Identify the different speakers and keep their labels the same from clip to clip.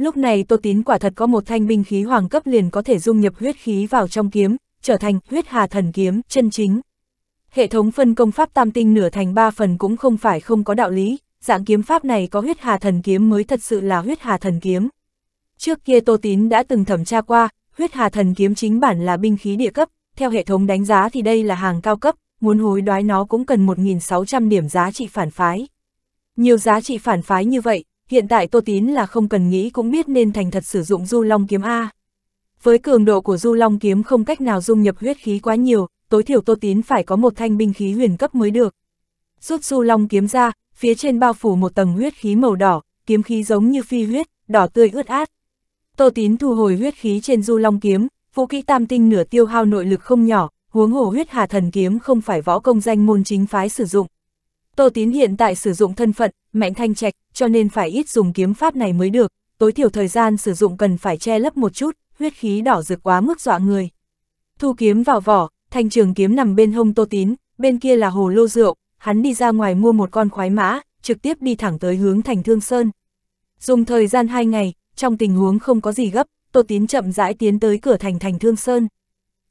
Speaker 1: Lúc này Tô Tín quả thật có một thanh binh khí hoàng cấp liền có thể dung nhập huyết khí vào trong kiếm, trở thành huyết hà thần kiếm, chân chính. Hệ thống phân công pháp tam tinh nửa thành ba phần cũng không phải không có đạo lý, dạng kiếm pháp này có huyết hà thần kiếm mới thật sự là huyết hà thần kiếm. Trước kia Tô Tín đã từng thẩm tra qua, huyết hà thần kiếm chính bản là binh khí địa cấp, theo hệ thống đánh giá thì đây là hàng cao cấp, muốn hối đoái nó cũng cần 1.600 điểm giá trị phản phái. Nhiều giá trị phản phái như vậy, hiện tại Tô Tín là không cần nghĩ cũng biết nên thành thật sử dụng du long kiếm A. Với cường độ của du long kiếm không cách nào dung nhập huyết khí quá nhiều, tối thiểu Tô Tín phải có một thanh binh khí huyền cấp mới được. Rút du long kiếm ra, phía trên bao phủ một tầng huyết khí màu đỏ, kiếm khí giống như phi huyết, đỏ tươi ướt át. Tô Tín thu hồi huyết khí trên du long kiếm, vũ kỹ tam tinh nửa tiêu hao nội lực không nhỏ, huống hồ huyết hà thần kiếm không phải võ công danh môn chính phái sử dụng. Tô Tín hiện tại sử dụng thân phận, mạnh thanh trạch, cho nên phải ít dùng kiếm pháp này mới được, tối thiểu thời gian sử dụng cần phải che lấp một chút, huyết khí đỏ rực quá mức dọa người. Thu kiếm vào vỏ, thanh trường kiếm nằm bên hông Tô Tín, bên kia là hồ lô rượu, hắn đi ra ngoài mua một con khoái mã, trực tiếp đi thẳng tới hướng thành Thương Sơn. Dùng thời gian 2 ngày, trong tình huống không có gì gấp, Tô Tín chậm rãi tiến tới cửa thành thành Thương Sơn.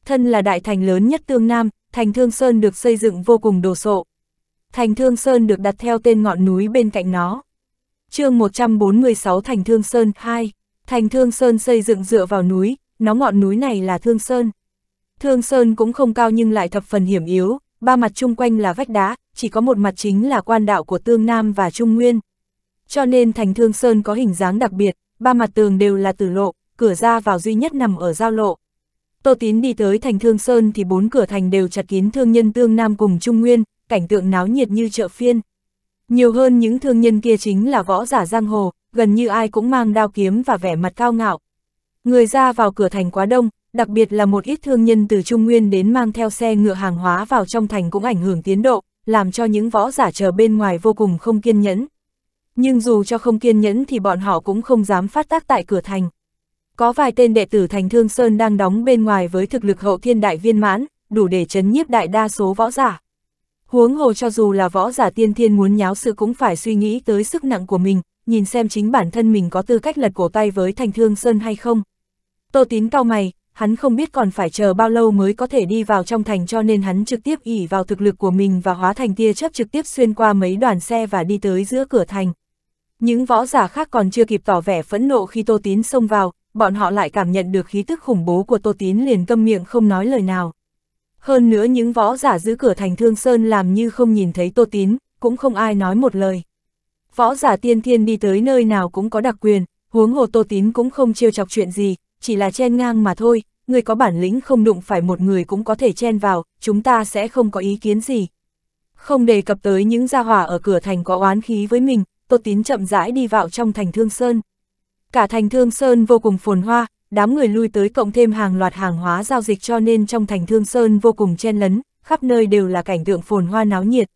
Speaker 1: Thân là đại thành lớn nhất Tương Nam, thành Thương Sơn được xây dựng vô cùng đồ sộ, Thành Thương Sơn được đặt theo tên ngọn núi bên cạnh nó. chương 146 Thành Thương Sơn 2 Thành Thương Sơn xây dựng dựa vào núi, nó ngọn núi này là Thương Sơn. Thương Sơn cũng không cao nhưng lại thập phần hiểm yếu, ba mặt chung quanh là vách đá, chỉ có một mặt chính là quan đạo của Tương Nam và Trung Nguyên. Cho nên Thành Thương Sơn có hình dáng đặc biệt, ba mặt tường đều là tử lộ, cửa ra vào duy nhất nằm ở giao lộ. Tô Tín đi tới thành Thương Sơn thì bốn cửa thành đều chặt kín thương nhân Tương Nam cùng Trung Nguyên, cảnh tượng náo nhiệt như chợ phiên. Nhiều hơn những thương nhân kia chính là võ giả giang hồ, gần như ai cũng mang đao kiếm và vẻ mặt cao ngạo. Người ra vào cửa thành quá đông, đặc biệt là một ít thương nhân từ Trung Nguyên đến mang theo xe ngựa hàng hóa vào trong thành cũng ảnh hưởng tiến độ, làm cho những võ giả chờ bên ngoài vô cùng không kiên nhẫn. Nhưng dù cho không kiên nhẫn thì bọn họ cũng không dám phát tác tại cửa thành. Có vài tên đệ tử thành Thương Sơn đang đóng bên ngoài với thực lực hậu thiên đại viên mãn, đủ để chấn nhiếp đại đa số võ giả. Huống hồ cho dù là võ giả tiên thiên muốn nháo sự cũng phải suy nghĩ tới sức nặng của mình, nhìn xem chính bản thân mình có tư cách lật cổ tay với thành thương sơn hay không. Tô tín cao mày, hắn không biết còn phải chờ bao lâu mới có thể đi vào trong thành cho nên hắn trực tiếp ỉ vào thực lực của mình và hóa thành tia chấp trực tiếp xuyên qua mấy đoàn xe và đi tới giữa cửa thành. Những võ giả khác còn chưa kịp tỏ vẻ phẫn nộ khi Tô Tín xông vào, bọn họ lại cảm nhận được khí tức khủng bố của Tô Tín liền câm miệng không nói lời nào. Hơn nữa những võ giả giữ cửa thành Thương Sơn làm như không nhìn thấy Tô Tín, cũng không ai nói một lời. Võ giả tiên thiên đi tới nơi nào cũng có đặc quyền, huống hồ Tô Tín cũng không trêu chọc chuyện gì, chỉ là chen ngang mà thôi, người có bản lĩnh không đụng phải một người cũng có thể chen vào, chúng ta sẽ không có ý kiến gì. Không đề cập tới những gia hỏa ở cửa thành có oán khí với mình, Tô Tín chậm rãi đi vào trong thành Thương Sơn. Cả thành Thương Sơn vô cùng phồn hoa, đám người lui tới cộng thêm hàng loạt hàng hóa giao dịch cho nên trong thành Thương Sơn vô cùng chen lấn, khắp nơi đều là cảnh tượng phồn hoa náo nhiệt.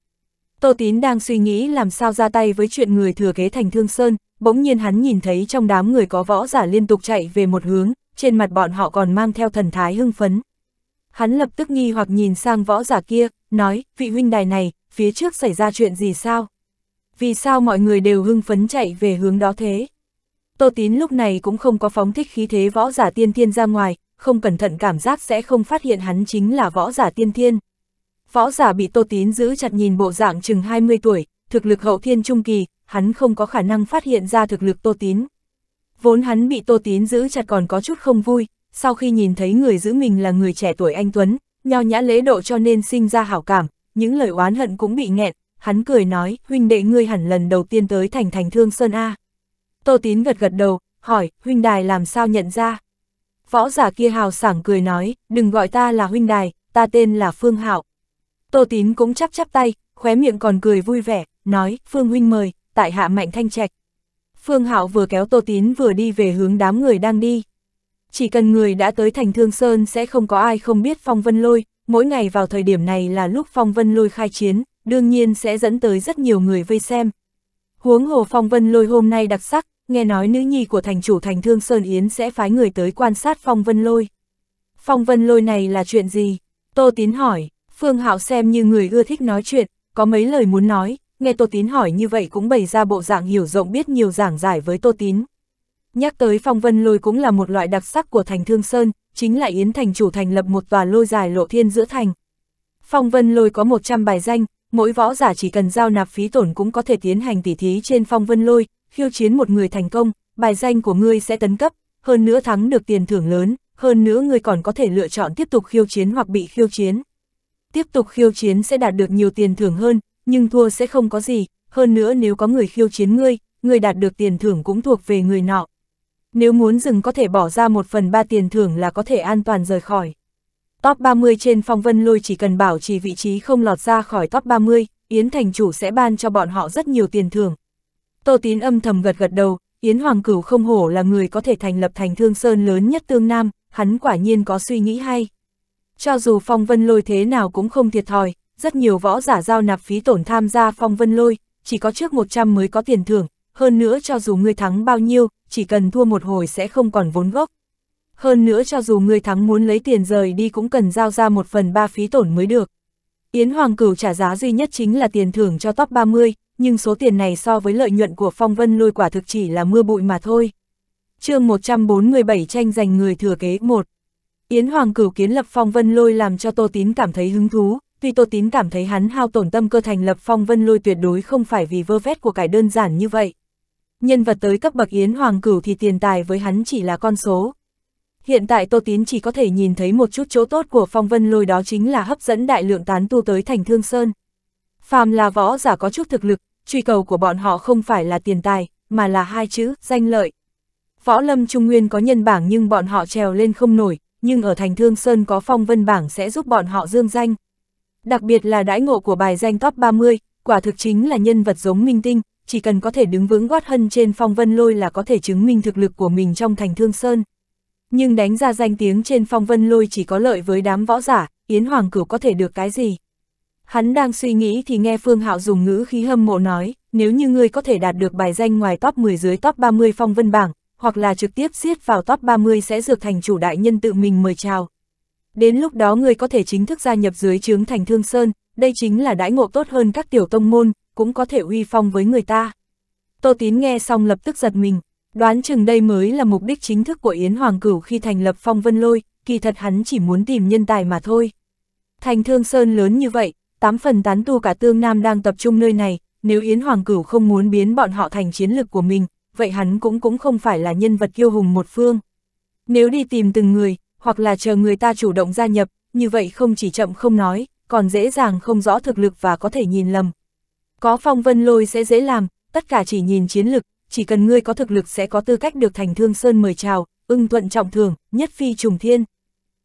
Speaker 1: Tô Tín đang suy nghĩ làm sao ra tay với chuyện người thừa kế thành Thương Sơn, bỗng nhiên hắn nhìn thấy trong đám người có võ giả liên tục chạy về một hướng, trên mặt bọn họ còn mang theo thần thái hưng phấn. Hắn lập tức nghi hoặc nhìn sang võ giả kia, nói, vị huynh đài này, phía trước xảy ra chuyện gì sao? Vì sao mọi người đều hưng phấn chạy về hướng đó thế? Tô Tín lúc này cũng không có phóng thích khí thế võ giả tiên thiên ra ngoài, không cẩn thận cảm giác sẽ không phát hiện hắn chính là võ giả tiên thiên. Võ giả bị Tô Tín giữ chặt nhìn bộ dạng chừng 20 tuổi, thực lực hậu thiên trung kỳ, hắn không có khả năng phát hiện ra thực lực Tô Tín. Vốn hắn bị Tô Tín giữ chặt còn có chút không vui, sau khi nhìn thấy người giữ mình là người trẻ tuổi anh Tuấn, nho nhã lễ độ cho nên sinh ra hảo cảm, những lời oán hận cũng bị nghẹn, hắn cười nói, huynh đệ ngươi hẳn lần đầu tiên tới thành thành thương Sơn A. Tô Tín gật gật đầu, hỏi, huynh đài làm sao nhận ra? Võ giả kia hào sảng cười nói, đừng gọi ta là huynh đài, ta tên là Phương Hạo. Tô Tín cũng chắp chắp tay, khóe miệng còn cười vui vẻ, nói, Phương huynh mời, tại hạ mạnh thanh trạch. Phương Hạo vừa kéo Tô Tín vừa đi về hướng đám người đang đi. Chỉ cần người đã tới thành Thương Sơn sẽ không có ai không biết Phong Vân Lôi, mỗi ngày vào thời điểm này là lúc Phong Vân Lôi khai chiến, đương nhiên sẽ dẫn tới rất nhiều người vây xem. Huống hồ Phong Vân Lôi hôm nay đặc sắc, nghe nói nữ nhi của thành chủ thành thương Sơn Yến sẽ phái người tới quan sát phong vân lôi. Phong vân lôi này là chuyện gì? Tô Tín hỏi, Phương Hạo xem như người ưa thích nói chuyện, có mấy lời muốn nói, nghe Tô Tín hỏi như vậy cũng bày ra bộ dạng hiểu rộng biết nhiều giảng giải với Tô Tín. Nhắc tới phong vân lôi cũng là một loại đặc sắc của thành Thương Sơn, chính là Yến Thành chủ thành lập một tòa lôi dài lộ thiên giữa thành. Phong vân lôi có 100 bài danh, mỗi võ giả chỉ cần giao nạp phí tổn cũng có thể tiến hành tỉ thí trên phong vân lôi, khiêu chiến một người thành công, bài danh của ngươi sẽ tấn cấp, hơn nữa thắng được tiền thưởng lớn, hơn nữa ngươi còn có thể lựa chọn tiếp tục khiêu chiến hoặc bị khiêu chiến. Tiếp tục khiêu chiến sẽ đạt được nhiều tiền thưởng hơn, nhưng thua sẽ không có gì, hơn nữa nếu có người khiêu chiến ngươi, ngươi đạt được tiền thưởng cũng thuộc về người nọ. Nếu muốn dừng có thể bỏ ra một phần ba tiền thưởng là có thể an toàn rời khỏi. Top 30 trên phong vân lôi chỉ cần bảo trì vị trí không lọt ra khỏi top 30, Yến Thành Chủ sẽ ban cho bọn họ rất nhiều tiền thưởng, Tô Tín âm thầm gật gật đầu, Yến Hoàng Cửu không hổ là người có thể thành lập thành thương sơn lớn nhất tương nam, hắn quả nhiên có suy nghĩ hay. Cho dù phong vân lôi thế nào cũng không thiệt thòi, rất nhiều võ giả giao nạp phí tổn tham gia phong vân lôi, chỉ có trước 100 mới có tiền thưởng, hơn nữa cho dù người thắng bao nhiêu, chỉ cần thua một hồi sẽ không còn vốn gốc. Hơn nữa cho dù người thắng muốn lấy tiền rời đi cũng cần giao ra một phần ba phí tổn mới được. Yến Hoàng Cửu trả giá duy nhất chính là tiền thưởng cho top 30, nhưng số tiền này so với lợi nhuận của phong vân lôi quả thực chỉ là mưa bụi mà thôi. chương 147 tranh giành người thừa kế 1 Yến Hoàng cửu kiến lập phong vân lôi làm cho Tô Tín cảm thấy hứng thú, tuy Tô Tín cảm thấy hắn hao tổn tâm cơ thành lập phong vân lôi tuyệt đối không phải vì vơ vét của cải đơn giản như vậy. Nhân vật tới cấp bậc Yến Hoàng cửu thì tiền tài với hắn chỉ là con số. Hiện tại Tô Tín chỉ có thể nhìn thấy một chút chỗ tốt của phong vân lôi đó chính là hấp dẫn đại lượng tán tu tới thành Thương Sơn. Phàm là võ giả có chút thực lực, truy cầu của bọn họ không phải là tiền tài, mà là hai chữ, danh lợi. Võ lâm Trung Nguyên có nhân bảng nhưng bọn họ trèo lên không nổi, nhưng ở thành Thương Sơn có phong vân bảng sẽ giúp bọn họ dương danh. Đặc biệt là đãi ngộ của bài danh top 30, quả thực chính là nhân vật giống minh tinh, chỉ cần có thể đứng vững gót hân trên phong vân lôi là có thể chứng minh thực lực của mình trong thành Thương Sơn. Nhưng đánh ra danh tiếng trên phong vân lôi chỉ có lợi với đám võ giả, Yến Hoàng Cửu có thể được cái gì? Hắn đang suy nghĩ thì nghe Phương Hạo dùng ngữ khí hâm mộ nói, nếu như ngươi có thể đạt được bài danh ngoài top 10 dưới top 30 phong vân bảng, hoặc là trực tiếp xiết vào top 30 sẽ dược thành chủ đại nhân tự mình mời chào. Đến lúc đó ngươi có thể chính thức gia nhập dưới trướng thành Thương Sơn, đây chính là đãi ngộ tốt hơn các tiểu tông môn, cũng có thể uy phong với người ta. Tô Tín nghe xong lập tức giật mình, đoán chừng đây mới là mục đích chính thức của Yến Hoàng Cửu khi thành lập phong vân lôi, kỳ thật hắn chỉ muốn tìm nhân tài mà thôi. Thành Thương Sơn lớn như vậy, tám phần tán tu cả tương nam đang tập trung nơi này, nếu Yến Hoàng Cửu không muốn biến bọn họ thành chiến lực của mình, vậy hắn cũng cũng không phải là nhân vật kiêu hùng một phương. Nếu đi tìm từng người, hoặc là chờ người ta chủ động gia nhập, như vậy không chỉ chậm không nói, còn dễ dàng không rõ thực lực và có thể nhìn lầm. Có phong vân lôi sẽ dễ làm, tất cả chỉ nhìn chiến lực, chỉ cần ngươi có thực lực sẽ có tư cách được thành thương sơn mời chào, ưng thuận trọng thường, nhất phi trùng thiên.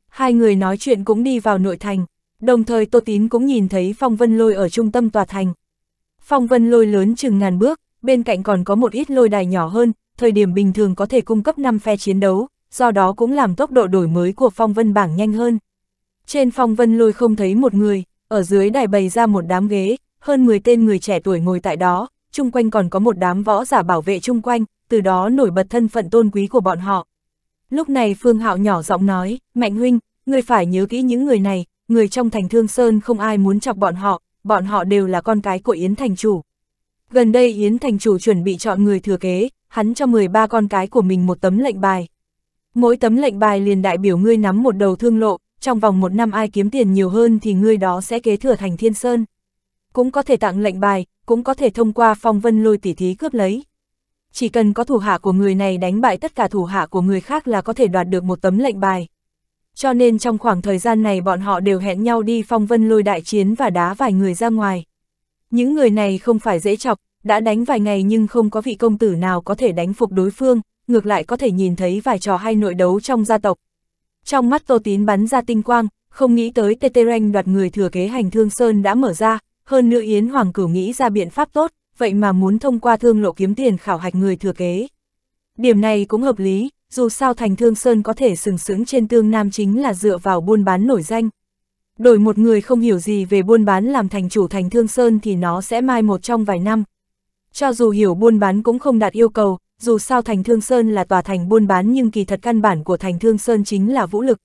Speaker 1: Hai người nói chuyện cũng đi vào nội thành đồng thời Tô Tín cũng nhìn thấy phong vân lôi ở trung tâm tòa thành. Phong vân lôi lớn chừng ngàn bước, bên cạnh còn có một ít lôi đài nhỏ hơn, thời điểm bình thường có thể cung cấp 5 phe chiến đấu, do đó cũng làm tốc độ đổi mới của phong vân bảng nhanh hơn. Trên phong vân lôi không thấy một người, ở dưới đài bày ra một đám ghế, hơn 10 tên người trẻ tuổi ngồi tại đó, chung quanh còn có một đám võ giả bảo vệ chung quanh, từ đó nổi bật thân phận tôn quý của bọn họ. Lúc này Phương Hạo nhỏ giọng nói, Mạnh Huynh, người phải nhớ kỹ những người này, người trong thành Thương Sơn không ai muốn chọc bọn họ, bọn họ đều là con cái của Yến Thành Chủ. Gần đây Yến Thành Chủ chuẩn bị chọn người thừa kế, hắn cho 13 con cái của mình một tấm lệnh bài. Mỗi tấm lệnh bài liền đại biểu ngươi nắm một đầu thương lộ, trong vòng một năm ai kiếm tiền nhiều hơn thì ngươi đó sẽ kế thừa thành Thiên Sơn. Cũng có thể tặng lệnh bài, cũng có thể thông qua phong vân lôi tỉ thí cướp lấy. Chỉ cần có thủ hạ của người này đánh bại tất cả thủ hạ của người khác là có thể đoạt được một tấm lệnh bài. Cho nên trong khoảng thời gian này bọn họ đều hẹn nhau đi phong vân lôi đại chiến và đá vài người ra ngoài. Những người này không phải dễ chọc, đã đánh vài ngày nhưng không có vị công tử nào có thể đánh phục đối phương, ngược lại có thể nhìn thấy vài trò hay nội đấu trong gia tộc. Trong mắt Tô Tín bắn ra tinh quang, không nghĩ tới Tê Tê Ranh đoạt người thừa kế hành thương Sơn đã mở ra, hơn nữa Yến Hoàng cửu nghĩ ra biện pháp tốt, vậy mà muốn thông qua thương lộ kiếm tiền khảo hạch người thừa kế. Điểm này cũng hợp lý, dù sao thành Thương Sơn có thể sừng sướng trên tương nam chính là dựa vào buôn bán nổi danh. Đổi một người không hiểu gì về buôn bán làm thành chủ thành Thương Sơn thì nó sẽ mai một trong vài năm. Cho dù hiểu buôn bán cũng không đạt yêu cầu, dù sao thành Thương Sơn là tòa thành buôn bán nhưng kỳ thật căn bản của thành Thương Sơn chính là vũ lực.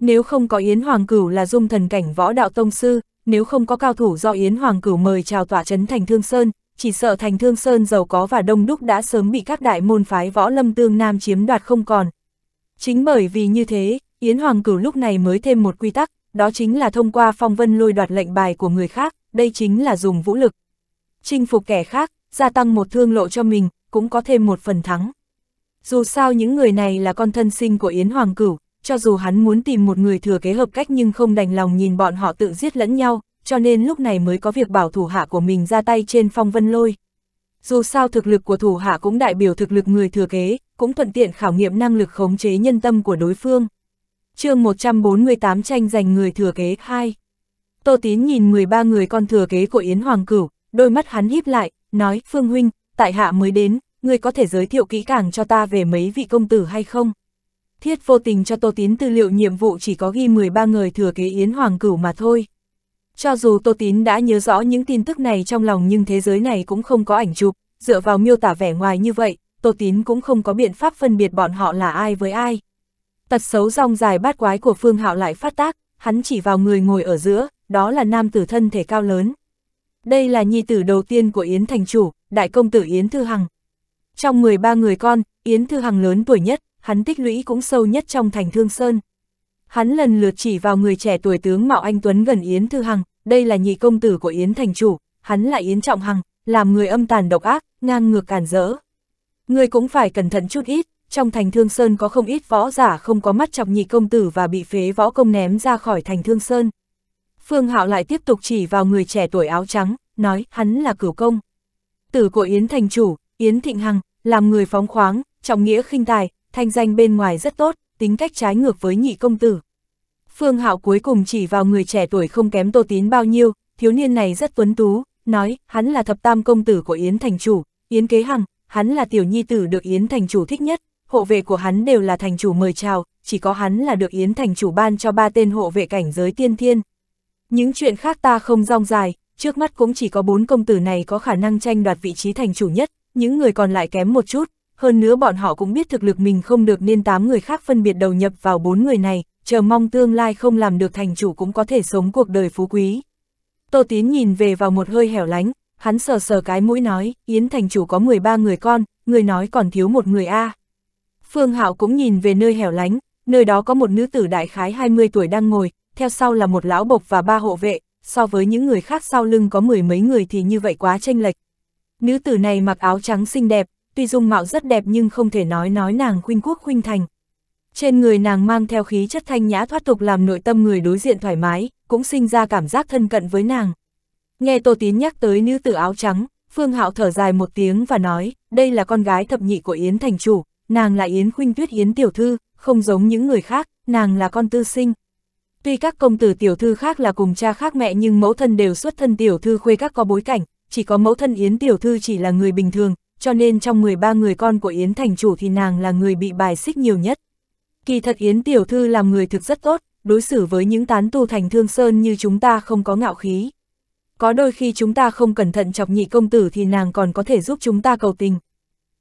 Speaker 1: Nếu không có Yến Hoàng Cửu là dung thần cảnh võ đạo tông sư, nếu không có cao thủ do Yến Hoàng Cửu mời chào tỏa trấn thành Thương Sơn, chỉ sợ thành thương sơn giàu có và đông đúc đã sớm bị các đại môn phái võ lâm tương nam chiếm đoạt không còn. Chính bởi vì như thế, Yến Hoàng Cửu lúc này mới thêm một quy tắc, đó chính là thông qua phong vân lôi đoạt lệnh bài của người khác, đây chính là dùng vũ lực. Chinh phục kẻ khác, gia tăng một thương lộ cho mình, cũng có thêm một phần thắng. Dù sao những người này là con thân sinh của Yến Hoàng Cửu, cho dù hắn muốn tìm một người thừa kế hợp cách nhưng không đành lòng nhìn bọn họ tự giết lẫn nhau, cho nên lúc này mới có việc bảo thủ hạ của mình ra tay trên phong vân lôi. Dù sao thực lực của thủ hạ cũng đại biểu thực lực người thừa kế, cũng thuận tiện khảo nghiệm năng lực khống chế nhân tâm của đối phương. chương 148 tranh giành người thừa kế 2 Tô Tín nhìn 13 người con thừa kế của Yến Hoàng Cửu, đôi mắt hắn híp lại, nói, Phương Huynh, tại hạ mới đến, người có thể giới thiệu kỹ càng cho ta về mấy vị công tử hay không? Thiết vô tình cho Tô Tín tư liệu nhiệm vụ chỉ có ghi 13 người thừa kế Yến Hoàng Cửu mà thôi. Cho dù Tô Tín đã nhớ rõ những tin tức này trong lòng nhưng thế giới này cũng không có ảnh chụp, dựa vào miêu tả vẻ ngoài như vậy, Tô Tín cũng không có biện pháp phân biệt bọn họ là ai với ai. Tật xấu rong dài bát quái của Phương Hạo lại phát tác, hắn chỉ vào người ngồi ở giữa, đó là nam tử thân thể cao lớn. Đây là nhi tử đầu tiên của Yến Thành Chủ, đại công tử Yến Thư Hằng. Trong 13 người con, Yến Thư Hằng lớn tuổi nhất, hắn tích lũy cũng sâu nhất trong thành Thương Sơn hắn lần lượt chỉ vào người trẻ tuổi tướng Mạo Anh Tuấn gần Yến Thư Hằng, đây là nhị công tử của Yến Thành Chủ, hắn là Yến Trọng Hằng, làm người âm tàn độc ác, ngang ngược càn rỡ. Người cũng phải cẩn thận chút ít, trong thành Thương Sơn có không ít võ giả không có mắt chọc nhị công tử và bị phế võ công ném ra khỏi thành Thương Sơn. Phương Hạo lại tiếp tục chỉ vào người trẻ tuổi áo trắng, nói hắn là cửu công. Tử của Yến Thành Chủ, Yến Thịnh Hằng, làm người phóng khoáng, trọng nghĩa khinh tài, thanh danh bên ngoài rất tốt, tính cách trái ngược với nhị công tử. Phương Hạo cuối cùng chỉ vào người trẻ tuổi không kém Tô Tín bao nhiêu, thiếu niên này rất tuấn tú, nói, hắn là thập tam công tử của Yến Thành Chủ, Yến Kế Hằng, hắn là tiểu nhi tử được Yến Thành Chủ thích nhất, hộ vệ của hắn đều là Thành Chủ mời chào, chỉ có hắn là được Yến Thành Chủ ban cho ba tên hộ vệ cảnh giới tiên thiên. Những chuyện khác ta không rong dài, trước mắt cũng chỉ có bốn công tử này có khả năng tranh đoạt vị trí Thành Chủ nhất, những người còn lại kém một chút, hơn nữa bọn họ cũng biết thực lực mình không được nên tám người khác phân biệt đầu nhập vào bốn người này, chờ mong tương lai không làm được thành chủ cũng có thể sống cuộc đời phú quý. Tô Tín nhìn về vào một hơi hẻo lánh, hắn sờ sờ cái mũi nói, Yến thành chủ có 13 người con, người nói còn thiếu một người A. Phương Hạo cũng nhìn về nơi hẻo lánh, nơi đó có một nữ tử đại khái 20 tuổi đang ngồi, theo sau là một lão bộc và ba hộ vệ, so với những người khác sau lưng có mười mấy người thì như vậy quá tranh lệch. Nữ tử này mặc áo trắng xinh đẹp, tuy dung mạo rất đẹp nhưng không thể nói nói nàng khuynh quốc khuynh thành. Trên người nàng mang theo khí chất thanh nhã thoát tục làm nội tâm người đối diện thoải mái, cũng sinh ra cảm giác thân cận với nàng. Nghe Tô Tín nhắc tới nữ tử áo trắng, Phương Hạo thở dài một tiếng và nói, đây là con gái thập nhị của Yến Thành Chủ, nàng là Yến Khuynh Tuyết Yến Tiểu Thư, không giống những người khác, nàng là con tư sinh. Tuy các công tử tiểu thư khác là cùng cha khác mẹ nhưng mẫu thân đều xuất thân tiểu thư khuê các có bối cảnh, chỉ có mẫu thân Yến Tiểu Thư chỉ là người bình thường, cho nên trong 13 người con của Yến thành chủ thì nàng là người bị bài xích nhiều nhất. Kỳ thật Yến tiểu thư làm người thực rất tốt, đối xử với những tán tu thành thương sơn như chúng ta không có ngạo khí. Có đôi khi chúng ta không cẩn thận chọc nhị công tử thì nàng còn có thể giúp chúng ta cầu tình.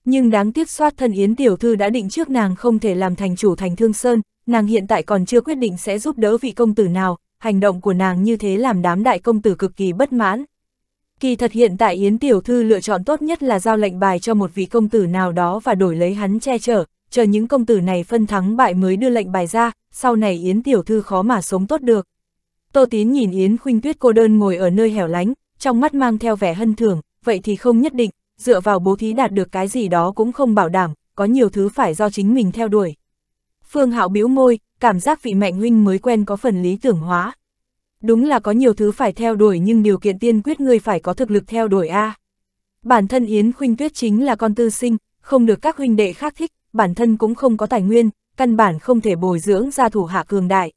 Speaker 1: Nhưng đáng tiếc soát thân Yến tiểu thư đã định trước nàng không thể làm thành chủ thành thương sơn, nàng hiện tại còn chưa quyết định sẽ giúp đỡ vị công tử nào, hành động của nàng như thế làm đám đại công tử cực kỳ bất mãn, Kỳ thật hiện tại Yến Tiểu Thư lựa chọn tốt nhất là giao lệnh bài cho một vị công tử nào đó và đổi lấy hắn che chở, chờ những công tử này phân thắng bại mới đưa lệnh bài ra, sau này Yến Tiểu Thư khó mà sống tốt được. Tô Tín nhìn Yến Khuynh Tuyết cô đơn ngồi ở nơi hẻo lánh, trong mắt mang theo vẻ hân thưởng, vậy thì không nhất định, dựa vào bố thí đạt được cái gì đó cũng không bảo đảm, có nhiều thứ phải do chính mình theo đuổi. Phương Hạo bĩu môi, cảm giác vị mạnh huynh mới quen có phần lý tưởng hóa, đúng là có nhiều thứ phải theo đuổi nhưng điều kiện tiên quyết ngươi phải có thực lực theo đuổi a. Bản thân Yến Khuynh Tuyết chính là con tư sinh, không được các huynh đệ khác thích, bản thân cũng không có tài nguyên, căn bản không thể bồi dưỡng ra thủ hạ cường đại.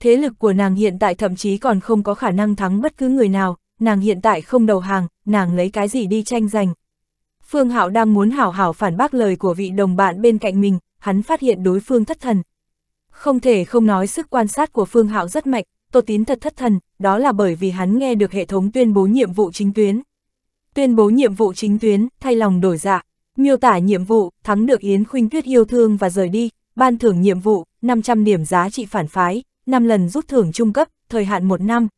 Speaker 1: Thế lực của nàng hiện tại thậm chí còn không có khả năng thắng bất cứ người nào, nàng hiện tại không đầu hàng, nàng lấy cái gì đi tranh giành. Phương Hạo đang muốn hảo hảo phản bác lời của vị đồng bạn bên cạnh mình, hắn phát hiện đối phương thất thần. Không thể không nói sức quan sát của Phương Hạo rất mạnh, Tô Tín thật thất thần, đó là bởi vì hắn nghe được hệ thống tuyên bố nhiệm vụ chính tuyến. Tuyên bố nhiệm vụ chính tuyến, thay lòng đổi dạ, miêu tả nhiệm vụ, thắng được Yến Khuynh Tuyết yêu thương và rời đi, ban thưởng nhiệm vụ, 500 điểm giá trị phản phái, 5 lần rút thưởng trung cấp, thời hạn 1 năm.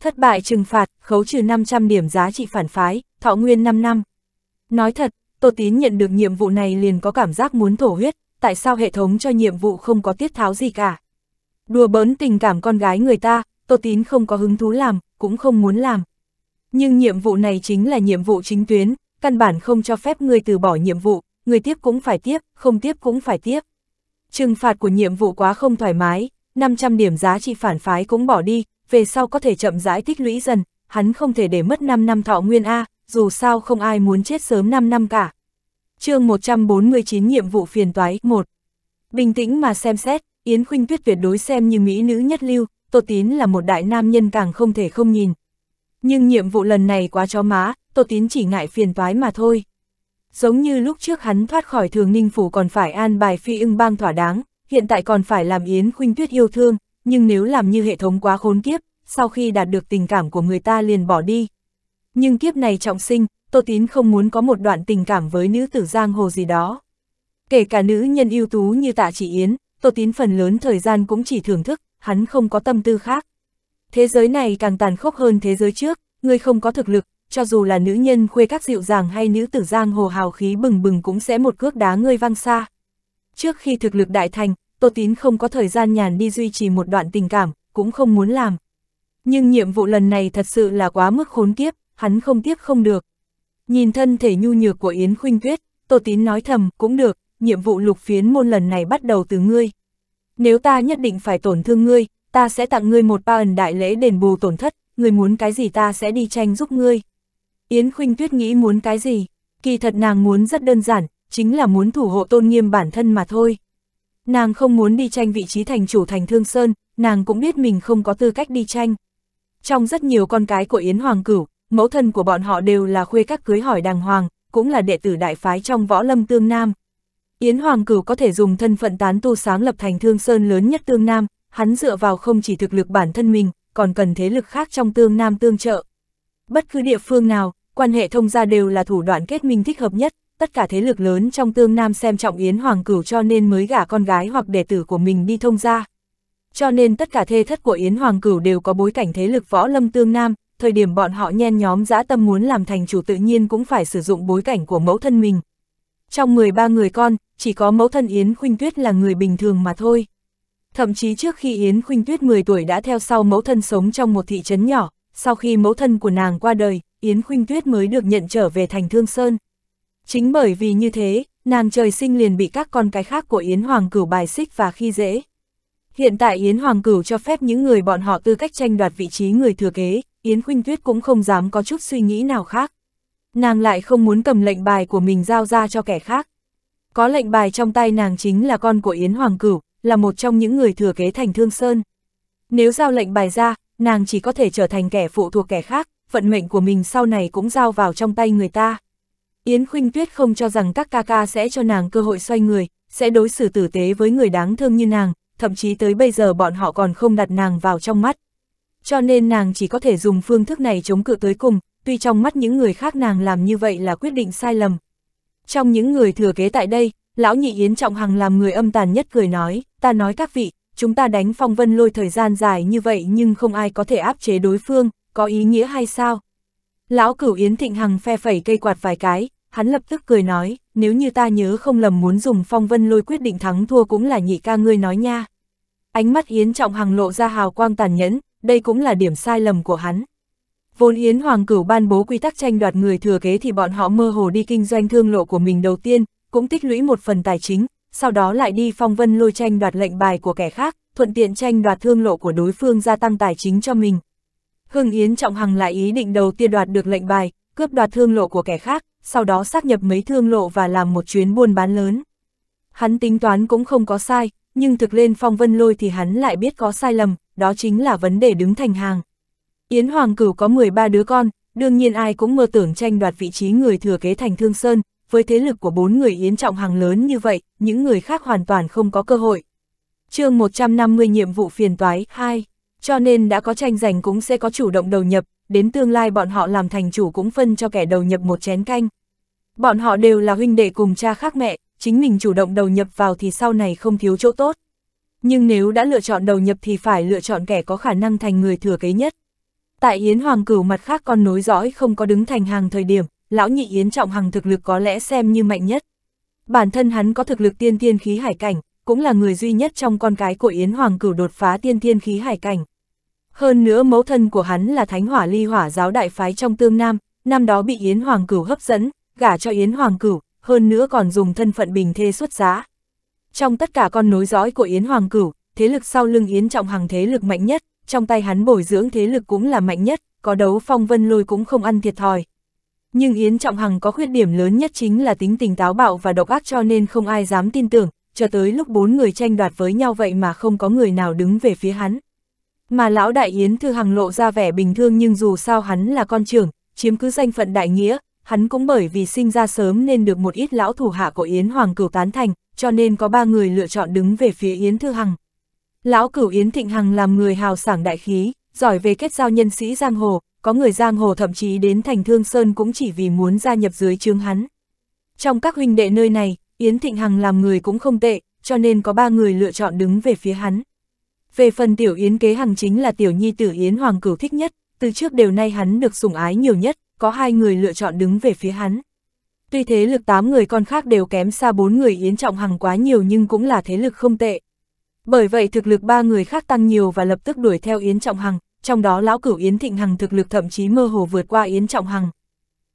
Speaker 1: Thất bại trừng phạt, khấu trừ 500 điểm giá trị phản phái, thọ nguyên 5 năm. Nói thật, Tô Tín nhận được nhiệm vụ này liền có cảm giác muốn thổ huyết, tại sao hệ thống cho nhiệm vụ không có tiết tháo gì cả. Đùa bỡn tình cảm con gái người ta, Tô Tín không có hứng thú làm, cũng không muốn làm. Nhưng nhiệm vụ này chính là nhiệm vụ chính tuyến, căn bản không cho phép người từ bỏ nhiệm vụ, người tiếp cũng phải tiếp, không tiếp cũng phải tiếp. Trừng phạt của nhiệm vụ quá không thoải mái, 500 điểm giá trị phản phái cũng bỏ đi, về sau có thể chậm rãi tích lũy dần, hắn không thể để mất 5 năm thọ nguyên A, dù sao không ai muốn chết sớm 5 năm cả. chương 149 nhiệm vụ phiền toái 1. Bình tĩnh mà xem xét, Yến Khuynh Tuyết tuyệt đối xem như mỹ nữ nhất lưu, Tô Tín là một đại nam nhân càng không thể không nhìn. Nhưng nhiệm vụ lần này quá chó má, Tô Tín chỉ ngại phiền toái mà thôi. Giống như lúc trước hắn thoát khỏi thường ninh phủ còn phải an bài phi ưng bang thỏa đáng, hiện tại còn phải làm Yến Khuynh Tuyết yêu thương, nhưng nếu làm như hệ thống quá khốn kiếp, sau khi đạt được tình cảm của người ta liền bỏ đi. Nhưng kiếp này trọng sinh, Tô Tín không muốn có một đoạn tình cảm với nữ tử giang hồ gì đó. Kể cả nữ nhân ưu tú như tạ chỉ Yến, Tô Tín phần lớn thời gian cũng chỉ thưởng thức, hắn không có tâm tư khác. Thế giới này càng tàn khốc hơn thế giới trước, người không có thực lực, cho dù là nữ nhân khuê các dịu dàng hay nữ tử giang hồ hào khí bừng bừng cũng sẽ một cước đá ngươi văng xa. Trước khi thực lực đại thành, Tô Tín không có thời gian nhàn đi duy trì một đoạn tình cảm, cũng không muốn làm. Nhưng nhiệm vụ lần này thật sự là quá mức khốn kiếp, hắn không tiếp không được. Nhìn thân thể nhu nhược của Yến Khuynh Tuyết, Tô Tín nói thầm, cũng được, nhiệm vụ lục phiến môn lần này bắt đầu từ ngươi. Nếu ta nhất định phải tổn thương ngươi, ta sẽ tặng ngươi một ba ẩn đại lễ đền bù tổn thất, ngươi muốn cái gì ta sẽ đi tranh giúp ngươi. Yến Khuynh Tuyết nghĩ muốn cái gì, kỳ thật nàng muốn rất đơn giản, chính là muốn thủ hộ tôn nghiêm bản thân mà thôi. Nàng không muốn đi tranh vị trí thành chủ thành Thương Sơn, nàng cũng biết mình không có tư cách đi tranh. Trong rất nhiều con cái của Yến Hoàng Cửu, mẫu thân của bọn họ đều là khuê các cưới hỏi đàng hoàng, cũng là đệ tử đại phái trong võ lâm tương nam, Yến Hoàng Cửu có thể dùng thân phận tán tu sáng lập thành thương sơn lớn nhất Tương Nam, hắn dựa vào không chỉ thực lực bản thân mình, còn cần thế lực khác trong Tương Nam tương trợ. Bất cứ địa phương nào, quan hệ thông gia đều là thủ đoạn kết minh thích hợp nhất, tất cả thế lực lớn trong Tương Nam xem trọng Yến Hoàng Cửu cho nên mới gả con gái hoặc đệ tử của mình đi thông gia. Cho nên tất cả thê thất của Yến Hoàng Cửu đều có bối cảnh thế lực võ lâm Tương Nam, thời điểm bọn họ nhen nhóm dã tâm muốn làm thành chủ tự nhiên cũng phải sử dụng bối cảnh của mẫu thân mình. Trong 13 người con, chỉ có mẫu thân Yến Khuynh Tuyết là người bình thường mà thôi. Thậm chí trước khi Yến Khuynh Tuyết 10 tuổi đã theo sau mẫu thân sống trong một thị trấn nhỏ, sau khi mẫu thân của nàng qua đời, Yến Khuynh Tuyết mới được nhận trở về thành Thương Sơn. Chính bởi vì như thế, nàng trời sinh liền bị các con cái khác của Yến Hoàng Cửu bài xích và khi dễ. Hiện tại Yến Hoàng Cửu cho phép những người bọn họ tư cách tranh đoạt vị trí người thừa kế, Yến Khuynh Tuyết cũng không dám có chút suy nghĩ nào khác. Nàng lại không muốn cầm lệnh bài của mình giao ra cho kẻ khác, có lệnh bài trong tay nàng chính là con của Yến Hoàng Cửu, là một trong những người thừa kế thành Thương Sơn. Nếu giao lệnh bài ra, nàng chỉ có thể trở thành kẻ phụ thuộc kẻ khác, vận mệnh của mình sau này cũng giao vào trong tay người ta. Yến Khuynh Tuyết không cho rằng các ca ca sẽ cho nàng cơ hội xoay người, sẽ đối xử tử tế với người đáng thương như nàng, thậm chí tới bây giờ bọn họ còn không đặt nàng vào trong mắt. Cho nên nàng chỉ có thể dùng phương thức này chống cự tới cùng, tuy trong mắt những người khác nàng làm như vậy là quyết định sai lầm, trong những người thừa kế tại đây, lão nhị Yến Trọng Hằng làm người âm tàn nhất cười nói, ta nói các vị, chúng ta đánh phong vân lôi thời gian dài như vậy nhưng không ai có thể áp chế đối phương, có ý nghĩa hay sao? Lão cửu Yến Thịnh Hằng phe phẩy cây quạt vài cái, hắn lập tức cười nói, nếu như ta nhớ không lầm muốn dùng phong vân lôi quyết định thắng thua cũng là nhị ca ngươi nói nha. Ánh mắt Yến Trọng Hằng lộ ra hào quang tàn nhẫn, đây cũng là điểm sai lầm của hắn. Vốn Yến Hoàng Cửu ban bố quy tắc tranh đoạt người thừa kế thì bọn họ mơ hồ đi kinh doanh thương lộ của mình đầu tiên, cũng tích lũy một phần tài chính, sau đó lại đi phong vân lôi tranh đoạt lệnh bài của kẻ khác, thuận tiện tranh đoạt thương lộ của đối phương gia tăng tài chính cho mình. Hưng Yến Trọng Hằng lại ý định đầu tiên đoạt được lệnh bài, cướp đoạt thương lộ của kẻ khác, sau đó xác nhập mấy thương lộ và làm một chuyến buôn bán lớn. Hắn tính toán cũng không có sai, nhưng thực lên phong vân lôi thì hắn lại biết có sai lầm, đó chính là vấn đề đứng thành hàng. Yến Hoàng Cửu có 13 đứa con, đương nhiên ai cũng mơ tưởng tranh đoạt vị trí người thừa kế thành Thương Sơn, với thế lực của bốn người Yến Trọng Hằng lớn như vậy, những người khác hoàn toàn không có cơ hội. chương 150 nhiệm vụ phiền toái 2, cho nên đã có tranh giành cũng sẽ có chủ động đầu nhập, đến tương lai bọn họ làm thành chủ cũng phân cho kẻ đầu nhập một chén canh. Bọn họ đều là huynh đệ cùng cha khác mẹ, chính mình chủ động đầu nhập vào thì sau này không thiếu chỗ tốt. Nhưng nếu đã lựa chọn đầu nhập thì phải lựa chọn kẻ có khả năng thành người thừa kế nhất. Tại Yến Hoàng Cửu mặt khác con nối dõi không có đứng thành hàng thời điểm, lão nhị Yến Trọng Hằng thực lực có lẽ xem như mạnh nhất. Bản thân hắn có thực lực tiên thiên khí hải cảnh, cũng là người duy nhất trong con cái của Yến Hoàng Cửu đột phá tiên thiên khí hải cảnh. Hơn nữa mẫu thân của hắn là thánh hỏa ly hỏa giáo đại phái trong tương nam, năm đó bị Yến Hoàng Cửu hấp dẫn, gả cho Yến Hoàng Cửu, hơn nữa còn dùng thân phận bình thê xuất giá. Trong tất cả con nối dõi của Yến Hoàng Cửu, thế lực sau lưng Yến Trọng Hằng thế lực mạnh nhất, trong tay hắn bồi dưỡng thế lực cũng là mạnh nhất, có đấu phong vân lôi cũng không ăn thiệt thòi. Nhưng Yến Trọng Hằng có khuyết điểm lớn nhất chính là tính tình táo bạo và độc ác cho nên không ai dám tin tưởng, cho tới lúc bốn người tranh đoạt với nhau vậy mà không có người nào đứng về phía hắn. Mà lão đại Yến Thư Hằng lộ ra vẻ bình thường nhưng dù sao hắn là con trưởng, chiếm cứ danh phận đại nghĩa, hắn cũng bởi vì sinh ra sớm nên được một ít lão thủ hạ của Yến Hoàng cửu tán thành, cho nên có ba người lựa chọn đứng về phía Yến Thư Hằng. Lão cửu Yến Thịnh Hằng làm người hào sảng đại khí, giỏi về kết giao nhân sĩ giang hồ, có người giang hồ thậm chí đến thành Thương Sơn cũng chỉ vì muốn gia nhập dưới trướng hắn. Trong các huynh đệ nơi này, Yến Thịnh Hằng làm người cũng không tệ, cho nên có ba người lựa chọn đứng về phía hắn. Về phần tiểu Yến kế hằng chính là tiểu nhi tử Yến Hoàng cửu thích nhất, từ trước đều nay hắn được sủng ái nhiều nhất, có hai người lựa chọn đứng về phía hắn. Tuy thế lực tám người con khác đều kém xa bốn người Yến Trọng Hằng quá nhiều nhưng cũng là thế lực không tệ. Bởi vậy thực lực ba người khác tăng nhiều và lập tức đuổi theo Yến Trọng Hằng, trong đó lão cửu Yến Thịnh Hằng thực lực thậm chí mơ hồ vượt qua Yến Trọng Hằng.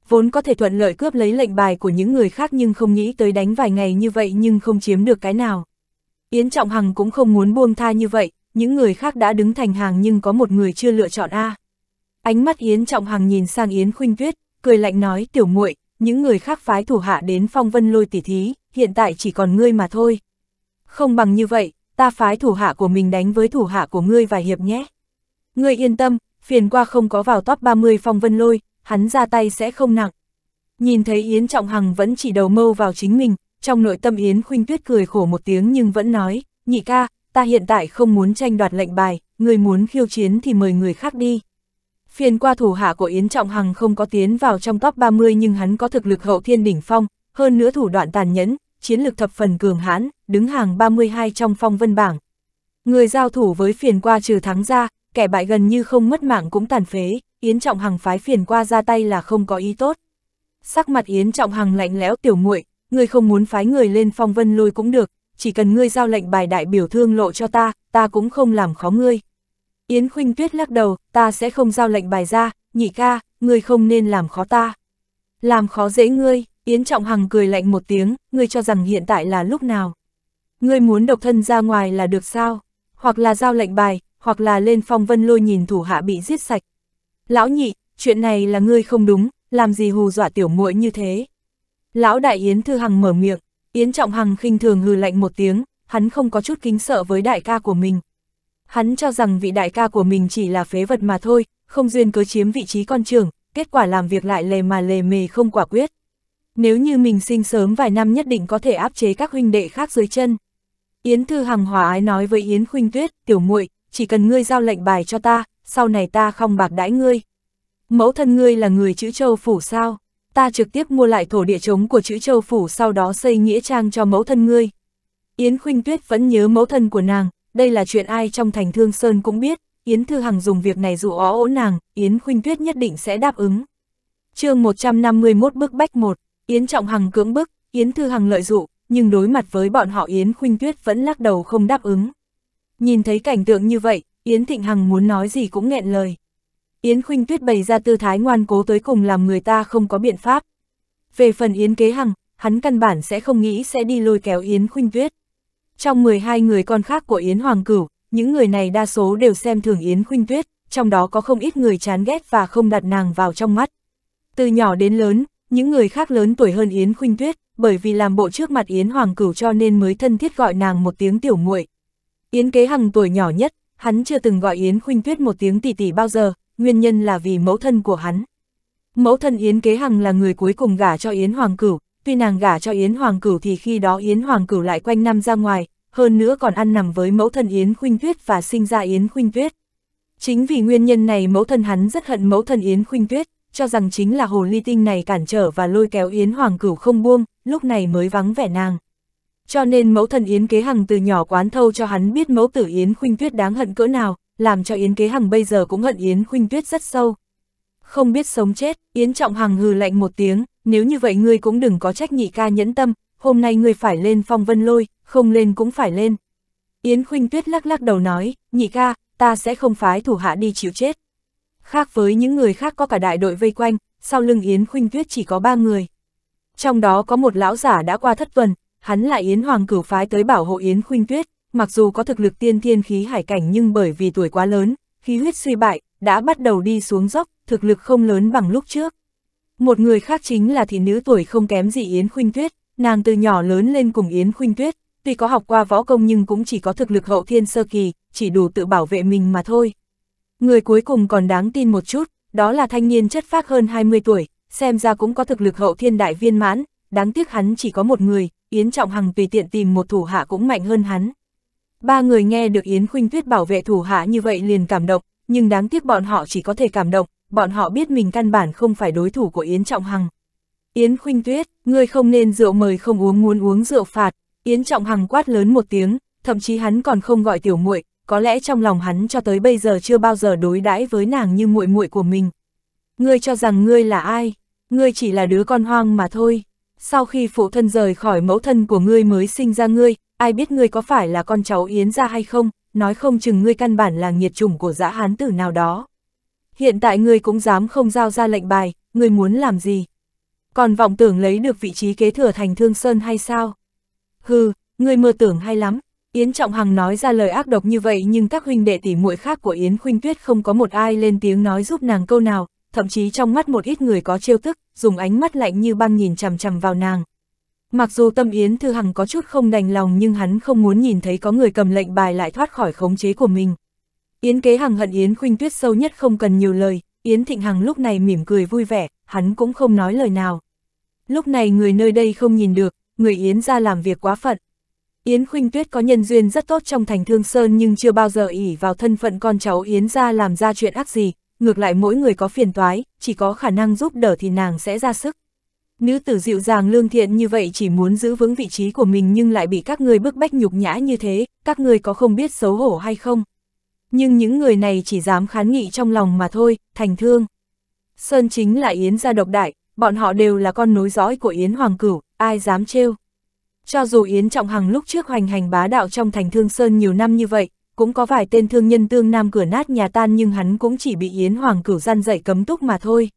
Speaker 1: Vốn có thể thuận lợi cướp lấy lệnh bài của những người khác nhưng không nghĩ tới đánh vài ngày như vậy nhưng không chiếm được cái nào. Yến Trọng Hằng cũng không muốn buông tha như vậy, những người khác đã đứng thành hàng nhưng có một người chưa lựa chọn A. Ánh mắt Yến Trọng Hằng nhìn sang Yến Khuynh Tuyết, cười lạnh nói tiểu muội những người khác phái thủ hạ đến phong vân lôi tỉ thí, hiện tại chỉ còn ngươi mà thôi. Không bằng như vậy, ta phái thủ hạ của mình đánh với thủ hạ của ngươi vài hiệp nhé. Ngươi yên tâm, phiền qua không có vào top 30 phong vân lôi, hắn ra tay sẽ không nặng. Nhìn thấy Yến Trọng Hằng vẫn chỉ đầu mâu vào chính mình, trong nội tâm Yến Khuynh Tuyết cười khổ một tiếng nhưng vẫn nói, nhị ca, ta hiện tại không muốn tranh đoạt lệnh bài, ngươi muốn khiêu chiến thì mời người khác đi. Phiền qua thủ hạ của Yến Trọng Hằng không có tiến vào trong top 30 nhưng hắn có thực lực hậu thiên đỉnh phong, hơn nữa thủ đoạn tàn nhẫn, chiến lược thập phần cường hãn, đứng hàng 32 trong phong vân bảng. Người giao thủ với phiền qua trừ thắng ra, kẻ bại gần như không mất mạng cũng tàn phế, Yến Trọng Hằng phái phiền qua ra tay là không có ý tốt. Sắc mặt Yến Trọng Hằng lạnh lẽo tiểu muội, người không muốn phái người lên phong vân lui cũng được, chỉ cần ngươi giao lệnh bài đại biểu thương lộ cho ta, ta cũng không làm khó ngươi. Yến Khuynh Tuyết lắc đầu, ta sẽ không giao lệnh bài ra, nhị ca, ngươi không nên làm khó ta. Làm khó dễ ngươi, Yến Trọng Hằng cười lạnh một tiếng, ngươi cho rằng hiện tại là lúc nào. Ngươi muốn độc thân ra ngoài là được sao? Hoặc là giao lệnh bài, hoặc là lên phong vân lôi nhìn thủ hạ bị giết sạch. Lão nhị, chuyện này là ngươi không đúng, làm gì hù dọa tiểu muội như thế? Lão đại Yến Thư Hằng mở miệng, Yến Trọng Hằng khinh thường hừ lạnh một tiếng, hắn không có chút kính sợ với đại ca của mình. Hắn cho rằng vị đại ca của mình chỉ là phế vật mà thôi, không duyên cớ chiếm vị trí con trưởng, kết quả làm việc lại lề mà lề mề không quả quyết. Nếu như mình sinh sớm vài năm nhất định có thể áp chế các huynh đệ khác dưới chân. Yến Thư Hằng hòa ái nói với Yến Khuynh Tuyết, tiểu muội chỉ cần ngươi giao lệnh bài cho ta, sau này ta không bạc đãi ngươi. Mẫu thân ngươi là người chữ châu phủ sao? Ta trực tiếp mua lại thổ địa trống của chữ châu phủ sau đó xây nghĩa trang cho mẫu thân ngươi. Yến Khuynh Tuyết vẫn nhớ mẫu thân của nàng, đây là chuyện ai trong thành Thương Sơn cũng biết, Yến Thư Hằng dùng việc này dụ ó ỗ nàng, Yến Khuynh Tuyết nhất định sẽ đáp ứng. chương 151 bức bách 1 Yến Trọng Hằng cưỡng bức, Yến Thư Hằng lợi dụ, nhưng đối mặt với bọn họ Yến Khuynh Tuyết vẫn lắc đầu không đáp ứng. Nhìn thấy cảnh tượng như vậy, Yến Thịnh Hằng muốn nói gì cũng nghẹn lời. Yến Khuynh Tuyết bày ra tư thái ngoan cố tới cùng làm người ta không có biện pháp. Về phần Yến Kế Hằng, hắn căn bản sẽ không nghĩ sẽ đi lôi kéo Yến Khuynh Tuyết. Trong 12 người con khác của Yến Hoàng Cửu, những người này đa số đều xem thường Yến Khuynh Tuyết, trong đó có không ít người chán ghét và không đặt nàng vào trong mắt. Từ nhỏ đến lớn, những người khác lớn tuổi hơn Yến Khuynh Tuyết, bởi vì làm bộ trước mặt Yến Hoàng Cửu cho nên mới thân thiết gọi nàng một tiếng tiểu muội. Yến Kế Hằng tuổi nhỏ nhất, hắn chưa từng gọi Yến Khuynh Tuyết một tiếng tỷ tỷ bao giờ, nguyên nhân là vì mẫu thân của hắn. Mẫu thân Yến Kế Hằng là người cuối cùng gả cho Yến Hoàng Cửu, tuy nàng gả cho Yến Hoàng Cửu thì khi đó Yến Hoàng Cửu lại quanh năm ra ngoài, hơn nữa còn ăn nằm với mẫu thân Yến Khuynh Tuyết và sinh ra Yến Khuynh Tuyết. Chính vì nguyên nhân này mẫu thân hắn rất hận mẫu thân Yến Khuynh Tuyết, cho rằng chính là hồ ly tinh này cản trở và lôi kéo Yến Hoàng Cửu không buông, lúc này mới vắng vẻ nàng. Cho nên mẫu thần Yến Kế Hằng từ nhỏ quán thâu cho hắn biết mẫu tử Yến Khuynh Tuyết đáng hận cỡ nào, làm cho Yến Kế Hằng bây giờ cũng hận Yến Khuynh Tuyết rất sâu. Không biết sống chết, Yến Trọng Hằng hừ lạnh một tiếng, nếu như vậy ngươi cũng đừng có trách nhị ca nhẫn tâm, hôm nay ngươi phải lên phong vân lôi, không lên cũng phải lên. Yến Khuynh Tuyết lắc lắc đầu nói, nhị ca, ta sẽ không phái thủ hạ đi chịu chết khác với những người khác có cả đại đội vây quanh, sau lưng Yến Khuynh Tuyết chỉ có ba người. Trong đó có một lão giả đã qua thất tuần, hắn là Yến Hoàng cửu phái tới bảo hộ Yến Khuynh Tuyết, mặc dù có thực lực tiên thiên khí hải cảnh nhưng bởi vì tuổi quá lớn, khí huyết suy bại, đã bắt đầu đi xuống dốc, thực lực không lớn bằng lúc trước. Một người khác chính là thị nữ tuổi không kém gì Yến Khuynh Tuyết, nàng từ nhỏ lớn lên cùng Yến Khuynh Tuyết, tuy có học qua võ công nhưng cũng chỉ có thực lực hậu thiên sơ kỳ, chỉ đủ tự bảo vệ mình mà thôi. Người cuối cùng còn đáng tin một chút, đó là thanh niên chất phác hơn 20 tuổi, xem ra cũng có thực lực hậu thiên đại viên mãn, đáng tiếc hắn chỉ có một người, Yến Trọng Hằng vì tiện tìm một thủ hạ cũng mạnh hơn hắn. Ba người nghe được Yến Khuynh Tuyết bảo vệ thủ hạ như vậy liền cảm động, nhưng đáng tiếc bọn họ chỉ có thể cảm động, bọn họ biết mình căn bản không phải đối thủ của Yến Trọng Hằng. Yến Khuynh Tuyết, ngươi không nên rượu mời không uống muốn uống rượu phạt, Yến Trọng Hằng quát lớn một tiếng, thậm chí hắn còn không gọi tiểu muội, có lẽ trong lòng hắn cho tới bây giờ chưa bao giờ đối đãi với nàng như muội muội của mình. Ngươi cho rằng ngươi là ai? Ngươi chỉ là đứa con hoang mà thôi. Sau khi phụ thân rời khỏi mẫu thân của ngươi mới sinh ra ngươi, ai biết ngươi có phải là con cháu Yến ra hay không, nói không chừng ngươi căn bản là nghiệt chủng của dã hán tử nào đó. Hiện tại ngươi cũng dám không giao ra lệnh bài, ngươi muốn làm gì? Còn vọng tưởng lấy được vị trí kế thừa thành Thương Sơn hay sao? Hừ, ngươi mơ tưởng hay lắm, Yến Trọng Hằng nói ra lời ác độc như vậy nhưng các huynh đệ tỷ muội khác của Yến Khuynh Tuyết không có một ai lên tiếng nói giúp nàng câu nào, thậm chí trong mắt một ít người có trêu tức, dùng ánh mắt lạnh như băng nhìn chằm chằm vào nàng. Mặc dù tâm Yến Thư Hằng có chút không đành lòng nhưng hắn không muốn nhìn thấy có người cầm lệnh bài lại thoát khỏi khống chế của mình. Yến Kế Hằng hận Yến Khuynh Tuyết sâu nhất không cần nhiều lời, Yến Thịnh Hằng lúc này mỉm cười vui vẻ, hắn cũng không nói lời nào. Lúc này người nơi đây không nhìn được, người Yến ra làm việc quá phận, Yến Khuynh Tuyết có nhân duyên rất tốt trong thành Thương Sơn nhưng chưa bao giờ ỷ vào thân phận con cháu Yến ra làm ra chuyện ác gì, ngược lại mỗi người có phiền toái, chỉ có khả năng giúp đỡ thì nàng sẽ ra sức. Nữ tử dịu dàng lương thiện như vậy chỉ muốn giữ vững vị trí của mình nhưng lại bị các người bức bách nhục nhã như thế, các người có không biết xấu hổ hay không? Nhưng những người này chỉ dám khán nghị trong lòng mà thôi, thành thương. Sơn chính là Yến gia độc đại, bọn họ đều là con nối dõi của Yến Hoàng Cửu, ai dám trêu. Cho dù Yến Trọng Hằng lúc trước hoành hành bá đạo trong thành Thương Sơn nhiều năm như vậy, cũng có vài tên thương nhân tương nam cửa nát nhà tan nhưng hắn cũng chỉ bị Yến Hoàng Cửu gian dạy cấm túc mà thôi.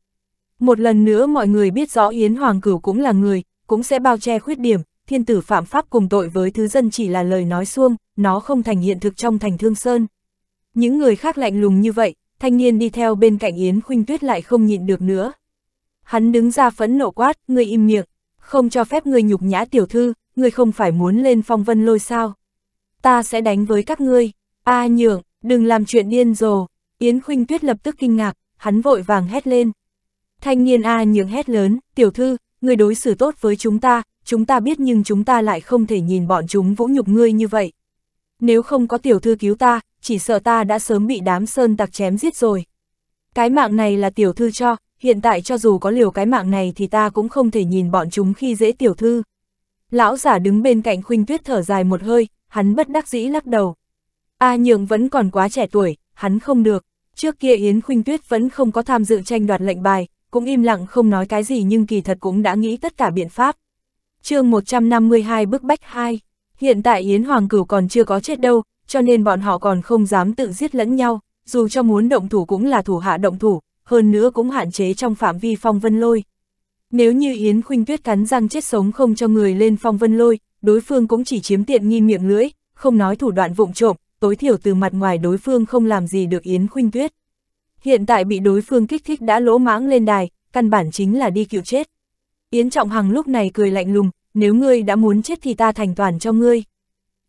Speaker 1: Một lần nữa mọi người biết rõ Yến Hoàng Cửu cũng là người, cũng sẽ bao che khuyết điểm, thiên tử phạm pháp cùng tội với thứ dân chỉ là lời nói xuông, nó không thành hiện thực trong thành Thương Sơn. Những người khác lạnh lùng như vậy, thanh niên đi theo bên cạnh Yến Khuynh Tuyết lại không nhịn được nữa. Hắn đứng ra phẫn nộ quát, người im miệng, không cho phép người nhục nhã tiểu thư, ngươi không phải muốn lên phong vân lôi sao? Ta sẽ đánh với các ngươi, a à, nhượng, đừng làm chuyện điên rồ, Yến Khuynh Tuyết lập tức kinh ngạc, hắn vội vàng hét lên. Thanh niên a à, nhượng hét lớn, tiểu thư, ngươi đối xử tốt với chúng ta, chúng ta biết nhưng chúng ta lại không thể nhìn bọn chúng vũ nhục ngươi như vậy. Nếu không có tiểu thư cứu ta, chỉ sợ ta đã sớm bị đám sơn tặc chém giết rồi. Cái mạng này là tiểu thư cho, hiện tại cho dù có liều cái mạng này thì ta cũng không thể nhìn bọn chúng khi dễ tiểu thư. Lão giả đứng bên cạnh Khuynh Tuyết thở dài một hơi, hắn bất đắc dĩ lắc đầu. A à, Nhượng vẫn còn quá trẻ tuổi, hắn không được. Trước kia Yến Khuynh Tuyết vẫn không có tham dự tranh đoạt lệnh bài, cũng im lặng không nói cái gì nhưng kỳ thật cũng đã nghĩ tất cả biện pháp. chương 152 bức bách 2, hiện tại Yến Hoàng Cửu còn chưa có chết đâu, cho nên bọn họ còn không dám tự giết lẫn nhau, dù cho muốn động thủ cũng là thủ hạ động thủ, hơn nữa cũng hạn chế trong phạm vi phong vân lôi. Nếu như Yến Khuynh Tuyết cắn răng chết sống không cho người lên phong vân lôi, đối phương cũng chỉ chiếm tiện nghi miệng lưỡi, không nói thủ đoạn vụng trộm, tối thiểu từ mặt ngoài đối phương không làm gì được Yến Khuynh Tuyết. Hiện tại bị đối phương kích thích đã lỗ mãng lên đài, căn bản chính là đi cựu chết. Yến Trọng Hằng lúc này cười lạnh lùng, nếu ngươi đã muốn chết thì ta thành toàn cho ngươi.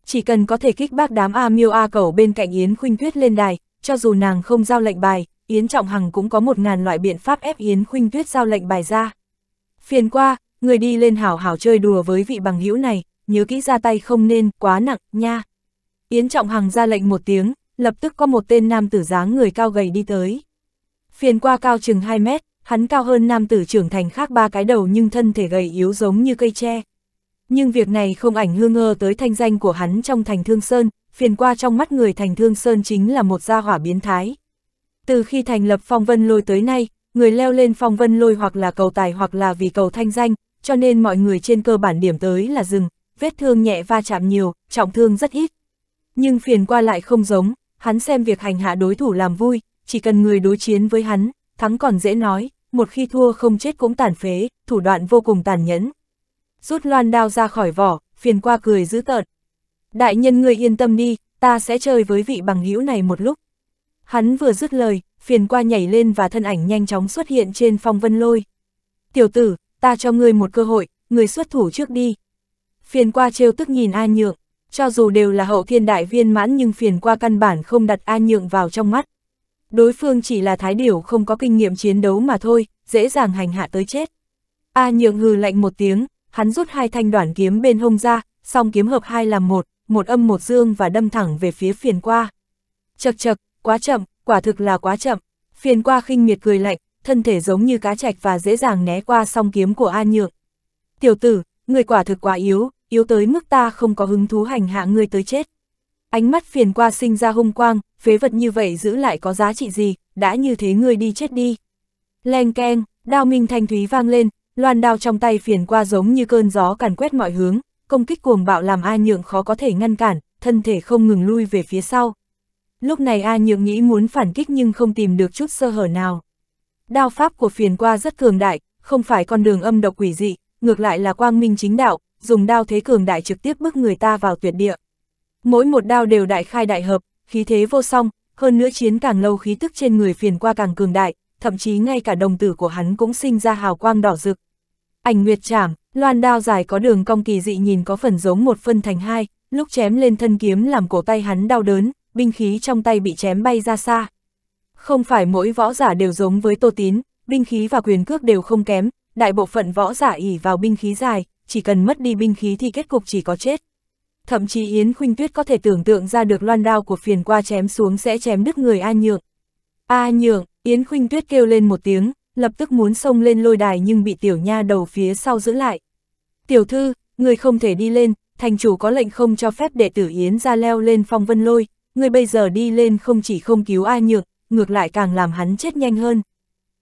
Speaker 1: Chỉ cần có thể kích bác đám A miêu A cẩu bên cạnh Yến Khuynh Tuyết lên đài, cho dù nàng không giao lệnh bài, Yến Trọng Hằng cũng có một ngàn loại biện pháp ép Yến Khuynh Tuyết giao lệnh bài ra. Phiền qua, người đi lên hảo hảo chơi đùa với vị bằng hữu này, nhớ kỹ ra tay không nên, quá nặng, nha. Yến Trọng Hằng ra lệnh một tiếng, lập tức có một tên nam tử dáng người cao gầy đi tới. Phiền qua cao chừng 2 mét, hắn cao hơn nam tử trưởng thành khác ba cái đầu nhưng thân thể gầy yếu giống như cây tre. Nhưng việc này không ảnh hương ngơ tới thanh danh của hắn trong thành Thương Sơn, phiền qua trong mắt người thành Thương Sơn chính là một gia hỏa biến thái. Từ khi thành lập phong vân lôi tới nay, người leo lên phong vân lôi hoặc là cầu tài hoặc là vì cầu thanh danh, cho nên mọi người trên cơ bản điểm tới là rừng, vết thương nhẹ va chạm nhiều, trọng thương rất ít. Nhưng phiền qua lại không giống, hắn xem việc hành hạ đối thủ làm vui, chỉ cần người đối chiến với hắn, thắng còn dễ nói, một khi thua không chết cũng tàn phế, thủ đoạn vô cùng tàn nhẫn. Rút loan đao ra khỏi vỏ, phiền qua cười dữ tợn. Đại nhân người yên tâm đi, ta sẽ chơi với vị bằng hữu này một lúc. Hắn vừa dứt lời, phiền qua nhảy lên và thân ảnh nhanh chóng xuất hiện trên phong vân lôi. Tiểu tử, ta cho ngươi một cơ hội, ngươi xuất thủ trước đi. Phiền qua trêu tức nhìn A Nhượng, cho dù đều là hậu thiên đại viên mãn nhưng phiền qua căn bản không đặt A Nhượng vào trong mắt. Đối phương chỉ là thái điểu không có kinh nghiệm chiến đấu mà thôi, dễ dàng hành hạ tới chết. A Nhượng hừ lạnh một tiếng, hắn rút hai thanh đoạn kiếm bên hông ra, song kiếm hợp hai làm một, một âm một dương và đâm thẳng về phía phiền qua. Chật chật, quá chậm, quả thực là quá chậm. Phiền qua khinh miệt cười lạnh, thân thể giống như cá trạch và dễ dàng né qua song kiếm của An nhượng. Tiểu tử, người quả thực quá yếu, yếu tới mức ta không có hứng thú hành hạ ngươi tới chết. Ánh mắt phiền qua sinh ra hung quang, phế vật như vậy giữ lại có giá trị gì, đã như thế ngươi đi chết đi. Leng keng, đao minh thanh thúy vang lên, loan đao trong tay phiền qua giống như cơn gió càn quét mọi hướng, công kích cuồng bạo làm A Nhượng khó có thể ngăn cản, thân thể không ngừng lui về phía sau. Lúc này A Nhượng nghĩ muốn phản kích nhưng không tìm được chút sơ hở nào. Đao pháp của phiền qua rất cường đại, không phải con đường âm độc quỷ dị, ngược lại là quang minh chính đạo, dùng đao thế cường đại trực tiếp bước người ta vào tuyệt địa. Mỗi một đao đều đại khai đại hợp, khí thế vô song, hơn nữa chiến càng lâu khí tức trên người phiền qua càng cường đại, thậm chí ngay cả đồng tử của hắn cũng sinh ra hào quang đỏ rực. Ảnh nguyệt trảm, loan đao dài có đường cong kỳ dị nhìn có phần giống một phân thành hai, lúc chém lên thân kiếm làm cổ tay hắn đau đớn, binh khí trong tay bị chém bay ra xa. Không phải mỗi võ giả đều giống với Tô Tín, binh khí và quyền cước đều không kém, đại bộ phận võ giả ỉ vào binh khí dài, chỉ cần mất đi binh khí thì kết cục chỉ có chết. Thậm chí Yến Khuynh Tuyết có thể tưởng tượng ra được loan đao của phiền qua chém xuống sẽ chém đứt người A Nhượng. A Nhượng, Yến Khuynh Tuyết kêu lên một tiếng, lập tức muốn xông lên lôi đài nhưng bị tiểu nha đầu phía sau giữ lại. Tiểu thư, người không thể đi lên, thành chủ có lệnh không cho phép đệ tử Yến ra leo lên phong vân lôi, ngươi bây giờ đi lên không chỉ không cứu A Nhược, ngược lại càng làm hắn chết nhanh hơn.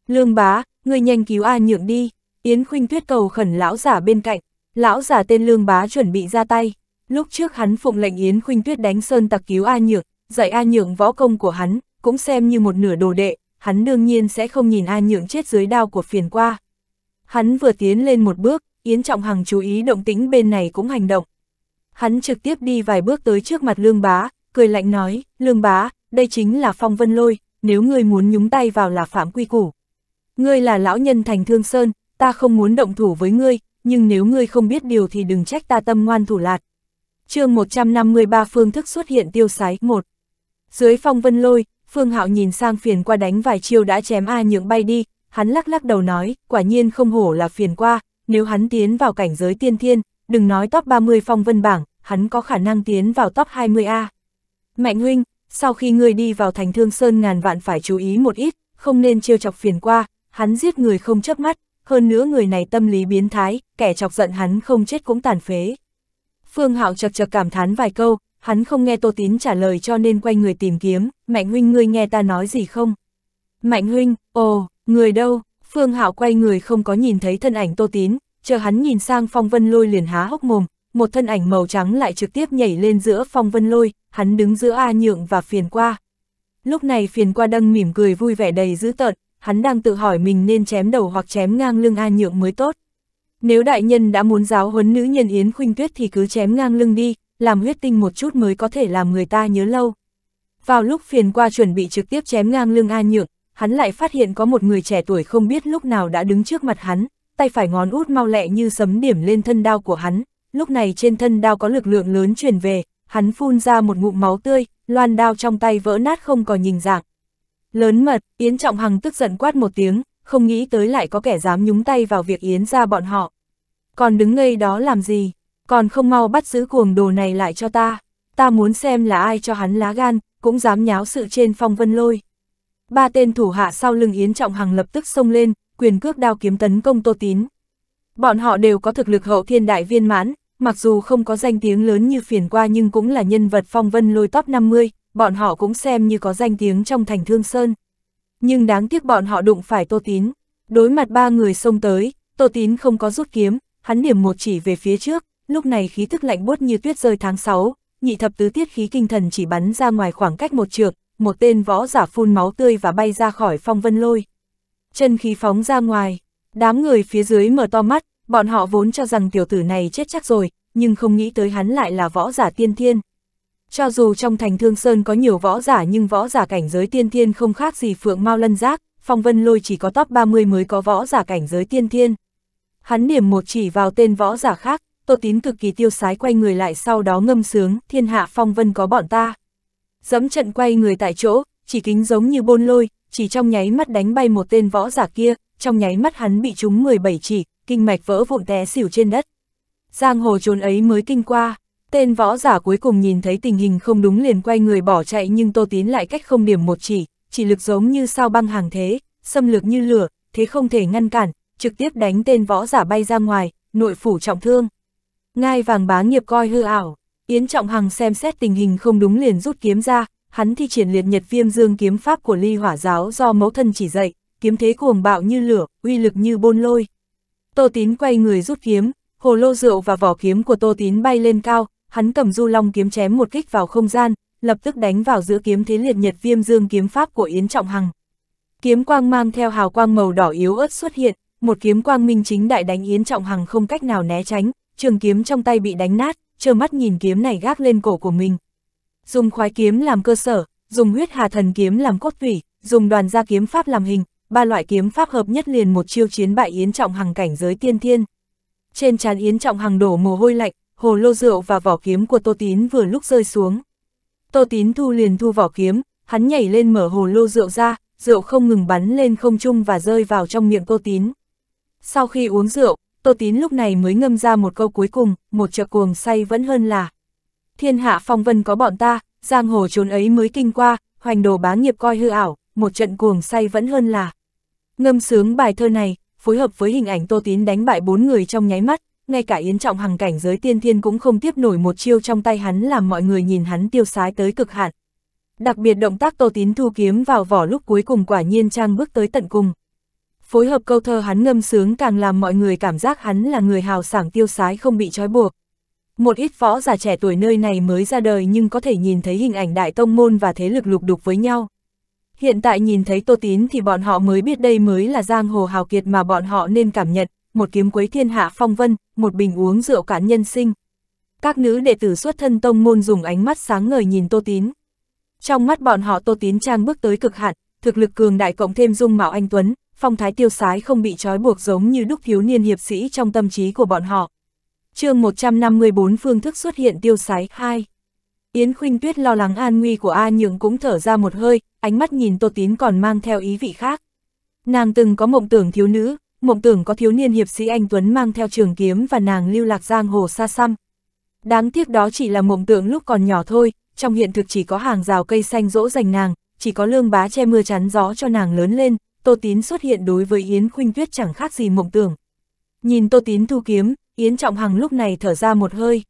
Speaker 1: Lương bá, ngươi nhanh cứu A Nhược đi, Yến Khuynh Tuyết cầu khẩn lão giả bên cạnh, lão giả tên Lương bá chuẩn bị ra tay. Lúc trước hắn phụng lệnh Yến Khuynh Tuyết đánh sơn tặc cứu A Nhược, dạy A Nhược võ công của hắn, cũng xem như một nửa đồ đệ, hắn đương nhiên sẽ không nhìn A Nhược chết dưới đao của phiền qua. Hắn vừa tiến lên một bước, Yến Trọng Hằng chú ý động tĩnh bên này cũng hành động. Hắn trực tiếp đi vài bước tới trước mặt Lương Bá, cười lạnh nói, lương bá, đây chính là phong vân lôi, nếu ngươi muốn nhúng tay vào là phạm quy củ. Ngươi là lão nhân thành thương sơn, ta không muốn động thủ với ngươi, nhưng nếu ngươi không biết điều thì đừng trách ta tâm ngoan thủ lạt. chương 153 phương thức xuất hiện tiêu sái 1. Dưới phong vân lôi, Phương Hạo nhìn sang phiền qua đánh vài chiêu đã chém A nhượng bay đi, hắn lắc lắc đầu nói, quả nhiên không hổ là phiền qua, nếu hắn tiến vào cảnh giới tiên thiên, đừng nói top 30 phong vân bảng, hắn có khả năng tiến vào top 20A. Mạnh huynh, sau khi ngươi đi vào thành thương sơn ngàn vạn phải chú ý một ít, không nên trêu chọc phiền qua, hắn giết người không chớp mắt, hơn nữa người này tâm lý biến thái, kẻ chọc giận hắn không chết cũng tàn phế. Phương Hạo chật chật cảm thán vài câu, hắn không nghe Tô Tín trả lời cho nên quay người tìm kiếm, Mạnh huynh ngươi nghe ta nói gì không? Mạnh huynh, ồ, người đâu? Phương Hạo quay người không có nhìn thấy thân ảnh Tô Tín, chờ hắn nhìn sang phong vân lôi liền há hốc mồm, một thân ảnh màu trắng lại trực tiếp nhảy lên giữa phong vân lôi, hắn đứng giữa A Nhượng và phiền qua. Lúc này phiền qua đăng mỉm cười vui vẻ đầy dữ tợn, hắn đang tự hỏi mình nên chém đầu hoặc chém ngang lưng A Nhượng mới tốt. Nếu đại nhân đã muốn giáo huấn nữ nhân Yến Khuynh Tuyết thì cứ chém ngang lưng đi, làm huyết tinh một chút mới có thể làm người ta nhớ lâu. Vào lúc phiền qua chuẩn bị trực tiếp chém ngang lưng A Nhượng, hắn lại phát hiện có một người trẻ tuổi không biết lúc nào đã đứng trước mặt hắn, tay phải ngón út mau lẹ như sấm điểm lên thân đao của hắn, lúc này trên thân đao có lực lượng lớn chuyển về, hắn phun ra một ngụm máu tươi, loan đao trong tay vỡ nát không còn nhìn dạng. Lớn mật, Yến Trọng Hằng tức giận quát một tiếng, không nghĩ tới lại có kẻ dám nhúng tay vào việc Yến ra bọn họ. Còn đứng ngây đó làm gì, còn không mau bắt giữ cuồng đồ này lại cho ta, ta muốn xem là ai cho hắn lá gan, cũng dám nháo sự trên phong vân lôi. Ba tên thủ hạ sau lưng Yến Trọng Hằng lập tức xông lên, quyền cước đao kiếm tấn công Tô Tín. Bọn họ đều có thực lực hậu thiên đại viên mãn, mặc dù không có danh tiếng lớn như phiền qua nhưng cũng là nhân vật phong vân lôi top 50, bọn họ cũng xem như có danh tiếng trong thành Thương Sơn. Nhưng đáng tiếc bọn họ đụng phải Tô Tín. Đối mặt ba người xông tới, Tô Tín không có rút kiếm, hắn điểm một chỉ về phía trước, lúc này khí thức lạnh buốt như tuyết rơi tháng 6, nhị thập tứ tiết khí kinh thần chỉ bắn ra ngoài khoảng cách một trượng một tên võ giả phun máu tươi và bay ra khỏi phong vân lôi. Chân khí phóng ra ngoài, Đám người phía dưới mở to mắt, bọn họ vốn cho rằng tiểu tử này chết chắc rồi, nhưng không nghĩ tới hắn lại là võ giả tiên thiên. Cho dù trong thành Thương Sơn có nhiều võ giả nhưng võ giả cảnh giới tiên thiên không khác gì Phượng Mao Lân Giác, Phong Vân Lôi chỉ có top 30 mới có võ giả cảnh giới tiên thiên. Hắn điểm một chỉ vào tên võ giả khác, Tô Tín cực kỳ tiêu sái quay người lại sau đó ngâm sướng, thiên hạ Phong Vân có bọn ta. Dẫm trận quay người tại chỗ, chỉ kính giống như bôn lôi, chỉ trong nháy mắt đánh bay một tên võ giả kia, trong nháy mắt hắn bị trúng 17 chỉ, kinh mạch vỡ vụn té xỉu trên đất. Giang hồ trốn ấy mới kinh qua, tên võ giả cuối cùng nhìn thấy tình hình không đúng liền quay người bỏ chạy nhưng Tô Tín lại cách không điểm một chỉ, chỉ lực giống như sao băng hàng thế, xâm lược như lửa, thế không thể ngăn cản, trực tiếp đánh tên võ giả bay ra ngoài, nội phủ trọng thương. Ngai vàng bá nghiệp coi hư ảo, Yến Trọng Hằng xem xét tình hình không đúng liền rút kiếm ra, hắn thi triển liệt nhật viêm dương kiếm pháp của ly hỏa giáo do mẫu thân chỉ dạy, kiếm thế cuồng bạo như lửa, uy lực như bôn lôi. Tô Tín quay người rút kiếm, hồ lô rượu và vỏ kiếm của Tô Tín bay lên cao, hắn cầm du long kiếm chém một kích vào không gian, lập tức đánh vào giữa kiếm thế liệt nhật viêm dương kiếm pháp của Yến Trọng Hằng. Kiếm quang mang theo hào quang màu đỏ yếu ớt xuất hiện, một kiếm quang minh chính đại đánh Yến Trọng Hằng không cách nào né tránh, trường kiếm trong tay bị đánh nát, trơ mắt nhìn kiếm này gác lên cổ của mình. Dùng khoái kiếm làm cơ sở, dùng huyết hà thần kiếm làm cốt thủy, dùng đoàn gia kiếm pháp làm hình, ba loại kiếm pháp hợp nhất liền một chiêu chiến bại Yến Trọng Hằng cảnh giới tiên thiên. Trên trán Yến Trọng Hằng đổ mồ hôi lạnh, hồ lô rượu và vỏ kiếm của Tô Tín vừa lúc rơi xuống. Tô Tín thu liền thu vỏ kiếm, hắn nhảy lên mở hồ lô rượu ra, rượu không ngừng bắn lên không trung và rơi vào trong miệng Tô Tín. Sau khi uống rượu, Tô Tín lúc này mới ngâm ra một câu cuối cùng, một chợ cuồng say vẫn hơn là. Thiên hạ phong vân có bọn ta, giang hồ trốn ấy mới kinh qua, hoành đồ bá nghiệp coi hư ảo, một trận cuồng say vẫn hơn là. Ngâm sướng bài thơ này, phối hợp với hình ảnh Tô Tín đánh bại bốn người trong nháy mắt, ngay cả Yến Trọng Hằng cảnh giới tiên thiên cũng không tiếp nổi một chiêu trong tay hắn làm mọi người nhìn hắn tiêu sái tới cực hạn. Đặc biệt động tác Tô Tín thu kiếm vào vỏ lúc cuối cùng quả nhiên trang bước tới tận cùng. Phối hợp câu thơ hắn ngâm sướng càng làm mọi người cảm giác hắn là người hào sảng tiêu sái không bị trói buộc. Một ít võ giả trẻ tuổi nơi này mới ra đời nhưng có thể nhìn thấy hình ảnh đại tông môn và thế lực lục đục với nhau. Hiện tại nhìn thấy Tô Tín thì bọn họ mới biết đây mới là giang hồ hào kiệt mà bọn họ nên cảm nhận, một kiếm quấy thiên hạ phong vân, một bình uống rượu cản nhân sinh. Các nữ đệ tử xuất thân tông môn dùng ánh mắt sáng ngời nhìn Tô Tín. Trong mắt bọn họ Tô Tín trang bước tới cực hạn, thực lực cường đại cộng thêm dung mạo anh Tuấn, phong thái tiêu sái không bị trói buộc giống như đúc thiếu niên hiệp sĩ trong tâm trí của bọn họ. chương 154 phương thức xuất hiện tiêu sái 2 Yến Khuynh Tuyết lo lắng an nguy của A Nhượng cũng thở ra một hơi, ánh mắt nhìn Tô Tín còn mang theo ý vị khác. Nàng từng có mộng tưởng thiếu nữ, mộng tưởng có thiếu niên hiệp sĩ anh Tuấn mang theo trường kiếm và nàng lưu lạc giang hồ xa xăm. Đáng tiếc đó chỉ là mộng tưởng lúc còn nhỏ thôi, trong hiện thực chỉ có hàng rào cây xanh dỗ dành nàng, chỉ có lương bá che mưa chắn gió cho nàng lớn lên, Tô Tín xuất hiện đối với Yến Khuynh Tuyết chẳng khác gì mộng tưởng. Nhìn Tô Tín thu kiếm, Yến Trọng Hằng lúc này thở ra một hơi.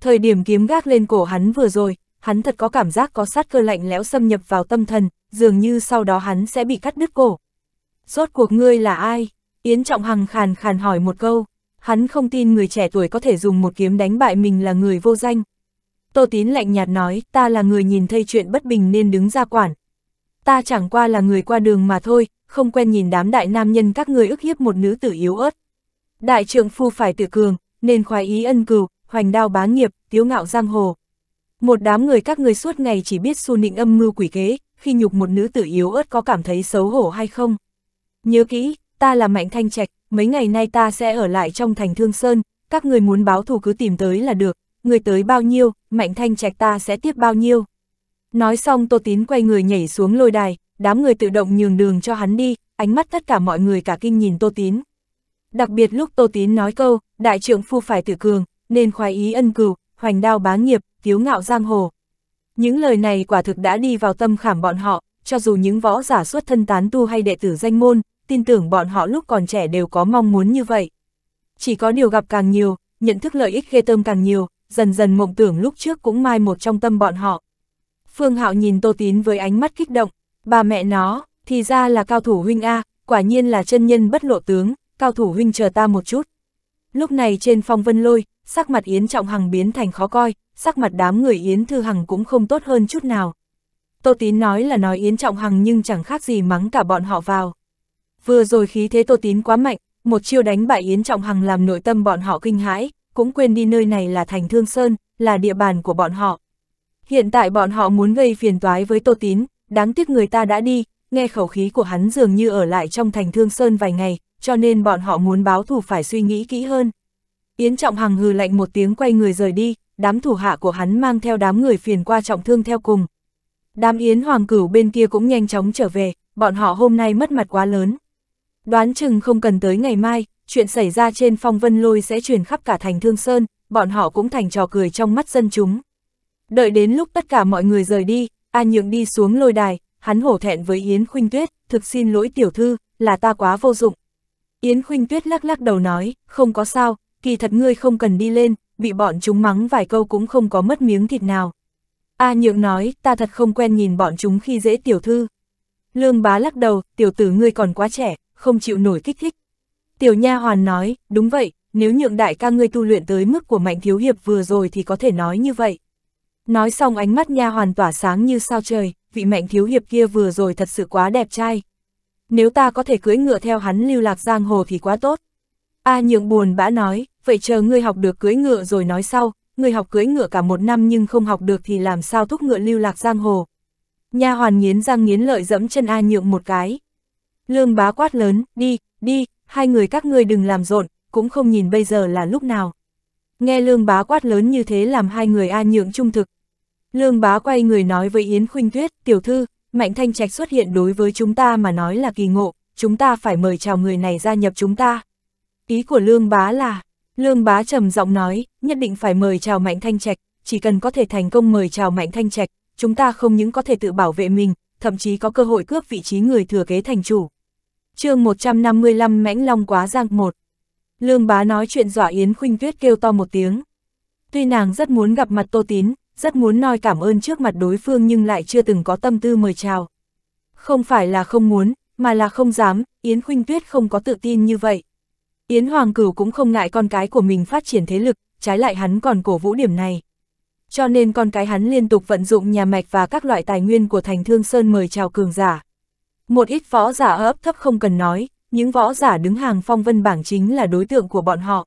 Speaker 1: Thời điểm kiếm gác lên cổ hắn vừa rồi, hắn thật có cảm giác có sát cơ lạnh lẽo xâm nhập vào tâm thần, dường như sau đó hắn sẽ bị cắt đứt cổ. Rốt cuộc ngươi là ai? Yến Trọng Hằng khàn khàn hỏi một câu, hắn không tin người trẻ tuổi có thể dùng một kiếm đánh bại mình là người vô danh. Tô Tín lạnh nhạt nói, ta là người nhìn thấy chuyện bất bình nên đứng ra quản. Ta chẳng qua là người qua đường mà thôi, không quen nhìn đám đại nam nhân các người ức hiếp một nữ tử yếu ớt. Đại trượng phu phải tự cường, nên khoái ý ân cừu, hoành đao bá nghiệp, tiếu ngạo giang hồ. Một đám người các người suốt ngày chỉ biết xu nịnh âm mưu quỷ kế, khi nhục một nữ tử yếu ớt có cảm thấy xấu hổ hay không. Nhớ kỹ, ta là Mạnh Thanh Trạch, mấy ngày nay ta sẽ ở lại trong thành Thương Sơn, các người muốn báo thù cứ tìm tới là được, người tới bao nhiêu, Mạnh Thanh Trạch ta sẽ tiếp bao nhiêu. Nói xong Tô Tín quay người nhảy xuống lôi đài, đám người tự động nhường đường cho hắn đi, ánh mắt tất cả mọi người cả kinh nhìn Tô Tín. Đặc biệt lúc Tô Tín nói câu, đại trưởng phu phải Tử cường, nên khoái ý ân cừu, hoành đao bá nghiệp, tiếu ngạo giang hồ. Những lời này quả thực đã đi vào tâm khảm bọn họ, cho dù những võ giả xuất thân tán tu hay đệ tử danh môn, tin tưởng bọn họ lúc còn trẻ đều có mong muốn như vậy. Chỉ có điều gặp càng nhiều, nhận thức lợi ích ghê tơm càng nhiều, dần dần mộng tưởng lúc trước cũng mai một trong tâm bọn họ. Phương Hạo nhìn Tô Tín với ánh mắt kích động, bà mẹ nó, thì ra là cao thủ huynh A, quả nhiên là chân nhân bất lộ tướng, cao thủ huynh chờ ta một chút. Lúc này trên phong vân lôi, sắc mặt Yến Trọng Hằng biến thành khó coi, sắc mặt đám người Yến Thư Hằng cũng không tốt hơn chút nào. Tô Tín nói là nói Yến Trọng Hằng nhưng chẳng khác gì mắng cả bọn họ vào. Vừa rồi khí thế Tô Tín quá mạnh, một chiêu đánh bại Yến Trọng Hằng làm nội tâm bọn họ kinh hãi, cũng quên đi nơi này là thành Thương Sơn, là địa bàn của bọn họ. Hiện tại bọn họ muốn gây phiền toái với Tô Tín, đáng tiếc người ta đã đi, nghe khẩu khí của hắn dường như ở lại trong thành Thương Sơn vài ngày, cho nên bọn họ muốn báo thù phải suy nghĩ kỹ hơn. Yến Trọng Hằng hừ lạnh một tiếng quay người rời đi, đám thủ hạ của hắn mang theo đám người phiền qua trọng thương theo cùng. Đám Yến Hoàng Cửu bên kia cũng nhanh chóng trở về, bọn họ hôm nay mất mặt quá lớn. Đoán chừng không cần tới ngày mai, chuyện xảy ra trên phong vân lôi sẽ truyền khắp cả thành Thương Sơn, bọn họ cũng thành trò cười trong mắt dân chúng. Đợi đến lúc tất cả mọi người rời đi, A Nhượng đi xuống lôi đài, hắn hổ thẹn với Yến Khuynh Tuyết, thực xin lỗi tiểu thư, là ta quá vô dụng. Yến Khuynh Tuyết lắc lắc đầu nói, không có sao, kỳ thật ngươi không cần đi lên, bị bọn chúng mắng vài câu cũng không có mất miếng thịt nào. A Nhượng nói, ta thật không quen nhìn bọn chúng khi dễ tiểu thư. Lương bá lắc đầu, tiểu tử ngươi còn quá trẻ, không chịu nổi kích thích. Tiểu nha hoàn nói, đúng vậy, nếu nhượng đại ca ngươi tu luyện tới mức của mạnh thiếu hiệp vừa rồi thì có thể nói như vậy. Nói xong ánh mắt nha hoàn tỏa sáng như sao trời, vị mạnh thiếu hiệp kia vừa rồi thật sự quá đẹp trai nếu ta có thể cưới ngựa theo hắn lưu lạc giang hồ thì quá tốt. A nhượng buồn bã nói, vậy chờ ngươi học được cưới ngựa rồi nói sau, ngươi học cưới ngựa cả một năm nhưng không học được thì làm sao thúc ngựa lưu lạc giang hồ. Nha hoàn nghiến răng nghiến lợi dẫm chân A nhượng một cái. Lương bá quát lớn, đi, đi, hai người các ngươi đừng làm rộn, cũng không nhìn bây giờ là lúc nào. Nghe lương bá quát lớn như thế làm hai người A nhượng trung thực. Lương bá quay người nói với Yến Khuynh Tuyết, tiểu thư, Mạnh Thanh Trạch xuất hiện đối với chúng ta mà nói là kỳ ngộ, chúng ta phải mời chào người này gia nhập chúng ta. Ý của Lương Bá là, Lương Bá trầm giọng nói, nhất định phải mời chào Mạnh Thanh Trạch, chỉ cần có thể thành công mời chào Mạnh Thanh Trạch, chúng ta không những có thể tự bảo vệ mình, thậm chí có cơ hội cướp vị trí người thừa kế thành chủ. chương 155 Mãnh Long Quá Giang 1 Lương Bá nói chuyện dọa Yến Khuynh Tuyết kêu to một tiếng. Tuy nàng rất muốn gặp mặt Tô Tín, rất muốn nói cảm ơn trước mặt đối phương nhưng lại chưa từng có tâm tư mời chào. Không phải là không muốn, mà là không dám, Yến Khuynh Tuyết không có tự tin như vậy. Yến Hoàng Cửu cũng không ngại con cái của mình phát triển thế lực, trái lại hắn còn cổ vũ điểm này. Cho nên con cái hắn liên tục vận dụng nhà mạch và các loại tài nguyên của thành thương sơn mời chào cường giả. Một ít võ giả ở ấp thấp không cần nói, những võ giả đứng hàng phong vân bảng chính là đối tượng của bọn họ.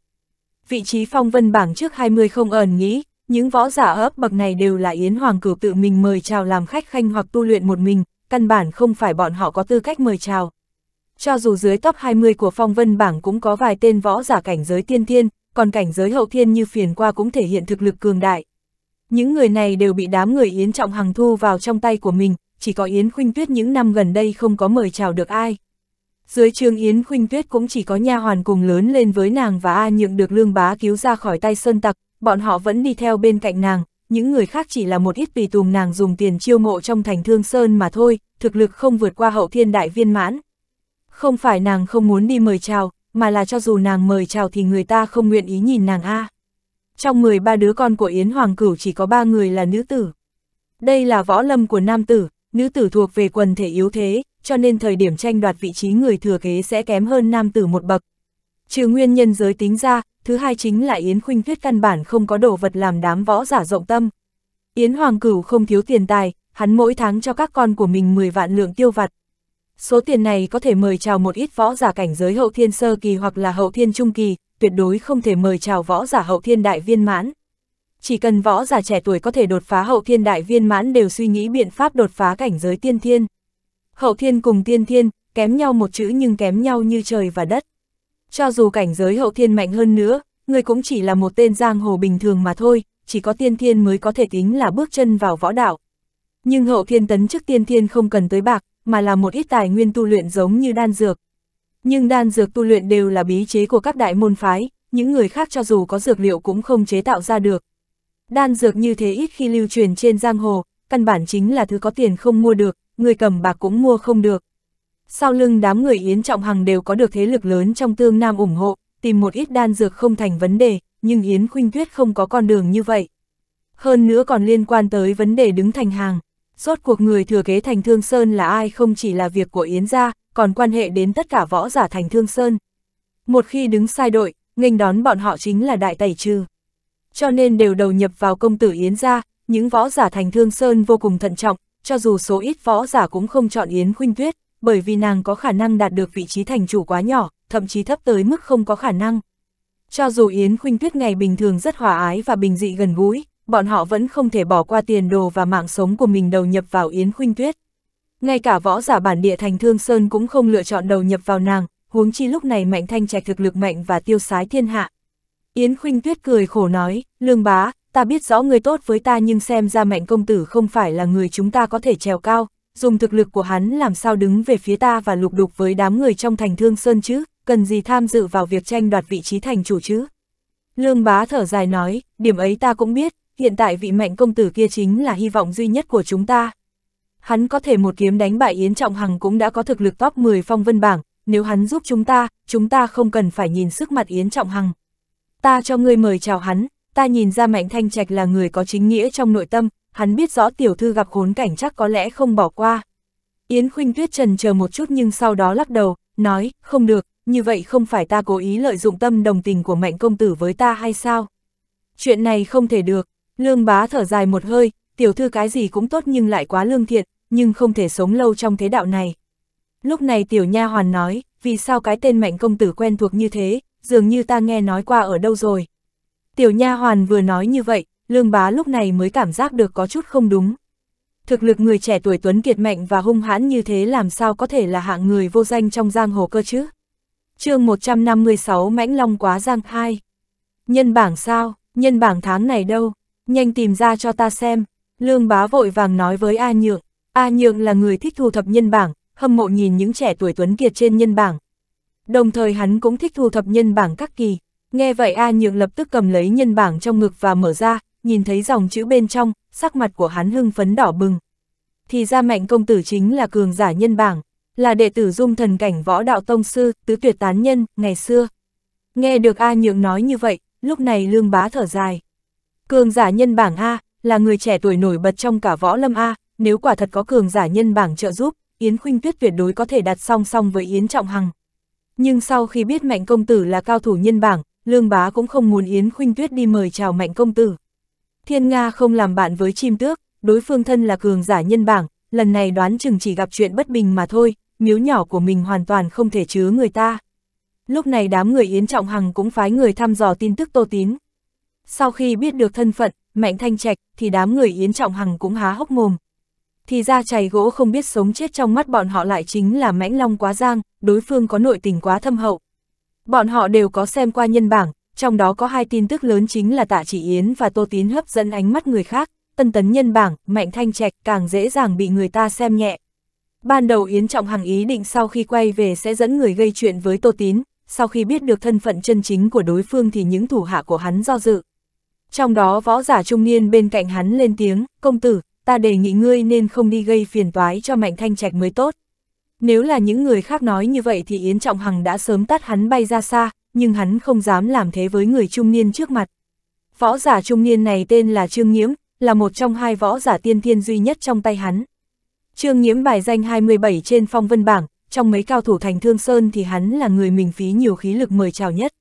Speaker 1: Vị trí phong vân bảng trước 20 không ẩn nghĩ, những võ giả ấp bậc này đều là Yến Hoàng cử tự mình mời chào làm khách khanh hoặc tu luyện một mình, căn bản không phải bọn họ có tư cách mời chào. Cho dù dưới top 20 của phong vân bảng cũng có vài tên võ giả cảnh giới tiên thiên, còn cảnh giới hậu thiên như phiền qua cũng thể hiện thực lực cường đại. Những người này đều bị đám người Yến Trọng Hằng thu vào trong tay của mình, chỉ có Yến Khuynh Tuyết những năm gần đây không có mời chào được ai. Dưới trường Yến Khuynh Tuyết cũng chỉ có nha hoàn cùng lớn lên với nàng và A Nhượng được lương bá cứu ra khỏi tay sơn tặc, bọn họ vẫn đi theo bên cạnh nàng, những người khác chỉ là một ít tùy tùng nàng dùng tiền chiêu mộ trong thành thương sơn mà thôi, thực lực không vượt qua hậu thiên đại viên mãn. Không phải nàng không muốn đi mời chào, mà là cho dù nàng mời chào thì người ta không nguyện ý nhìn nàng a. À. Trong 13 đứa con của Yến Hoàng Cửu chỉ có 3 người là nữ tử. Đây là võ lâm của nam tử, nữ tử thuộc về quần thể yếu thế, cho nên thời điểm tranh đoạt vị trí người thừa kế sẽ kém hơn nam tử một bậc, Trừ nguyên nhân giới tính ra, thứ hai chính là Yến Khuynh Thuyết căn bản không có đồ vật làm đám võ giả rộng tâm. Yến Hoàng Cửu không thiếu tiền tài, hắn mỗi tháng cho các con của mình 10 vạn lượng tiêu vặt. Số tiền này có thể mời chào một ít võ giả cảnh giới hậu thiên sơ kỳ hoặc là hậu thiên trung kỳ, tuyệt đối không thể mời chào võ giả hậu thiên đại viên mãn. Chỉ cần võ giả trẻ tuổi có thể đột phá hậu thiên đại viên mãn đều suy nghĩ biện pháp đột phá cảnh giới tiên thiên. Hậu thiên cùng tiên thiên, kém nhau một chữ nhưng kém nhau như trời và đất cho dù cảnh giới hậu thiên mạnh hơn nữa, người cũng chỉ là một tên giang hồ bình thường mà thôi, chỉ có tiên thiên mới có thể tính là bước chân vào võ đạo. Nhưng hậu thiên tấn trước tiên thiên không cần tới bạc, mà là một ít tài nguyên tu luyện giống như đan dược. Nhưng đan dược tu luyện đều là bí chế của các đại môn phái, những người khác cho dù có dược liệu cũng không chế tạo ra được. Đan dược như thế ít khi lưu truyền trên giang hồ, căn bản chính là thứ có tiền không mua được, người cầm bạc cũng mua không được sau lưng đám người Yến Trọng Hằng đều có được thế lực lớn trong tương nam ủng hộ, tìm một ít đan dược không thành vấn đề, nhưng Yến Khuynh Tuyết không có con đường như vậy. Hơn nữa còn liên quan tới vấn đề đứng thành hàng, rốt cuộc người thừa kế thành Thương Sơn là ai không chỉ là việc của Yến gia, còn quan hệ đến tất cả võ giả thành Thương Sơn. Một khi đứng sai đội, nghênh đón bọn họ chính là đại tẩy trừ. Cho nên đều đầu nhập vào công tử Yến gia, những võ giả thành Thương Sơn vô cùng thận trọng, cho dù số ít võ giả cũng không chọn Yến Khuynh Tuyết, bởi vì nàng có khả năng đạt được vị trí thành chủ quá nhỏ, thậm chí thấp tới mức không có khả năng. Cho dù Yến Khuynh Tuyết ngày bình thường rất hòa ái và bình dị gần gũi, bọn họ vẫn không thể bỏ qua tiền đồ và mạng sống của mình đầu nhập vào Yến Khuynh Tuyết. Ngay cả võ giả bản địa thành Thương Sơn cũng không lựa chọn đầu nhập vào nàng, huống chi lúc này Mạnh Thanh Trạch thực lực mạnh và tiêu sái thiên hạ. Yến Khuynh Tuyết cười khổ nói, "Lương bá, ta biết rõ người tốt với ta nhưng xem ra Mạnh công tử không phải là người chúng ta có thể trèo cao." dùng thực lực của hắn làm sao đứng về phía ta và lục đục với đám người trong thành thương sơn chứ, cần gì tham dự vào việc tranh đoạt vị trí thành chủ chứ. Lương bá thở dài nói, điểm ấy ta cũng biết, hiện tại vị mạnh công tử kia chính là hy vọng duy nhất của chúng ta. Hắn có thể một kiếm đánh bại Yến Trọng Hằng cũng đã có thực lực top 10 phong vân bảng, nếu hắn giúp chúng ta, chúng ta không cần phải nhìn sức mặt Yến Trọng Hằng. Ta cho ngươi mời chào hắn, ta nhìn ra Mạnh Thanh Trạch là người có chính nghĩa trong nội tâm, hắn biết rõ tiểu thư gặp khốn cảnh chắc có lẽ không bỏ qua. Yến Khuynh Tuyết trần chờ một chút nhưng sau đó lắc đầu, nói, không được, như vậy không phải ta cố ý lợi dụng tâm đồng tình của mạnh công tử với ta hay sao? Chuyện này không thể được, lương bá thở dài một hơi, tiểu thư cái gì cũng tốt nhưng lại quá lương thiện, nhưng không thể sống lâu trong thế đạo này. Lúc này tiểu nha hoàn nói, vì sao cái tên mạnh công tử quen thuộc như thế, dường như ta nghe nói qua ở đâu rồi. Tiểu nha hoàn vừa nói như vậy, Lương Bá lúc này mới cảm giác được có chút không đúng. Thực lực người trẻ tuổi tuấn kiệt mạnh và hung hãn như thế làm sao có thể là hạng người vô danh trong giang hồ cơ chứ? chương 156 Mãnh Long quá giang 2. Nhân bảng sao, nhân bảng tháng này đâu, nhanh tìm ra cho ta xem. Lương Bá vội vàng nói với A Nhượng, A Nhượng là người thích thu thập nhân bảng, hâm mộ nhìn những trẻ tuổi tuấn kiệt trên nhân bảng. Đồng thời hắn cũng thích thu thập nhân bảng các kỳ. Nghe vậy A Nhượng lập tức cầm lấy nhân bảng trong ngực và mở ra, nhìn thấy dòng chữ bên trong, sắc mặt của hắn hưng phấn đỏ bừng. Thì ra mạnh công tử chính là cường giả nhân bảng, là đệ tử dung thần cảnh võ đạo tông sư, tứ tuyệt tán nhân, ngày xưa. Nghe được A Nhượng nói như vậy, lúc này lương bá thở dài. Cường giả nhân bảng A, là người trẻ tuổi nổi bật trong cả võ lâm A, nếu quả thật có cường giả nhân bảng trợ giúp, Yến Khuynh Tuyết tuyệt đối có thể đặt song song với Yến Trọng Hằng. Nhưng sau khi biết Mạnh Công Tử là cao thủ nhân bảng, Lương Bá cũng không muốn Yến Khuynh Tuyết đi mời chào Mạnh Công Tử. Thiên Nga không làm bạn với chim tước, đối phương thân là cường giả nhân bảng, lần này đoán chừng chỉ gặp chuyện bất bình mà thôi, miếu nhỏ của mình hoàn toàn không thể chứa người ta. Lúc này đám người Yến Trọng Hằng cũng phái người thăm dò tin tức Tô Tín. Sau khi biết được thân phận, Mạnh Thanh Trạch, thì đám người Yến Trọng Hằng cũng há hốc mồm. Thì ra chày gỗ không biết sống chết trong mắt bọn họ lại chính là mãnh long quá giang, đối phương có nội tình quá thâm hậu. Bọn họ đều có xem qua nhân bảng, trong đó có hai tin tức lớn chính là Tạ Chỉ Yến và Tô Tín hấp dẫn ánh mắt người khác, tân tấn nhân bảng, mạnh thanh trạch càng dễ dàng bị người ta xem nhẹ. Ban đầu Yến Trọng Hằng ý định sau khi quay về sẽ dẫn người gây chuyện với Tô Tín, sau khi biết được thân phận chân chính của đối phương thì những thủ hạ của hắn do dự. Trong đó võ giả trung niên bên cạnh hắn lên tiếng, công tử, ta đề nghị ngươi nên không đi gây phiền toái cho mạnh thanh trạch mới tốt. Nếu là những người khác nói như vậy thì Yến Trọng Hằng đã sớm tắt hắn bay ra xa, nhưng hắn không dám làm thế với người trung niên trước mặt. Võ giả trung niên này tên là Trương nhiễm là một trong hai võ giả tiên thiên duy nhất trong tay hắn. Trương nhiễm bài danh 27 trên phong vân bảng, trong mấy cao thủ thành Thương Sơn thì hắn là người mình phí nhiều khí lực mời chào nhất.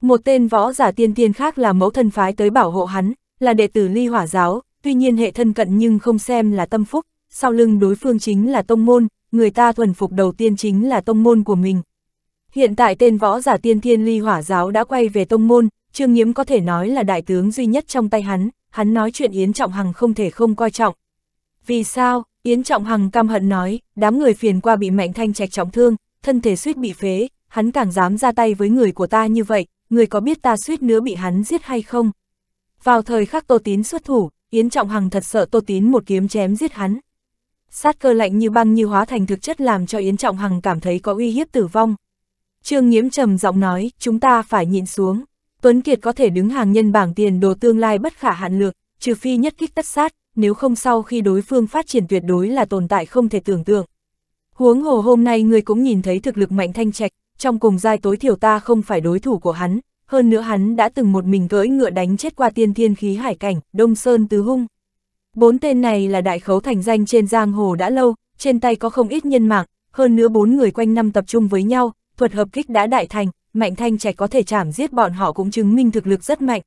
Speaker 1: Một tên võ giả tiên thiên khác là mẫu thân phái tới bảo hộ hắn, là đệ tử ly hỏa giáo, tuy nhiên hệ thân cận nhưng không xem là tâm phúc, sau lưng đối phương chính là tông môn, người ta thuần phục đầu tiên chính là tông môn của mình, Hiện tại tên võ giả tiên thiên ly hỏa giáo đã quay về tông môn, Trương Nhiễm có thể nói là đại tướng duy nhất trong tay hắn, hắn nói chuyện Yến Trọng Hằng không thể không coi trọng. Vì sao, Yến Trọng Hằng căm hận nói, đám người phiền qua bị Mạnh Thanh Trạch trọng thương, thân thể suýt bị phế, hắn càng dám ra tay với người của ta như vậy, người có biết ta suýt nữa bị hắn giết hay không? Vào thời khắc Tô Tín xuất thủ, Yến Trọng Hằng thật sợ Tô Tín một kiếm chém giết hắn. Sát cơ lạnh như băng như hóa thành thực chất làm cho Yến Trọng Hằng cảm thấy có uy hiếp tử vong, Trương Nhiễm trầm giọng nói, chúng ta phải nhịn xuống. Tuấn Kiệt có thể đứng hàng nhân bảng tiền đồ tương lai bất khả hạn lược, trừ phi nhất kích tất sát, nếu không sau khi đối phương phát triển tuyệt đối là tồn tại không thể tưởng tượng. Huống hồ hôm nay người cũng nhìn thấy thực lực mạnh thanh trạch, trong cùng giai tối thiểu ta không phải đối thủ của hắn, hơn nữa hắn đã từng một mình cưỡi ngựa đánh chết qua tiên thiên khí hải cảnh, Đông Sơn Tứ Hung. Bốn tên này là đại khấu thành danh trên giang hồ đã lâu, trên tay có không ít nhân mạng, hơn nữa bốn người quanh năm tập trung với nhau, thuật hợp kích đã đại thành, Mạnh Thanh Trạch có thể chảm giết bọn họ cũng chứng minh thực lực rất mạnh.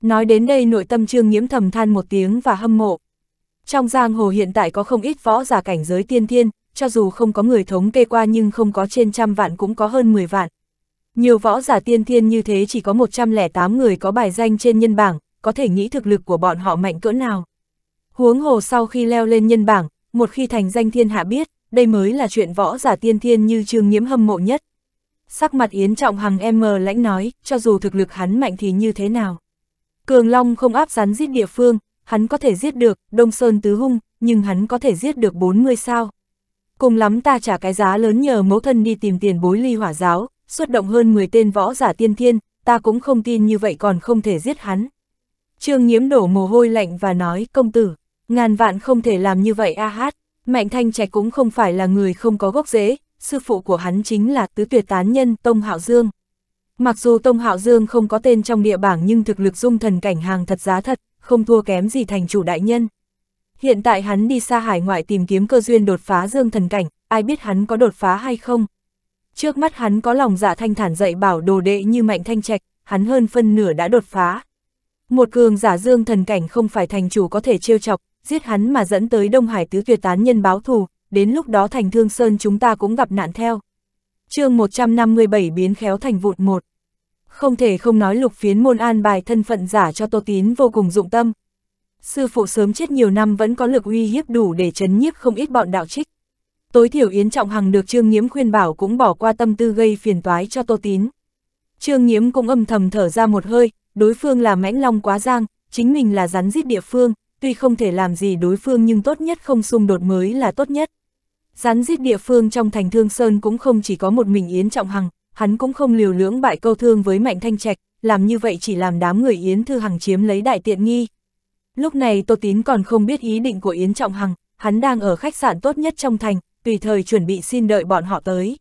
Speaker 1: Nói đến đây nội tâm Trương Nhiễm thầm than một tiếng và hâm mộ. Trong giang hồ hiện tại có không ít võ giả cảnh giới tiên thiên, cho dù không có người thống kê qua nhưng không có trên trăm vạn cũng có hơn 10 vạn. Nhiều võ giả tiên thiên như thế chỉ có 108 người có bài danh trên nhân bảng, có thể nghĩ thực lực của bọn họ mạnh cỡ nào. Huống hồ sau khi leo lên nhân bảng, một khi thành danh thiên hạ biết, đây mới là chuyện võ giả tiên thiên như Trương Nhiễm hâm mộ nhất. Sắc mặt Yến Trọng Hằng em mờ lãnh nói, cho dù thực lực hắn mạnh thì như thế nào. Cường Long không áp rắn giết địa phương, hắn có thể giết được, Đông Sơn Tứ Hung, nhưng hắn có thể giết được 40 sao. Cùng lắm ta trả cái giá lớn nhờ mẫu thân đi tìm tiền bối ly hỏa giáo, xuất động hơn 10 tên võ giả tiên thiên, ta cũng không tin như vậy còn không thể giết hắn. Trương nhiễm đổ mồ hôi lạnh và nói, công tử, ngàn vạn không thể làm như vậy a hát, Mạnh Thanh Trạch cũng không phải là người không có gốc rễ, sư phụ của hắn chính là tứ tuyệt tán nhân Tông Hạo Dương. Mặc dù Tông Hạo Dương không có tên trong địa bảng nhưng thực lực dung thần cảnh hàng thật giá thật, không thua kém gì thành chủ đại nhân. Hiện tại hắn đi xa hải ngoại tìm kiếm cơ duyên đột phá dương thần cảnh, ai biết hắn có đột phá hay không. Trước mắt hắn có lòng dạ thanh thản dạy bảo đồ đệ như mạnh thanh trạch, hắn hơn phân nửa đã đột phá. Một cường giả dương thần cảnh không phải thành chủ có thể trêu chọc, giết hắn mà dẫn tới Đông Hải tứ tuyệt tán nhân báo thù, đến lúc đó thành thương sơn chúng ta cũng gặp nạn theo. chương 157 biến khéo thành vụn một. Không thể không nói lục phiến môn an bài thân phận giả cho Tô Tín vô cùng dụng tâm. Sư phụ sớm chết nhiều năm vẫn có lực uy hiếp đủ để chấn nhiếp không ít bọn đạo trích. Tối thiểu Yến Trọng Hằng được Trương Nhiễm khuyên bảo cũng bỏ qua tâm tư gây phiền toái cho Tô Tín. Trương Nhiễm cũng âm thầm thở ra một hơi, đối phương là mãnh long quá giang, chính mình là rắn giết địa phương, tuy không thể làm gì đối phương nhưng tốt nhất không xung đột mới là tốt nhất. Rắn giết địa phương trong thành Thương Sơn cũng không chỉ có một mình Yến Trọng Hằng, hắn cũng không liều lưỡng bại câu thương với Mạnh Thanh Trạch, làm như vậy chỉ làm đám người Yến Thư Hằng chiếm lấy đại tiện nghi. Lúc này Tô Tín còn không biết ý định của Yến Trọng Hằng, hắn đang ở khách sạn tốt nhất trong thành, tùy thời chuẩn bị xin đợi bọn họ tới.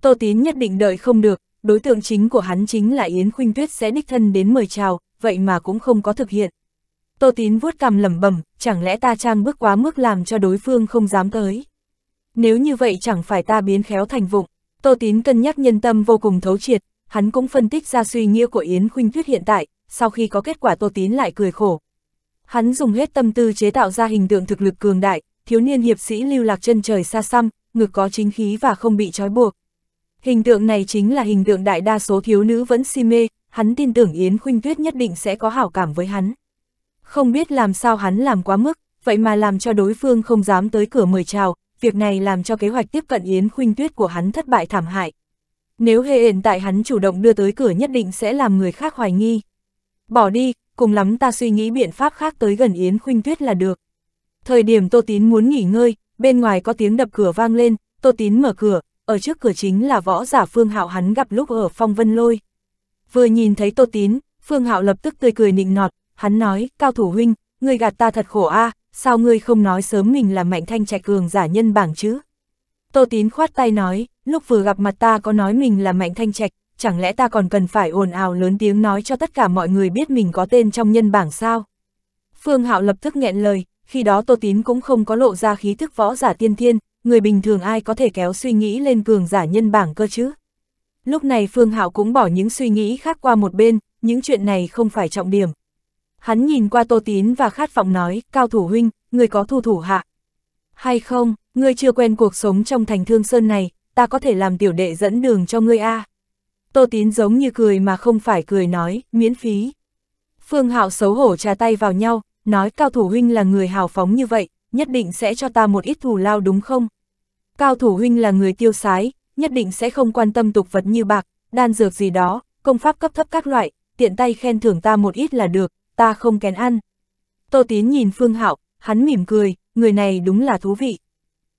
Speaker 1: Tô Tín nhất định đợi không được, đối tượng chính của hắn chính là Yến Khuynh Tuyết sẽ đích thân đến mời chào, vậy mà cũng không có thực hiện. Tô Tín vuốt cằm lẩm bẩm, chẳng lẽ ta trang bước quá mức làm cho đối phương không dám tới nếu như vậy chẳng phải ta biến khéo thành vụng. Tô Tín cân nhắc nhân tâm vô cùng thấu triệt, hắn cũng phân tích ra suy nghĩa của Yến Khuynh Tuyết hiện tại, sau khi có kết quả Tô Tín lại cười khổ. Hắn dùng hết tâm tư chế tạo ra hình tượng thực lực cường đại, thiếu niên hiệp sĩ lưu lạc chân trời xa xăm, ngực có chính khí và không bị trói buộc. Hình tượng này chính là hình tượng đại đa số thiếu nữ vẫn si mê, hắn tin tưởng Yến Khuynh Tuyết nhất định sẽ có hảo cảm với hắn. Không biết làm sao hắn làm quá mức, vậy mà làm cho đối phương không dám tới cửa mời chào, việc này làm cho kế hoạch tiếp cận Yến Khuynh Tuyết của hắn thất bại thảm hại. Nếu hệ hiện tại hắn chủ động đưa tới cửa nhất định sẽ làm người khác hoài nghi. Bỏ đi, cùng lắm ta suy nghĩ biện pháp khác tới gần Yến Khuynh Tuyết là được. Thời điểm Tô Tín muốn nghỉ ngơi, bên ngoài có tiếng đập cửa vang lên, Tô Tín mở cửa, ở trước cửa chính là võ giả Phương Hạo hắn gặp lúc ở phong vân lôi. Vừa nhìn thấy Tô Tín, Phương Hạo lập tức tươi cười nịnh nọt, hắn nói, cao thủ huynh, người gạt ta thật khổ a à, sao ngươi không nói sớm mình là mạnh thanh trạch cường giả nhân bảng chứ? Tô Tín khoát tay nói, lúc vừa gặp mặt ta có nói mình là mạnh thanh trạch, chẳng lẽ ta còn cần phải ồn ào lớn tiếng nói cho tất cả mọi người biết mình có tên trong nhân bảng sao? Phương Hạo lập tức nghẹn lời, khi đó Tô Tín cũng không có lộ ra khí thức võ giả tiên thiên, người bình thường ai có thể kéo suy nghĩ lên cường giả nhân bảng cơ chứ? Lúc này Phương Hạo cũng bỏ những suy nghĩ khác qua một bên, những chuyện này không phải trọng điểm, Hắn nhìn qua Tô Tín và khát vọng nói, cao thủ huynh, người có thu thủ hạ. Hay không, ngươi chưa quen cuộc sống trong thành thương sơn này, ta có thể làm tiểu đệ dẫn đường cho ngươi a à. Tô Tín giống như cười mà không phải cười nói, miễn phí. Phương Hạo xấu hổ trà tay vào nhau, nói cao thủ huynh là người hào phóng như vậy, nhất định sẽ cho ta một ít thù lao đúng không? Cao thủ huynh là người tiêu sái, nhất định sẽ không quan tâm tục vật như bạc, đan dược gì đó, công pháp cấp thấp các loại, tiện tay khen thưởng ta một ít là được, ta không kén ăn. Tô Tín nhìn Phương Hạo, hắn mỉm cười, người này đúng là thú vị.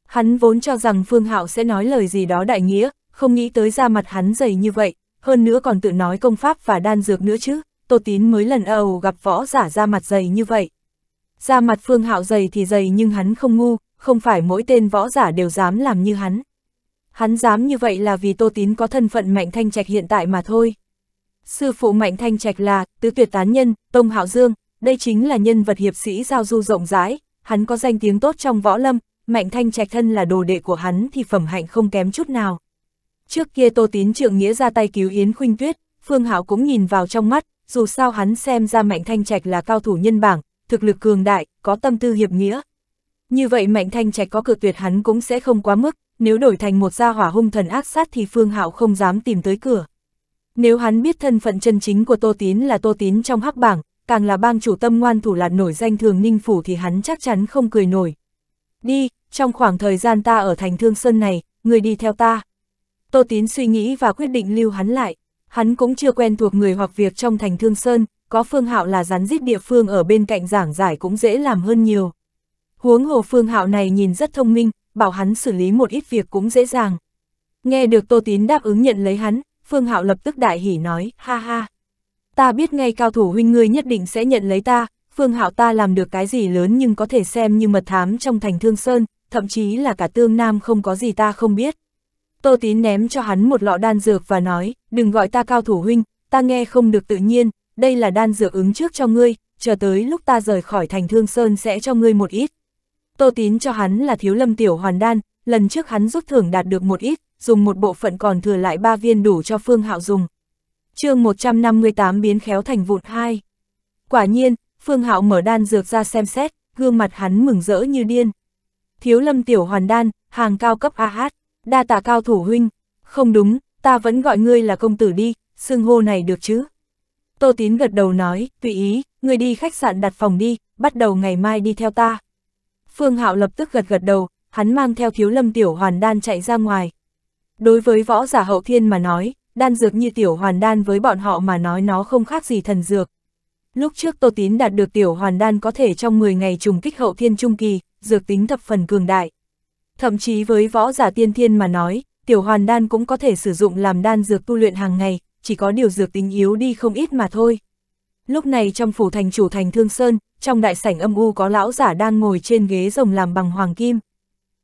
Speaker 1: Hắn vốn cho rằng Phương Hạo sẽ nói lời gì đó đại nghĩa, không nghĩ tới ra mặt hắn dày như vậy, hơn nữa còn tự nói công pháp và đan dược nữa chứ, Tô Tín mới lần đầu gặp võ giả ra mặt dày như vậy. Ra mặt Phương Hạo dày thì dày nhưng hắn không ngu, không phải mỗi tên võ giả đều dám làm như hắn. Hắn dám như vậy là vì Tô Tín có thân phận mạnh thanh trạch hiện tại mà thôi. Sư phụ Mạnh Thanh Trạch là tứ tuyệt tán nhân, Tông Hạo Dương, đây chính là nhân vật hiệp sĩ giao du rộng rãi, hắn có danh tiếng tốt trong võ lâm, Mạnh Thanh Trạch thân là đồ đệ của hắn thì phẩm hạnh không kém chút nào. Trước kia Tô Tín Trượng Nghĩa ra tay cứu Yến Khuynh Tuyết, Phương Hạo cũng nhìn vào trong mắt, dù sao hắn xem ra Mạnh Thanh Trạch là cao thủ nhân bảng, thực lực cường đại, có tâm tư hiệp nghĩa. Như vậy Mạnh Thanh Trạch có cực tuyệt hắn cũng sẽ không quá mức, nếu đổi thành một gia hỏa hung thần ác sát thì Phương Hạo không dám tìm tới cửa. Nếu hắn biết thân phận chân chính của Tô Tín là Tô Tín trong hắc bảng, càng là bang chủ tâm ngoan thủ lạt nổi danh thường ninh phủ thì hắn chắc chắn không cười nổi. Đi, trong khoảng thời gian ta ở thành thương sơn này, người đi theo ta. Tô Tín suy nghĩ và quyết định lưu hắn lại. Hắn cũng chưa quen thuộc người hoặc việc trong thành thương sơn, có phương hạo là rắn giết địa phương ở bên cạnh giảng giải cũng dễ làm hơn nhiều. Huống hồ phương hạo này nhìn rất thông minh, bảo hắn xử lý một ít việc cũng dễ dàng. Nghe được Tô Tín đáp ứng nhận lấy hắn, Phương Hạo lập tức đại hỉ nói, ha ha. Ta biết ngay cao thủ huynh ngươi nhất định sẽ nhận lấy ta, Phương Hạo ta làm được cái gì lớn nhưng có thể xem như mật thám trong thành Thương Sơn, thậm chí là cả Tương Nam không có gì ta không biết. Tô Tín ném cho hắn một lọ đan dược và nói, đừng gọi ta cao thủ huynh, ta nghe không được tự nhiên, đây là đan dược ứng trước cho ngươi, chờ tới lúc ta rời khỏi thành Thương Sơn sẽ cho ngươi một ít. Tô Tín cho hắn là thiếu lâm tiểu hoàn đan, lần trước hắn rút thưởng đạt được một ít, dùng một bộ phận còn thừa lại 3 viên đủ cho Phương Hạo dùng. chương 158 biến khéo thành vụn 2. Quả nhiên, Phương Hạo mở đan dược ra xem xét, gương mặt hắn mừng rỡ như điên. Thiếu lâm tiểu hoàn đan, hàng cao cấp AH, đa tạ cao thủ huynh. Không đúng, ta vẫn gọi ngươi là công tử đi, xưng hô này được chứ. Tô Tín gật đầu nói, tùy ý, ngươi đi khách sạn đặt phòng đi, bắt đầu ngày mai đi theo ta. Phương Hạo lập tức gật gật đầu, hắn mang theo thiếu lâm tiểu hoàn đan chạy ra ngoài. Đối với võ giả hậu thiên mà nói, đan dược như tiểu hoàn đan với bọn họ mà nói nó không khác gì thần dược. Lúc trước Tô Tín đạt được tiểu hoàn đan có thể trong 10 ngày trùng kích hậu thiên trung kỳ, dược tính thập phần cường đại. Thậm chí với võ giả tiên thiên mà nói, tiểu hoàn đan cũng có thể sử dụng làm đan dược tu luyện hàng ngày, chỉ có điều dược tính yếu đi không ít mà thôi. Lúc này trong phủ thành chủ thành Thương Sơn, trong đại sảnh âm u có lão giả đang ngồi trên ghế rồng làm bằng hoàng kim.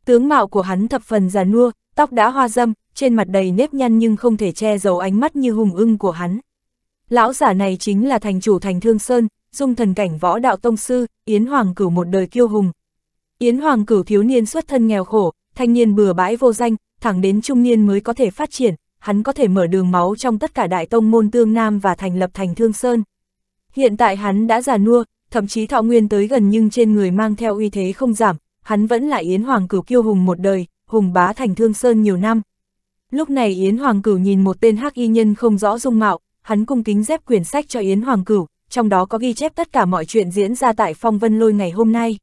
Speaker 1: Tướng mạo của hắn thập phần già nua, tóc đã hoa dâm, trên mặt đầy nếp nhăn nhưng không thể che giấu ánh mắt như hùng ưng của hắn. Lão giả này chính là thành chủ thành Thương Sơn, dung thần cảnh võ đạo tông sư, Yến Hoàng cử một đời kiêu hùng. Yến Hoàng cử thiếu niên xuất thân nghèo khổ, thanh niên bừa bãi vô danh, thẳng đến trung niên mới có thể phát triển, hắn có thể mở đường máu trong tất cả đại tông môn tương nam và thành lập thành Thương Sơn. Hiện tại hắn đã già nua, thậm chí thọ nguyên tới gần nhưng trên người mang theo uy thế không giảm, hắn vẫn là Yến Hoàng cử kiêu hùng một đời, hùng bá thành Thương Sơn nhiều năm. Lúc này Yến Hoàng Cửu nhìn một tên hắc y nhân không rõ dung mạo, hắn cung kính dép quyển sách cho Yến Hoàng Cửu, trong đó có ghi chép tất cả mọi chuyện diễn ra tại phong vân lôi ngày hôm nay.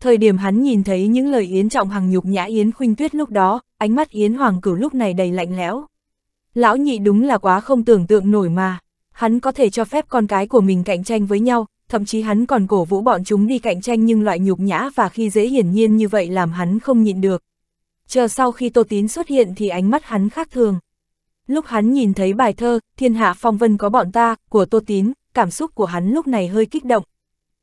Speaker 1: Thời điểm hắn nhìn thấy những lời Yến Trọng Hằng nhục nhã Yến Khuynh Tuyết lúc đó, ánh mắt Yến Hoàng Cửu lúc này đầy lạnh lẽo. Lão nhị đúng là quá không tưởng tượng nổi mà, hắn có thể cho phép con cái của mình cạnh tranh với nhau, thậm chí hắn còn cổ vũ bọn chúng đi cạnh tranh nhưng loại nhục nhã và khi dễ hiển nhiên như vậy làm hắn không nhịn được chờ sau khi Tô Tín xuất hiện thì ánh mắt hắn khác thường. Lúc hắn nhìn thấy bài thơ Thiên hạ phong vân có bọn ta của Tô Tín, cảm xúc của hắn lúc này hơi kích động.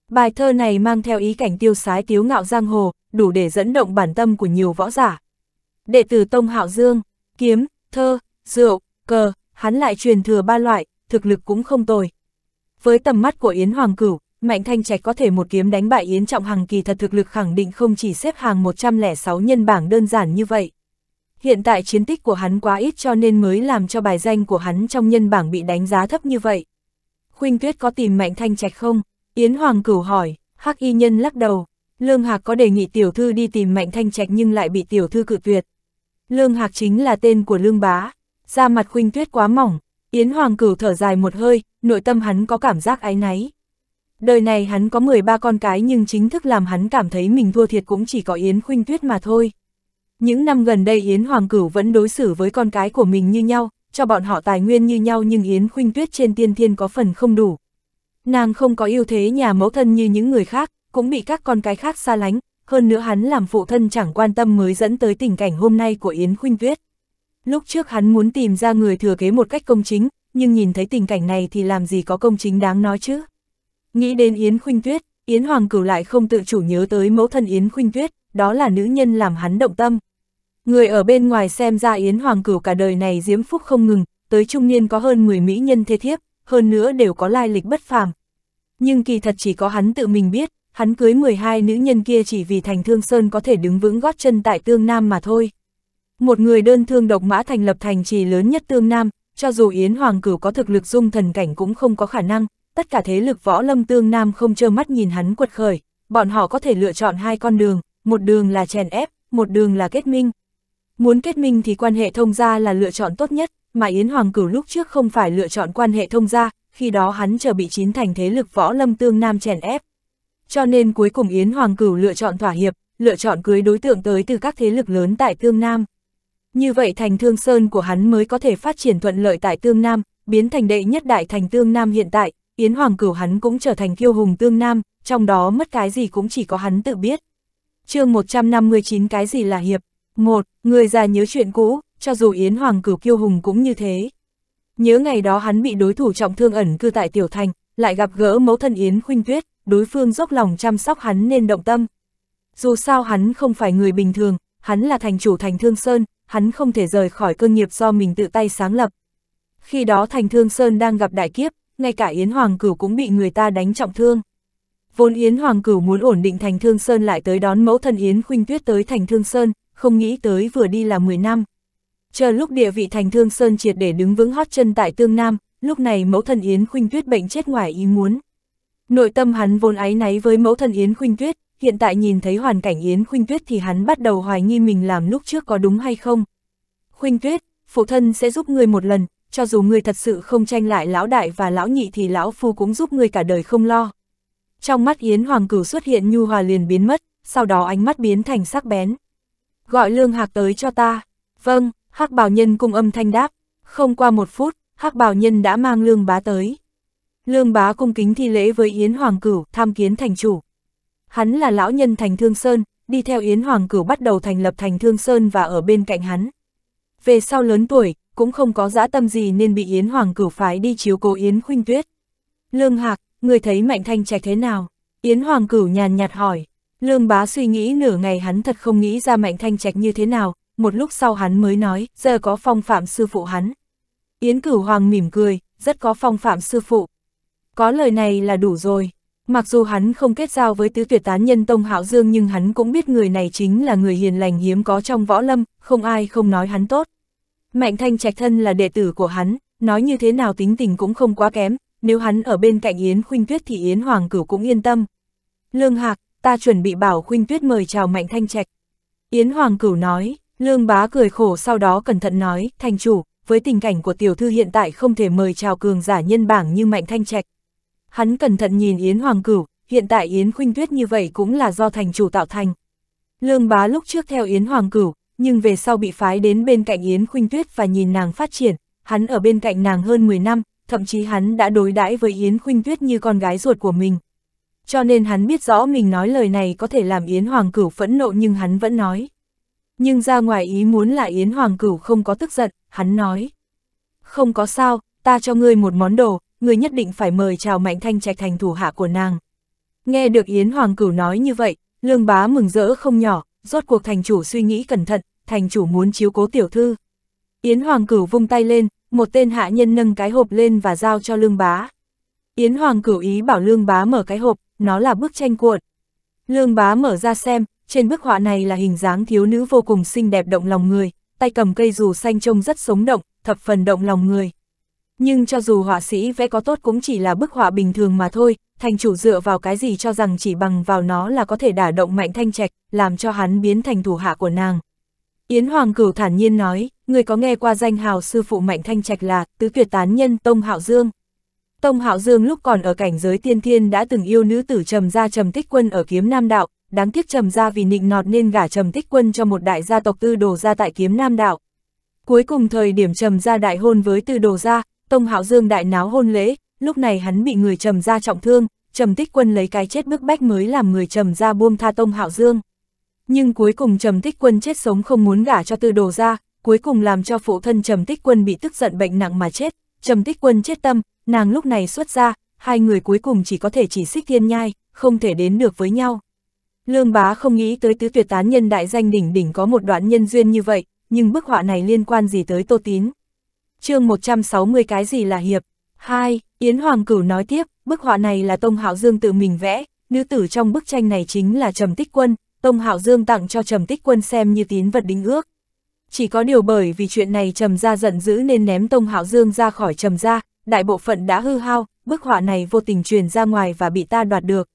Speaker 1: Bài thơ này mang theo ý cảnh tiêu sái tiếu ngạo giang hồ, đủ để dẫn động bản tâm của nhiều võ giả. Đệ tử Tông Hạo Dương, kiếm, thơ, rượu, cờ, hắn lại truyền thừa ba loại, thực lực cũng không tồi. Với tầm mắt của Yến Hoàng Cửu, Mạnh Thanh Trạch có thể một kiếm đánh bại Yến Trọng Hằng kỳ thật thực lực khẳng định không chỉ xếp hàng 106 nhân bảng đơn giản như vậy. Hiện tại chiến tích của hắn quá ít cho nên mới làm cho bài danh của hắn trong nhân bảng bị đánh giá thấp như vậy. Khuynh Tuyết có tìm Mạnh Thanh Trạch không? Yến Hoàng Cửu hỏi, Hắc Y Nhân lắc đầu. Lương Hạc có đề nghị tiểu thư đi tìm Mạnh Thanh Trạch nhưng lại bị tiểu thư cự tuyệt. Lương Hạc chính là tên của Lương Bá. Da mặt Khuynh Tuyết quá mỏng, Yến Hoàng Cửu thở dài một hơi, nội tâm hắn có cảm giác áy náy. Đời này hắn có 13 con cái nhưng chính thức làm hắn cảm thấy mình thua thiệt cũng chỉ có Yến Khuynh Tuyết mà thôi. Những năm gần đây Yến Hoàng Cửu vẫn đối xử với con cái của mình như nhau, cho bọn họ tài nguyên như nhau nhưng Yến Khuynh Tuyết trên tiên thiên có phần không đủ. Nàng không có ưu thế nhà mẫu thân như những người khác, cũng bị các con cái khác xa lánh, hơn nữa hắn làm phụ thân chẳng quan tâm mới dẫn tới tình cảnh hôm nay của Yến Khuynh Tuyết. Lúc trước hắn muốn tìm ra người thừa kế một cách công chính, nhưng nhìn thấy tình cảnh này thì làm gì có công chính đáng nói chứ. Nghĩ đến Yến Khuynh Tuyết, Yến Hoàng Cửu lại không tự chủ nhớ tới mẫu thân Yến Khuynh Tuyết, đó là nữ nhân làm hắn động tâm. Người ở bên ngoài xem ra Yến Hoàng Cửu cả đời này diễm phúc không ngừng, tới trung niên có hơn 10 mỹ nhân thê thiếp, hơn nữa đều có lai lịch bất phàm. Nhưng kỳ thật chỉ có hắn tự mình biết, hắn cưới 12 nữ nhân kia chỉ vì thành thương sơn có thể đứng vững gót chân tại tương nam mà thôi. Một người đơn thương độc mã thành lập thành trì lớn nhất tương nam, cho dù Yến Hoàng Cửu có thực lực dung thần cảnh cũng không có khả năng, tất cả thế lực võ lâm tương nam không trơ mắt nhìn hắn quật khởi, bọn họ có thể lựa chọn hai con đường, một đường là chèn ép, một đường là kết minh. Muốn kết minh thì quan hệ thông gia là lựa chọn tốt nhất, mà Yến Hoàng Cửu lúc trước không phải lựa chọn quan hệ thông gia, khi đó hắn chờ bị chín thành thế lực võ lâm tương nam chèn ép. Cho nên cuối cùng Yến Hoàng Cửu lựa chọn thỏa hiệp, lựa chọn cưới đối tượng tới từ các thế lực lớn tại Tương Nam. Như vậy thành Thương Sơn của hắn mới có thể phát triển thuận lợi tại Tương Nam, biến thành đệ nhất đại thành Tương Nam hiện tại, Yến Hoàng Cửu hắn cũng trở thành kiêu hùng tương nam, trong đó mất cái gì cũng chỉ có hắn tự biết. chương 159 cái gì là hiệp? một Người già nhớ chuyện cũ, cho dù Yến Hoàng Cửu kiêu hùng cũng như thế. Nhớ ngày đó hắn bị đối thủ trọng thương ẩn cư tại Tiểu Thành, lại gặp gỡ mẫu thân Yến Khuynh Tuyết, đối phương dốc lòng chăm sóc hắn nên động tâm. Dù sao hắn không phải người bình thường, hắn là thành chủ thành Thương Sơn, hắn không thể rời khỏi cơ nghiệp do mình tự tay sáng lập. Khi đó thành Thương Sơn đang gặp đại kiếp, ngay cả Yến Hoàng Cửu cũng bị người ta đánh trọng thương. Vốn Yến Hoàng Cửu muốn ổn định Thành Thương Sơn lại tới đón mẫu thân Yến Khuynh Tuyết tới Thành Thương Sơn, không nghĩ tới vừa đi là 10 năm. Chờ lúc địa vị Thành Thương Sơn triệt để đứng vững hót chân tại Tương Nam, lúc này mẫu thân Yến Khuynh Tuyết bệnh chết ngoài ý muốn. Nội tâm hắn vốn áy náy với mẫu thân Yến Khuynh Tuyết, hiện tại nhìn thấy hoàn cảnh Yến Khuynh Tuyết thì hắn bắt đầu hoài nghi mình làm lúc trước có đúng hay không. Khuynh Tuyết, phụ thân sẽ giúp người một lần, cho dù ngươi thật sự không tranh lại lão đại và lão nhị thì lão phu cũng giúp ngươi cả đời không lo. Trong mắt Yến Hoàng Cửu xuất hiện nhu hòa liền biến mất, sau đó ánh mắt biến thành sắc bén. Gọi Lương Hạc tới cho ta. Vâng, Hắc Bảo Nhân cung âm thanh đáp. Không qua một phút, Hắc Bảo Nhân đã mang Lương Bá tới. Lương Bá cung kính thi lễ với Yến Hoàng Cửu, tham kiến thành chủ. Hắn là lão nhân thành Thương Sơn, đi theo Yến Hoàng Cửu bắt đầu thành lập thành Thương Sơn và ở bên cạnh hắn. Về sau lớn tuổi, cũng không có dã tâm gì nên bị Yến Hoàng cửu phái đi chiếu cố Yến Khuynh Tuyết. Lương Hạc, người thấy Mạnh Thanh Trạch thế nào? Yến Hoàng cửu nhàn nhạt hỏi. Lương Bá suy nghĩ nửa ngày hắn thật không nghĩ ra Mạnh Thanh Trạch như thế nào, một lúc sau hắn mới nói, giờ có phong phạm sư phụ hắn. Yến Cửu Hoàng mỉm cười, rất có phong phạm sư phụ. Có lời này là đủ rồi. Mặc dù hắn không kết giao với tứ tuyệt tán nhân Tông Hạo Dương nhưng hắn cũng biết người này chính là người hiền lành hiếm có trong võ lâm, không ai không nói hắn tốt. Mạnh Thanh Trạch Thân là đệ tử của hắn, nói như thế nào tính tình cũng không quá kém, nếu hắn ở bên cạnh Yến Khuynh Tuyết thì Yến Hoàng Cửu cũng yên tâm. Lương Hạc, ta chuẩn bị bảo Khuynh Tuyết mời chào Mạnh Thanh Trạch. Yến Hoàng Cửu nói, Lương Bá cười khổ sau đó cẩn thận nói, thành chủ, với tình cảnh của tiểu thư hiện tại không thể mời chào cường giả nhân bảng như Mạnh Thanh Trạch. Hắn cẩn thận nhìn Yến Hoàng Cửu, hiện tại Yến Khuynh Tuyết như vậy cũng là do thành chủ tạo thành. Lương Bá lúc trước theo Yến Hoàng Cửu, nhưng về sau bị phái đến bên cạnh Yến Khuynh Tuyết và nhìn nàng phát triển, hắn ở bên cạnh nàng hơn 10 năm, thậm chí hắn đã đối đãi với Yến Khuynh Tuyết như con gái ruột của mình. Cho nên hắn biết rõ mình nói lời này có thể làm Yến Hoàng Cửu phẫn nộ nhưng hắn vẫn nói. Nhưng ra ngoài ý muốn là Yến Hoàng Cửu không có tức giận, hắn nói. Không có sao, ta cho ngươi một món đồ, ngươi nhất định phải mời chào Mạnh Thanh Trạch thành thủ hạ của nàng. Nghe được Yến Hoàng Cửu nói như vậy, Lương Bá mừng rỡ không nhỏ, rốt cuộc thành chủ suy nghĩ cẩn thận, thành chủ muốn chiếu cố tiểu thư. Yến Hoàng Cửu vung tay lên, một tên hạ nhân nâng cái hộp lên và giao cho Lương Bá. Yến Hoàng Cửu ý bảo Lương Bá mở cái hộp, nó là bức tranh cuộn. Lương Bá mở ra xem, trên bức họa này là hình dáng thiếu nữ vô cùng xinh đẹp động lòng người, tay cầm cây dù xanh trông rất sống động, thập phần động lòng người. Nhưng cho dù họa sĩ vẽ có tốt cũng chỉ là bức họa bình thường mà thôi, thành chủ dựa vào cái gì cho rằng chỉ bằng vào nó là có thể đả động mạnh thanh trạch, làm cho hắn biến thành thủ hạ của nàng. Yến Hoàng Cửu thản nhiên nói, người có nghe qua danh hào sư phụ mạnh thanh trạch là tứ tuyệt tán nhân Tông Hạo Dương. Tông Hạo Dương lúc còn ở cảnh giới tiên thiên đã từng yêu nữ tử trầm gia trầm tích quân ở kiếm nam đạo, đáng tiếc trầm gia vì nịnh nọt nên gả trầm tích quân cho một đại gia tộc tư đồ gia tại kiếm nam đạo. Cuối cùng thời điểm trầm gia đại hôn với tư đồ gia, Tông Hạo Dương đại náo hôn lễ, lúc này hắn bị người trầm ra trọng thương, trầm tích quân lấy cái chết bức bách mới làm người trầm ra buông tha tông hạo dương. Nhưng cuối cùng trầm tích quân chết sống không muốn gả cho tư đồ ra, cuối cùng làm cho phụ thân trầm tích quân bị tức giận bệnh nặng mà chết, trầm tích quân chết tâm, nàng lúc này xuất ra, hai người cuối cùng chỉ có thể chỉ xích thiên nhai, không thể đến được với nhau. Lương bá không nghĩ tới tứ tuyệt tán nhân đại danh đỉnh đỉnh có một đoạn nhân duyên như vậy, nhưng bức họa này liên quan gì tới tô tín. chương 160 cái gì là hiệp, 2. Yến Hoàng Cửu nói tiếp, bức họa này là Tông Hạo Dương tự mình vẽ, nữ tử trong bức tranh này chính là Trầm Tích Quân, Tông Hạo Dương tặng cho Trầm Tích Quân xem như tín vật đính ước. Chỉ có điều bởi vì chuyện này Trầm gia giận dữ nên ném Tông Hạo Dương ra khỏi Trầm gia, đại bộ phận đã hư hao, bức họa này vô tình truyền ra ngoài và bị ta đoạt được.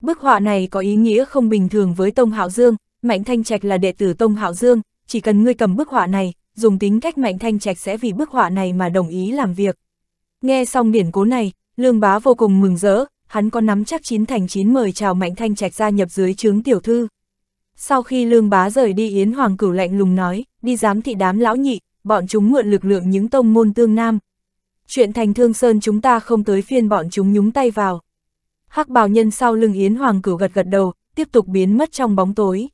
Speaker 1: Bức họa này có ý nghĩa không bình thường với Tông Hạo Dương, Mạnh Thanh Trạch là đệ tử Tông Hạo Dương, chỉ cần ngươi cầm bức họa này, dùng tính cách Mạnh Thanh Trạch sẽ vì bức họa này mà đồng ý làm việc. Nghe xong điển cố này, Lương Bá vô cùng mừng rỡ, hắn có nắm chắc chín thành chín mời chào Mạnh Thanh Trạch gia nhập dưới trướng tiểu thư. Sau khi Lương Bá rời đi Yến Hoàng cửu lạnh lùng nói, đi giám thị đám lão nhị, bọn chúng mượn lực lượng những tông môn tương nam. Chuyện thành thương sơn chúng ta không tới phiên bọn chúng nhúng tay vào. Hắc bào nhân sau lưng Yến Hoàng cửu gật gật đầu, tiếp tục biến mất trong bóng tối.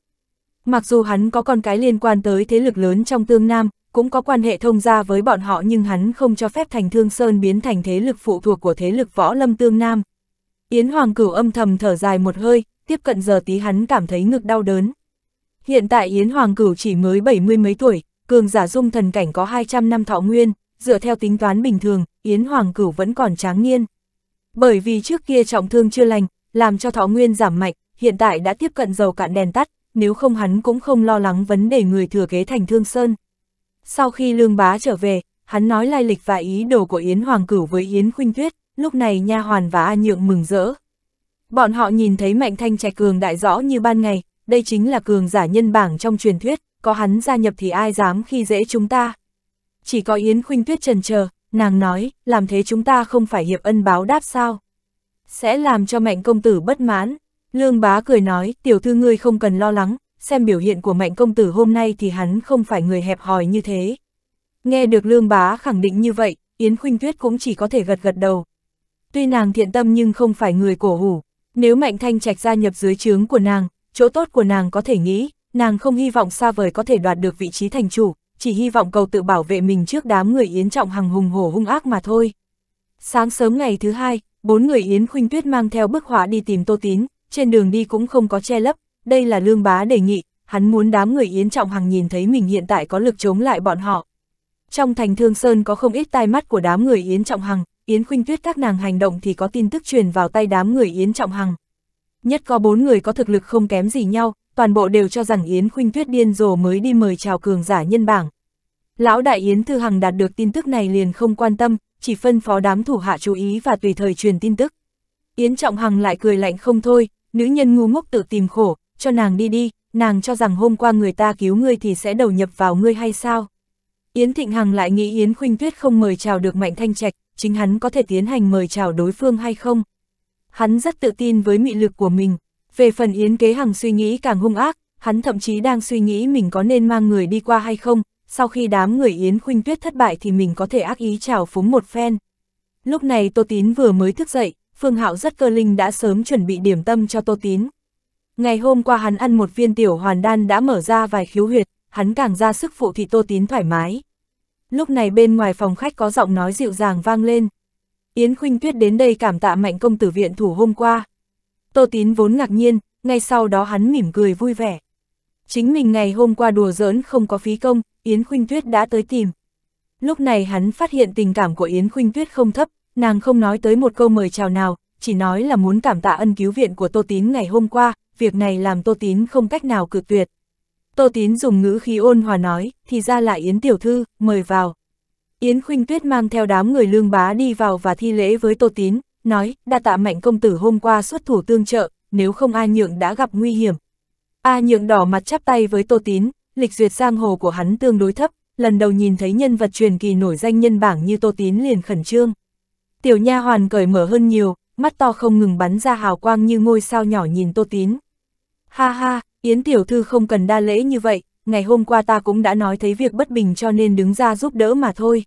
Speaker 1: Mặc dù hắn có con cái liên quan tới thế lực lớn trong tương nam, cũng có quan hệ thông gia với bọn họ nhưng hắn không cho phép thành Thương Sơn biến thành thế lực phụ thuộc của thế lực võ lâm tương nam. Yến Hoàng Cửu âm thầm thở dài một hơi, tiếp cận giờ tí hắn cảm thấy ngực đau đớn. Hiện tại Yến Hoàng Cửu chỉ mới bảy mươi mấy tuổi, cường giả dung thần cảnh có 200 năm thọ nguyên, dựa theo tính toán bình thường, Yến Hoàng Cửu vẫn còn tráng niên. Bởi vì trước kia trọng thương chưa lành, làm cho thọ nguyên giảm mạnh, hiện tại đã tiếp cận dầu cạn đèn tắt, nếu không hắn cũng không lo lắng vấn đề người thừa kế thành Thương Sơn. Sau khi Lương Bá trở về, hắn nói lai lịch và ý đồ của Yến Hoàng Cửu với Yến Khuynh Tuyết, lúc này nha hoàn và A Nhượng mừng rỡ. Bọn họ nhìn thấy Mạnh Thanh Trạch cường đại rõ như ban ngày, đây chính là cường giả nhân bảng trong truyền thuyết, có hắn gia nhập thì ai dám khi dễ chúng ta. Chỉ có Yến Khuynh Tuyết trần chờ, nàng nói, làm thế chúng ta không phải hiệp ân báo đáp sao? Sẽ làm cho Mạnh công tử bất mãn. Lương Bá cười nói, tiểu thư ngươi không cần lo lắng, xem biểu hiện của mạnh công tử hôm nay thì hắn không phải người hẹp hòi như thế. Nghe được lương bá khẳng định như vậy, Yến Khuynh Tuyết cũng chỉ có thể gật gật đầu. Tuy nàng thiện tâm nhưng không phải người cổ hủ, nếu mạnh thanh trạch gia nhập dưới trướng của nàng, chỗ tốt của nàng có thể nghĩ, nàng không hy vọng xa vời có thể đoạt được vị trí thành chủ, chỉ hy vọng cầu tự bảo vệ mình trước đám người Yến trọng hằng hùng hổ hung ác mà thôi. Sáng sớm ngày thứ hai, bốn người Yến Khuynh Tuyết mang theo bức họa đi tìm Tô Tín, trên đường đi cũng không có che lấp, đây là lương bá đề nghị, hắn muốn đám người Yến Trọng Hằng nhìn thấy mình hiện tại có lực chống lại bọn họ. Trong thành Thương Sơn có không ít tai mắt của đám người Yến Trọng Hằng, Yến Khuynh Tuyết các nàng hành động thì có tin tức truyền vào tay đám người Yến Trọng Hằng. Nhất có bốn người có thực lực không kém gì nhau, toàn bộ đều cho rằng Yến Khuynh Tuyết điên rồ mới đi mời chào cường giả nhân bảng. Lão đại Yến Thư Hằng đạt được tin tức này liền không quan tâm, chỉ phân phó đám thủ hạ chú ý và tùy thời truyền tin tức. Yến Trọng Hằng lại cười lạnh không thôi, nữ nhân ngu ngốc tự tìm khổ, cho nàng đi đi, nàng cho rằng hôm qua người ta cứu ngươi thì sẽ đầu nhập vào ngươi hay sao? Yến Thịnh Hằng lại nghĩ Yến Khuynh Tuyết không mời chào được Mạnh Thanh Trạch, chính hắn có thể tiến hành mời chào đối phương hay không? Hắn rất tự tin với mị lực của mình. Về phần Yến Kế Hằng suy nghĩ càng hung ác, hắn thậm chí đang suy nghĩ mình có nên mang người đi qua hay không, sau khi đám người Yến Khuynh Tuyết thất bại thì mình có thể ác ý chào phúng một phen. Lúc này Tô Tín vừa mới thức dậy, Phương Hạo rất cơ linh đã sớm chuẩn bị điểm tâm cho Tô Tín. Ngày hôm qua hắn ăn một viên tiểu hoàn đan đã mở ra vài khiếu huyệt, hắn càng ra sức phụ thị Tô Tín thoải mái. Lúc này bên ngoài phòng khách có giọng nói dịu dàng vang lên. Yến Khuynh Tuyết đến đây cảm tạ mạnh công tử viện thủ hôm qua. Tô Tín vốn ngạc nhiên, ngay sau đó hắn mỉm cười vui vẻ. Chính mình ngày hôm qua đùa giỡn không có phí công, Yến Khuynh Tuyết đã tới tìm. Lúc này hắn phát hiện tình cảm của Yến Khuynh Tuyết không thấp, nàng không nói tới một câu mời chào nào, chỉ nói là muốn cảm tạ ân cứu viện của Tô Tín ngày hôm qua, việc này làm Tô Tín không cách nào cự tuyệt. Tô Tín dùng ngữ khí ôn hòa nói, thì ra là Yến Tiểu Thư, mời vào. Yến Khuynh Tuyết mang theo đám người lương bá đi vào và thi lễ với Tô Tín, nói, đa tạ mạnh công tử hôm qua xuất thủ tương trợ, nếu không A Nhượng đã gặp nguy hiểm. A Nhượng đỏ mặt chắp tay với Tô Tín, lịch duyệt giang hồ của hắn tương đối thấp, lần đầu nhìn thấy nhân vật truyền kỳ nổi danh nhân bảng như Tô Tín liền khẩn trương. Tiểu nha hoàn cởi mở hơn nhiều, mắt to không ngừng bắn ra hào quang như ngôi sao nhỏ nhìn Tô Tín. Ha ha, Yến Tiểu Thư không cần đa lễ như vậy, ngày hôm qua ta cũng đã nói thấy việc bất bình cho nên đứng ra giúp đỡ mà thôi.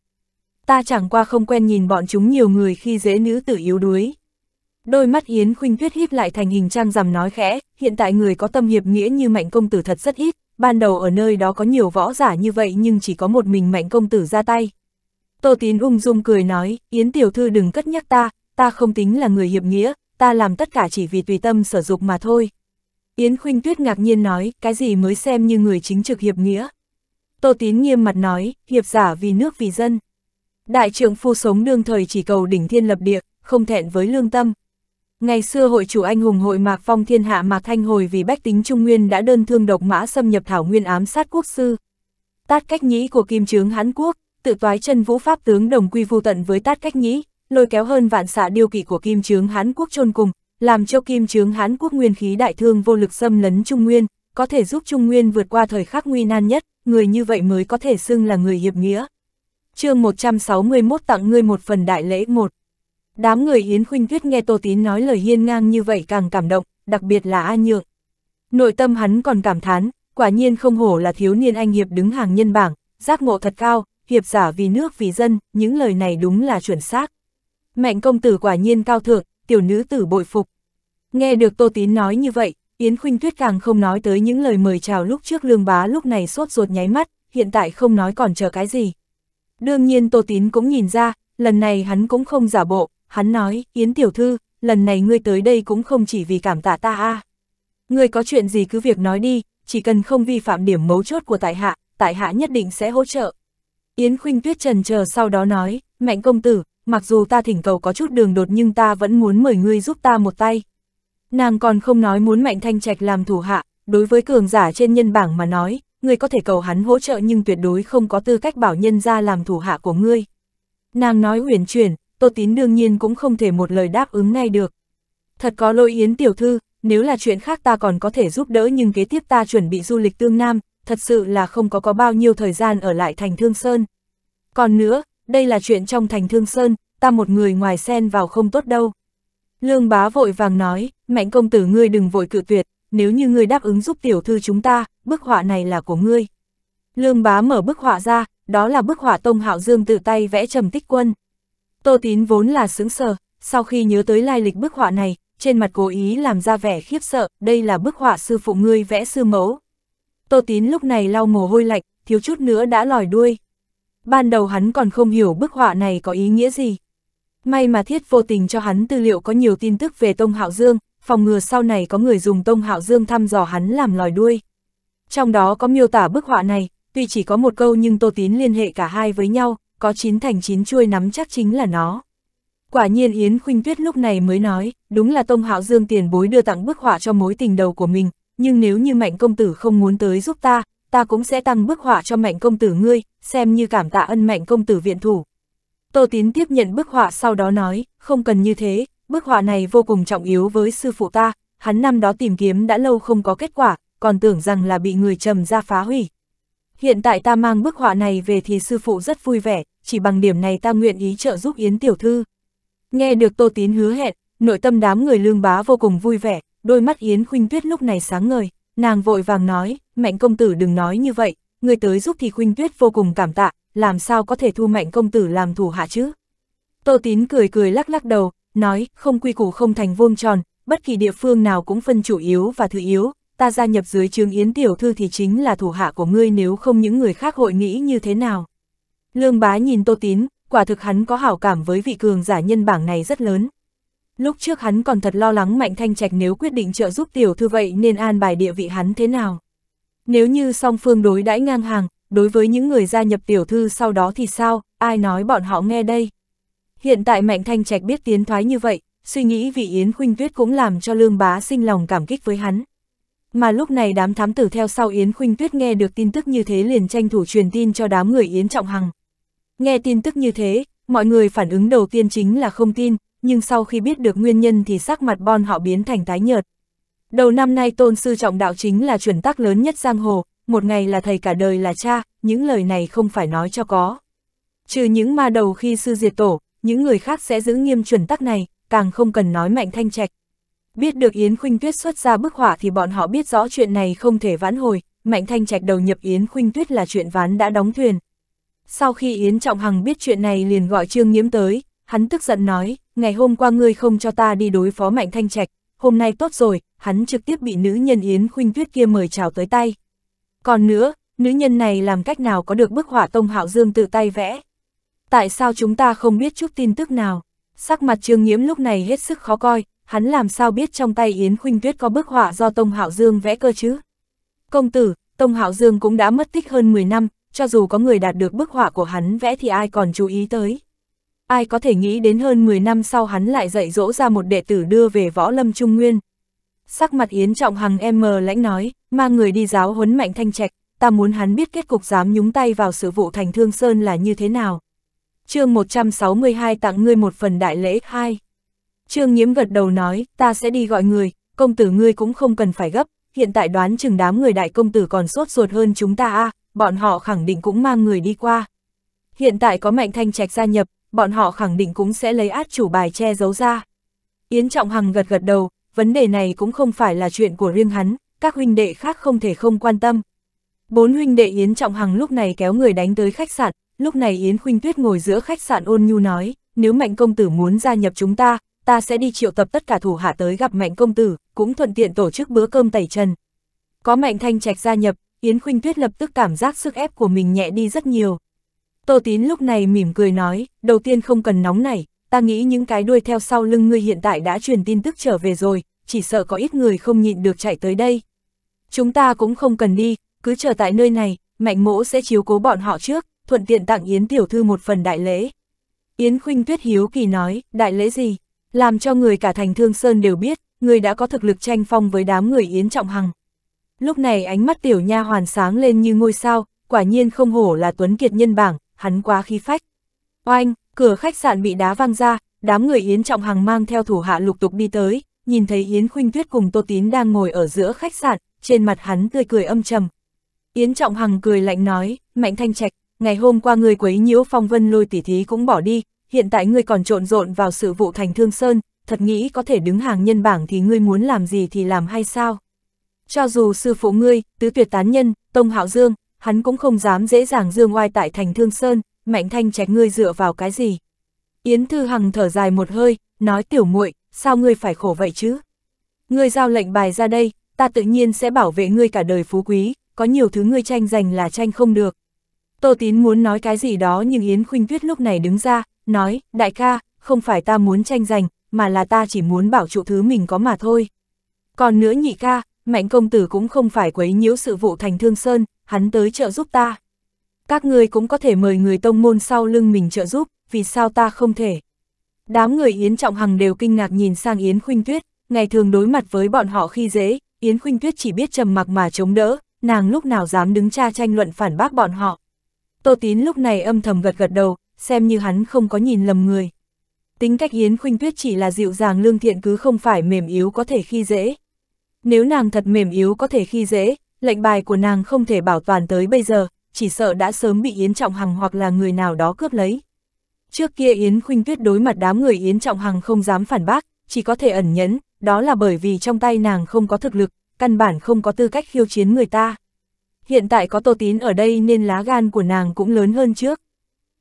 Speaker 1: Ta chẳng qua không quen nhìn bọn chúng nhiều người khi dễ nữ tử yếu đuối. Đôi mắt Yến Khuynh Tuyết híp lại thành hình trang rằm nói khẽ, hiện tại người có tâm hiệp nghĩa như Mạnh Công Tử thật rất ít, ban đầu ở nơi đó có nhiều võ giả như vậy nhưng chỉ có một mình Mạnh Công Tử ra tay. Tô Tín ung dung cười nói, Yến Tiểu Thư đừng cất nhắc ta, ta không tính là người hiệp nghĩa, ta làm tất cả chỉ vì tùy tâm sở dục mà thôi. Yến Khuynh Tuyết ngạc nhiên nói, cái gì mới xem như người chính trực hiệp nghĩa. Tô Tín nghiêm mặt nói, hiệp giả vì nước vì dân. Đại trưởng phu sống đương thời chỉ cầu đỉnh thiên lập địa, không thẹn với lương tâm. Ngày xưa hội chủ anh hùng hội Mạc Phong Thiên Hạ Mạc Thanh Hồi vì bách tính Trung Nguyên đã đơn thương độc mã xâm nhập Thảo Nguyên ám sát quốc sư. Tát cách nhĩ của kim trướng Hán Quốc, tự toái chân vũ pháp tướng đồng quy vu tận với tát cách nhĩ, lôi kéo hơn vạn xạ điêu kỵ của kim trướng Hán Quốc chôn cùng, làm cho kim chướng Hán quốc nguyên khí đại thương vô lực xâm lấn Trung Nguyên, có thể giúp Trung Nguyên vượt qua thời khắc nguy nan nhất, người như vậy mới có thể xưng là người hiệp nghĩa. chương 161 tặng ngươi một phần đại lễ một. Đám người Yến Khuynh Tuyết nghe Tô Tín nói lời hiên ngang như vậy càng cảm động, đặc biệt là A Nhượng. Nội tâm hắn còn cảm thán, quả nhiên không hổ là thiếu niên anh hiệp đứng hàng nhân bảng, giác ngộ thật cao, hiệp giả vì nước vì dân, những lời này đúng là chuẩn xác. Mạnh công tử quả nhiên cao thượng, tiểu nữ tử bội phục. Nghe được Tô Tín nói như vậy, Yến Khuynh Tuyết càng không nói tới những lời mời chào lúc trước lương bá lúc này sốt ruột nháy mắt, hiện tại không nói còn chờ cái gì. Đương nhiên Tô Tín cũng nhìn ra, lần này hắn cũng không giả bộ, hắn nói, Yến Tiểu Thư, lần này ngươi tới đây cũng không chỉ vì cảm tạ ta a à. Ngươi có chuyện gì cứ việc nói đi, chỉ cần không vi phạm điểm mấu chốt của tại hạ, tại hạ nhất định sẽ hỗ trợ. Yến Khuynh Tuyết trần chờ sau đó nói, Mạnh công tử, mặc dù ta thỉnh cầu có chút đường đột nhưng ta vẫn muốn mời ngươi giúp ta một tay nàng còn không nói muốn Mạnh Thanh Trạch làm thủ hạ, đối với cường giả trên nhân bảng mà nói, ngươi có thể cầu hắn hỗ trợ nhưng tuyệt đối không có tư cách bảo nhân ra làm thủ hạ của ngươi. Nàng nói uyển chuyển, Tô Tín đương nhiên cũng không thể một lời đáp ứng ngay được. Thật có lỗi Yến tiểu thư, nếu là chuyện khác ta còn có thể giúp đỡ nhưng kế tiếp ta chuẩn bị du lịch tương nam, thật sự là không có có bao nhiêu thời gian ở lại thành Thương Sơn. Còn nữa, đây là chuyện trong thành Thương Sơn, ta một người ngoài xen vào không tốt đâu. Lương bá vội vàng nói, mạnh công tử ngươi đừng vội cự tuyệt, nếu như ngươi đáp ứng giúp tiểu thư chúng ta, bức họa này là của ngươi. Lương bá mở bức họa ra, đó là bức họa Tông Hạo Dương tự tay vẽ trầm tích quân. Tô tín vốn là sướng sờ, sau khi nhớ tới lai lịch bức họa này, trên mặt cố ý làm ra vẻ khiếp sợ, đây là bức họa sư phụ ngươi vẽ sư mẫu. Tô tín lúc này lau mồ hôi lạnh, thiếu chút nữa đã lòi đuôi. Ban đầu hắn còn không hiểu bức họa này có ý nghĩa gì, May mà thiết vô tình cho hắn tư liệu có nhiều tin tức về Tông Hạo Dương, phòng ngừa sau này có người dùng Tông Hạo Dương thăm dò hắn làm lòi đuôi. Trong đó có miêu tả bức họa này, tuy chỉ có một câu nhưng Tô Tín liên hệ cả hai với nhau, có chín thành chín chuôi nắm chắc chính là nó. Quả nhiên Yến Khuynh Tuyết lúc này mới nói, đúng là Tông Hạo Dương tiền bối đưa tặng bức họa cho mối tình đầu của mình, nhưng nếu như Mạnh Công Tử không muốn tới giúp ta, ta cũng sẽ tặng bức họa cho Mạnh Công Tử ngươi, xem như cảm tạ ân Mạnh Công Tử viện thủ. Tô Tín tiếp nhận bức họa sau đó nói, không cần như thế, bức họa này vô cùng trọng yếu với sư phụ ta, hắn năm đó tìm kiếm đã lâu không có kết quả, còn tưởng rằng là bị người trầm ra phá hủy. Hiện tại ta mang bức họa này về thì sư phụ rất vui vẻ, chỉ bằng điểm này ta nguyện ý trợ giúp Yến Tiểu Thư. Nghe được Tô Tín hứa hẹn, nội tâm đám người lương bá vô cùng vui vẻ, đôi mắt Yến Khuynh Tuyết lúc này sáng ngời, nàng vội vàng nói, mạnh công tử đừng nói như vậy, người tới giúp thì Khuynh Tuyết vô cùng cảm tạ, làm sao có thể thu mạnh công tử làm thủ hạ chứ? Tô Tín cười cười lắc lắc đầu, nói, không quy củ không thành vuông tròn, bất kỳ địa phương nào cũng phân chủ yếu và thứ yếu, ta gia nhập dưới trường Yến Tiểu Thư thì chính là thủ hạ của ngươi nếu không những người khác hội nghĩ như thế nào. Lương bá nhìn Tô Tín, quả thực hắn có hảo cảm với vị cường giả nhân bảng này rất lớn. Lúc trước hắn còn thật lo lắng Mạnh Thanh Trạch nếu quyết định trợ giúp Tiểu Thư vậy nên an bài địa vị hắn thế nào. Nếu như song phương đối đãi ngang hàng, đối với những người gia nhập tiểu thư sau đó thì sao, ai nói bọn họ nghe đây. Hiện tại Mạnh Thanh Trạch biết tiến thoái như vậy, suy nghĩ vị Yến Khuynh Tuyết cũng làm cho Lương Bá sinh lòng cảm kích với hắn. Mà lúc này đám thám tử theo sau Yến Khuynh Tuyết nghe được tin tức như thế liền tranh thủ truyền tin cho đám người Yến Trọng Hằng. Nghe tin tức như thế, mọi người phản ứng đầu tiên chính là không tin, nhưng sau khi biết được nguyên nhân thì sắc mặt bon họ biến thành tái nhợt. Đầu năm nay tôn sư trọng đạo chính là chuẩn tắc lớn nhất giang hồ, một ngày là thầy cả đời là cha, những lời này không phải nói cho có. Trừ những ma đầu khi sư diệt tổ, những người khác sẽ giữ nghiêm chuẩn tắc này, càng không cần nói mạnh thanh trạch. Biết được Yến Khuynh Tuyết xuất ra bức họa thì bọn họ biết rõ chuyện này không thể vãn hồi, mạnh thanh trạch đầu nhập Yến Khuynh Tuyết là chuyện ván đã đóng thuyền. Sau khi Yến Trọng Hằng biết chuyện này liền gọi Trương Nhiễm tới, hắn tức giận nói, ngày hôm qua ngươi không cho ta đi đối phó mạnh thanh trạch, hôm nay tốt rồi, hắn trực tiếp bị nữ nhân Yến Khuynh Tuyết kia mời chào tới tay. Còn nữa, nữ nhân này làm cách nào có được bức họa Tông Hạo Dương tự tay vẽ? Tại sao chúng ta không biết chút tin tức nào? Sắc mặt Trương Nghiễm lúc này hết sức khó coi, hắn làm sao biết trong tay Yến Khuynh Tuyết có bức họa do Tông Hạo Dương vẽ cơ chứ? Công tử, Tông Hạo Dương cũng đã mất tích hơn 10 năm, cho dù có người đạt được bức họa của hắn vẽ thì ai còn chú ý tới. Ai có thể nghĩ đến hơn 10 năm sau hắn lại dạy dỗ ra một đệ tử đưa về võ lâm trung nguyên, sắc mặt Yến Trọng Hằng em mờ lãnh nói, mang người đi giáo huấn mạnh thanh trạch, ta muốn hắn biết kết cục dám nhúng tay vào sự vụ thành thương sơn là như thế nào. chương 162 tặng ngươi một phần đại lễ hai. Trương nhiễm gật đầu nói, ta sẽ đi gọi người, công tử ngươi cũng không cần phải gấp, hiện tại đoán chừng đám người đại công tử còn sốt ruột hơn chúng ta a bọn họ khẳng định cũng mang người đi qua. Hiện tại có mạnh thanh trạch gia nhập, bọn họ khẳng định cũng sẽ lấy át chủ bài che giấu ra. Yến Trọng Hằng gật gật đầu, vấn đề này cũng không phải là chuyện của riêng hắn, các huynh đệ khác không thể không quan tâm. Bốn huynh đệ Yến Trọng Hằng lúc này kéo người đánh tới khách sạn, lúc này Yến Khuynh Tuyết ngồi giữa khách sạn ôn nhu nói, nếu Mạnh Công Tử muốn gia nhập chúng ta, ta sẽ đi triệu tập tất cả thủ hạ tới gặp Mạnh Công Tử, cũng thuận tiện tổ chức bữa cơm tẩy trần. Có Mạnh Thanh Trạch gia nhập, Yến Khuynh Tuyết lập tức cảm giác sức ép của mình nhẹ đi rất nhiều. Tô Tín lúc này mỉm cười nói, đầu tiên không cần nóng nảy, ta nghĩ những cái đuôi theo sau lưng ngươi hiện tại đã truyền tin tức trở về rồi, chỉ sợ có ít người không nhịn được chạy tới đây. Chúng ta cũng không cần đi, cứ chờ tại nơi này, mạnh mỗ sẽ chiếu cố bọn họ trước, thuận tiện tặng Yến tiểu thư một phần đại lễ. Yến khuynh tuyết hiếu kỳ nói, đại lễ gì? Làm cho người cả thành thương sơn đều biết, người đã có thực lực tranh phong với đám người Yến trọng hằng. Lúc này ánh mắt tiểu nha hoàn sáng lên như ngôi sao, quả nhiên không hổ là tuấn kiệt nhân bảng, hắn quá khí phách. Oanh, Cửa khách sạn bị đá văng ra, đám người Yến Trọng Hằng mang theo thủ hạ lục tục đi tới, nhìn thấy Yến Khuynh Tuyết cùng Tô Tín đang ngồi ở giữa khách sạn, trên mặt hắn tươi cười âm trầm. Yến Trọng Hằng cười lạnh nói, Mạnh Thanh Trạch, ngày hôm qua người quấy nhiễu phong vân lôi tỉ thí cũng bỏ đi, hiện tại ngươi còn trộn rộn vào sự vụ thành thương sơn, thật nghĩ có thể đứng hàng nhân bảng thì ngươi muốn làm gì thì làm hay sao? Cho dù sư phụ ngươi, tứ tuyệt tán nhân, Tông Hạo Dương, hắn cũng không dám dễ dàng dương oai tại thành thương sơn, Mạnh Thanh Trạch ngươi dựa vào cái gì? Yến Thư Hằng thở dài một hơi, nói tiểu muội, sao ngươi phải khổ vậy chứ? Ngươi giao lệnh bài ra đây, ta tự nhiên sẽ bảo vệ ngươi cả đời phú quý, có nhiều thứ ngươi tranh giành là tranh không được. Tô Tín muốn nói cái gì đó nhưng Yến Khuynh Tuyết lúc này đứng ra, nói, đại ca, không phải ta muốn tranh giành, mà là ta chỉ muốn bảo trụ thứ mình có mà thôi. Còn nữa nhị ca, mạnh công tử cũng không phải quấy nhiễu sự vụ thành thương sơn, hắn tới trợ giúp ta các người cũng có thể mời người tông môn sau lưng mình trợ giúp, vì sao ta không thể. Đám người Yến Trọng Hằng đều kinh ngạc nhìn sang Yến Khuynh Tuyết, ngày thường đối mặt với bọn họ khi dễ, Yến Khuynh Tuyết chỉ biết trầm mặc mà chống đỡ, nàng lúc nào dám đứng tra tranh luận phản bác bọn họ. Tô Tín lúc này âm thầm gật gật đầu, xem như hắn không có nhìn lầm người. Tính cách Yến Khuynh Tuyết chỉ là dịu dàng lương thiện cứ không phải mềm yếu có thể khi dễ. Nếu nàng thật mềm yếu có thể khi dễ, lệnh bài của nàng không thể bảo toàn tới bây giờ, chỉ sợ đã sớm bị Yến Trọng Hằng hoặc là người nào đó cướp lấy. Trước kia Yến Khuynh Tuyết đối mặt đám người Yến Trọng Hằng không dám phản bác, chỉ có thể ẩn nhẫn, đó là bởi vì trong tay nàng không có thực lực, căn bản không có tư cách khiêu chiến người ta. Hiện tại có Tô Tín ở đây nên lá gan của nàng cũng lớn hơn trước.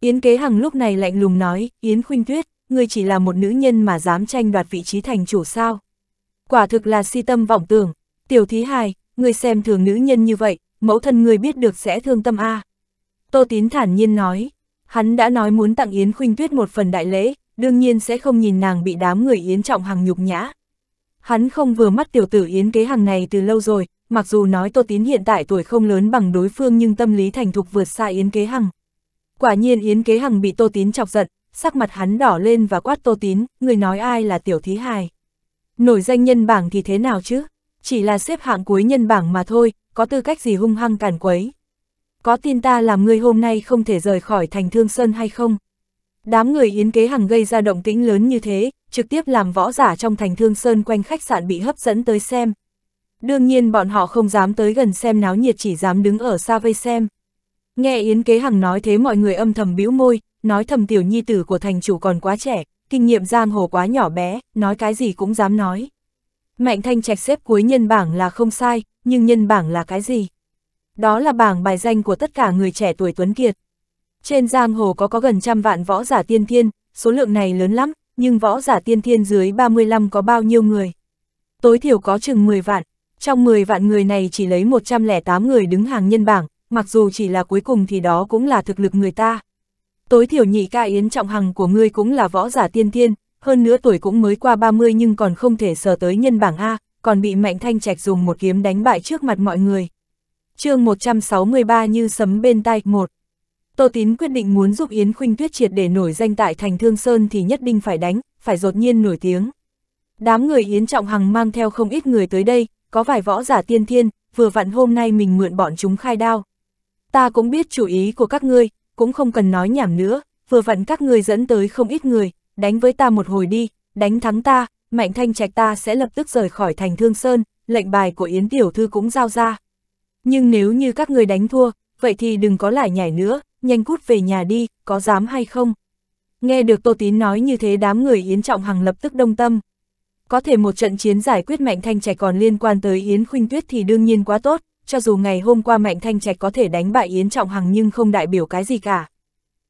Speaker 1: Yến Kế Hằng lúc này lạnh lùng nói, Yến Khuynh Tuyết, ngươi chỉ là một nữ nhân mà dám tranh đoạt vị trí thành chủ sao. Quả thực là si tâm vọng tưởng, tiểu thí hài, ngươi xem thường nữ nhân như vậy, mẫu thân người biết được sẽ thương tâm a à. Tô Tín thản nhiên nói, hắn đã nói muốn tặng Yến Khuynh Tuyết một phần đại lễ, đương nhiên sẽ không nhìn nàng bị đám người Yến Trọng Hằng nhục nhã. Hắn không vừa mắt tiểu tử Yến kế hằng này từ lâu rồi, mặc dù nói Tô Tín hiện tại tuổi không lớn bằng đối phương nhưng tâm lý thành thục vượt xa Yến kế hằng. Quả nhiên Yến kế hằng bị Tô Tín chọc giận, sắc mặt hắn đỏ lên và quát Tô Tín, người nói ai là tiểu thí hài. Nổi danh nhân bảng thì thế nào chứ? chỉ là xếp hạng cuối nhân bảng mà thôi, có tư cách gì hung hăng càn quấy. Có tin ta làm ngươi hôm nay không thể rời khỏi thành thương sơn hay không? Đám người yến kế hằng gây ra động tĩnh lớn như thế, trực tiếp làm võ giả trong thành thương sơn quanh khách sạn bị hấp dẫn tới xem. Đương nhiên bọn họ không dám tới gần xem náo nhiệt chỉ dám đứng ở xa vây xem. Nghe Yến Kế Hằng nói thế mọi người âm thầm bĩu môi, nói thầm tiểu nhi tử của thành chủ còn quá trẻ, kinh nghiệm giang hồ quá nhỏ bé, nói cái gì cũng dám nói. Mạnh Thanh Trạch xếp cuối nhân bảng là không sai, nhưng nhân bảng là cái gì? Đó là bảng bài danh của tất cả người trẻ tuổi Tuấn Kiệt. Trên giang hồ có có gần trăm vạn võ giả tiên thiên, số lượng này lớn lắm, nhưng võ giả tiên thiên dưới 35 có bao nhiêu người? Tối thiểu có chừng 10 vạn, trong 10 vạn người này chỉ lấy 108 người đứng hàng nhân bảng, mặc dù chỉ là cuối cùng thì đó cũng là thực lực người ta. Tối thiểu nhị ca yến trọng hằng của ngươi cũng là võ giả tiên thiên, hơn nữa tuổi cũng mới qua 30 nhưng còn không thể sờ tới nhân bảng A, còn bị Mạnh Thanh Trạch dùng một kiếm đánh bại trước mặt mọi người. chương 163 như sấm bên tai, 1. Tô Tín quyết định muốn giúp Yến Khuynh Tuyết triệt để nổi danh tại thành Thương Sơn thì nhất định phải đánh, phải đột nhiên nổi tiếng. Đám người Yến Trọng Hằng mang theo không ít người tới đây, có vài võ giả tiên thiên, vừa vặn hôm nay mình mượn bọn chúng khai đao. Ta cũng biết chủ ý của các ngươi, cũng không cần nói nhảm nữa, vừa vặn các ngươi dẫn tới không ít người, đánh với ta một hồi đi, đánh thắng ta, Mạnh Thanh Trạch ta sẽ lập tức rời khỏi thành Thương Sơn, lệnh bài của Yến Tiểu Thư cũng giao ra. Nhưng nếu như các người đánh thua, vậy thì đừng có lại nhảy nữa, nhanh cút về nhà đi, có dám hay không? Nghe được Tô Tín nói như thế đám người Yến Trọng Hằng lập tức đông tâm. Có thể một trận chiến giải quyết Mạnh Thanh Trạch còn liên quan tới Yến Khuynh Tuyết thì đương nhiên quá tốt, cho dù ngày hôm qua Mạnh Thanh Trạch có thể đánh bại Yến Trọng Hằng nhưng không đại biểu cái gì cả.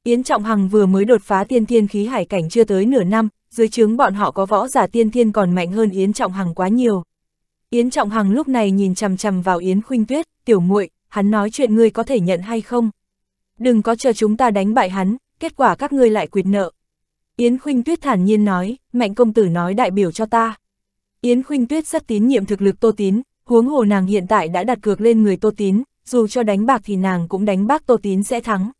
Speaker 1: Yến Trọng Hằng vừa mới đột phá tiên thiên khí hải cảnh chưa tới nửa năm, dưới chướng bọn họ có võ giả tiên thiên còn mạnh hơn Yến Trọng Hằng quá nhiều. Yến Trọng Hằng lúc này nhìn chằm chằm vào Yến Khuynh Tuyết, "Tiểu muội, hắn nói chuyện ngươi có thể nhận hay không? Đừng có chờ chúng ta đánh bại hắn, kết quả các ngươi lại quyệt nợ." Yến Khuynh Tuyết thản nhiên nói, "Mạnh công tử nói đại biểu cho ta." Yến Khuynh Tuyết rất tín nhiệm thực lực Tô Tín, huống hồ nàng hiện tại đã đặt cược lên người Tô Tín, dù cho đánh bạc thì nàng cũng đánh bác Tô Tín sẽ thắng.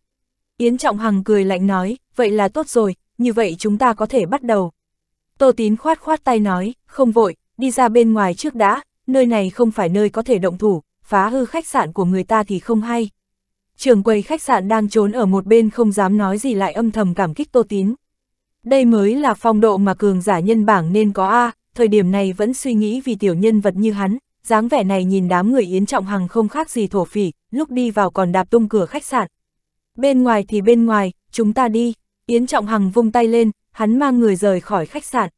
Speaker 1: Yến Trọng Hằng cười lạnh nói, vậy là tốt rồi, như vậy chúng ta có thể bắt đầu. Tô Tín khoát khoát tay nói, không vội, đi ra bên ngoài trước đã, nơi này không phải nơi có thể động thủ, phá hư khách sạn của người ta thì không hay. Trường quầy khách sạn đang trốn ở một bên không dám nói gì lại âm thầm cảm kích Tô Tín. Đây mới là phong độ mà cường giả nhân bảng nên có A, thời điểm này vẫn suy nghĩ vì tiểu nhân vật như hắn, dáng vẻ này nhìn đám người Yến Trọng Hằng không khác gì thổ phỉ, lúc đi vào còn đạp tung cửa khách sạn, Bên ngoài thì bên ngoài, chúng ta đi. Yến Trọng Hằng vung tay lên, hắn mang người rời khỏi khách sạn.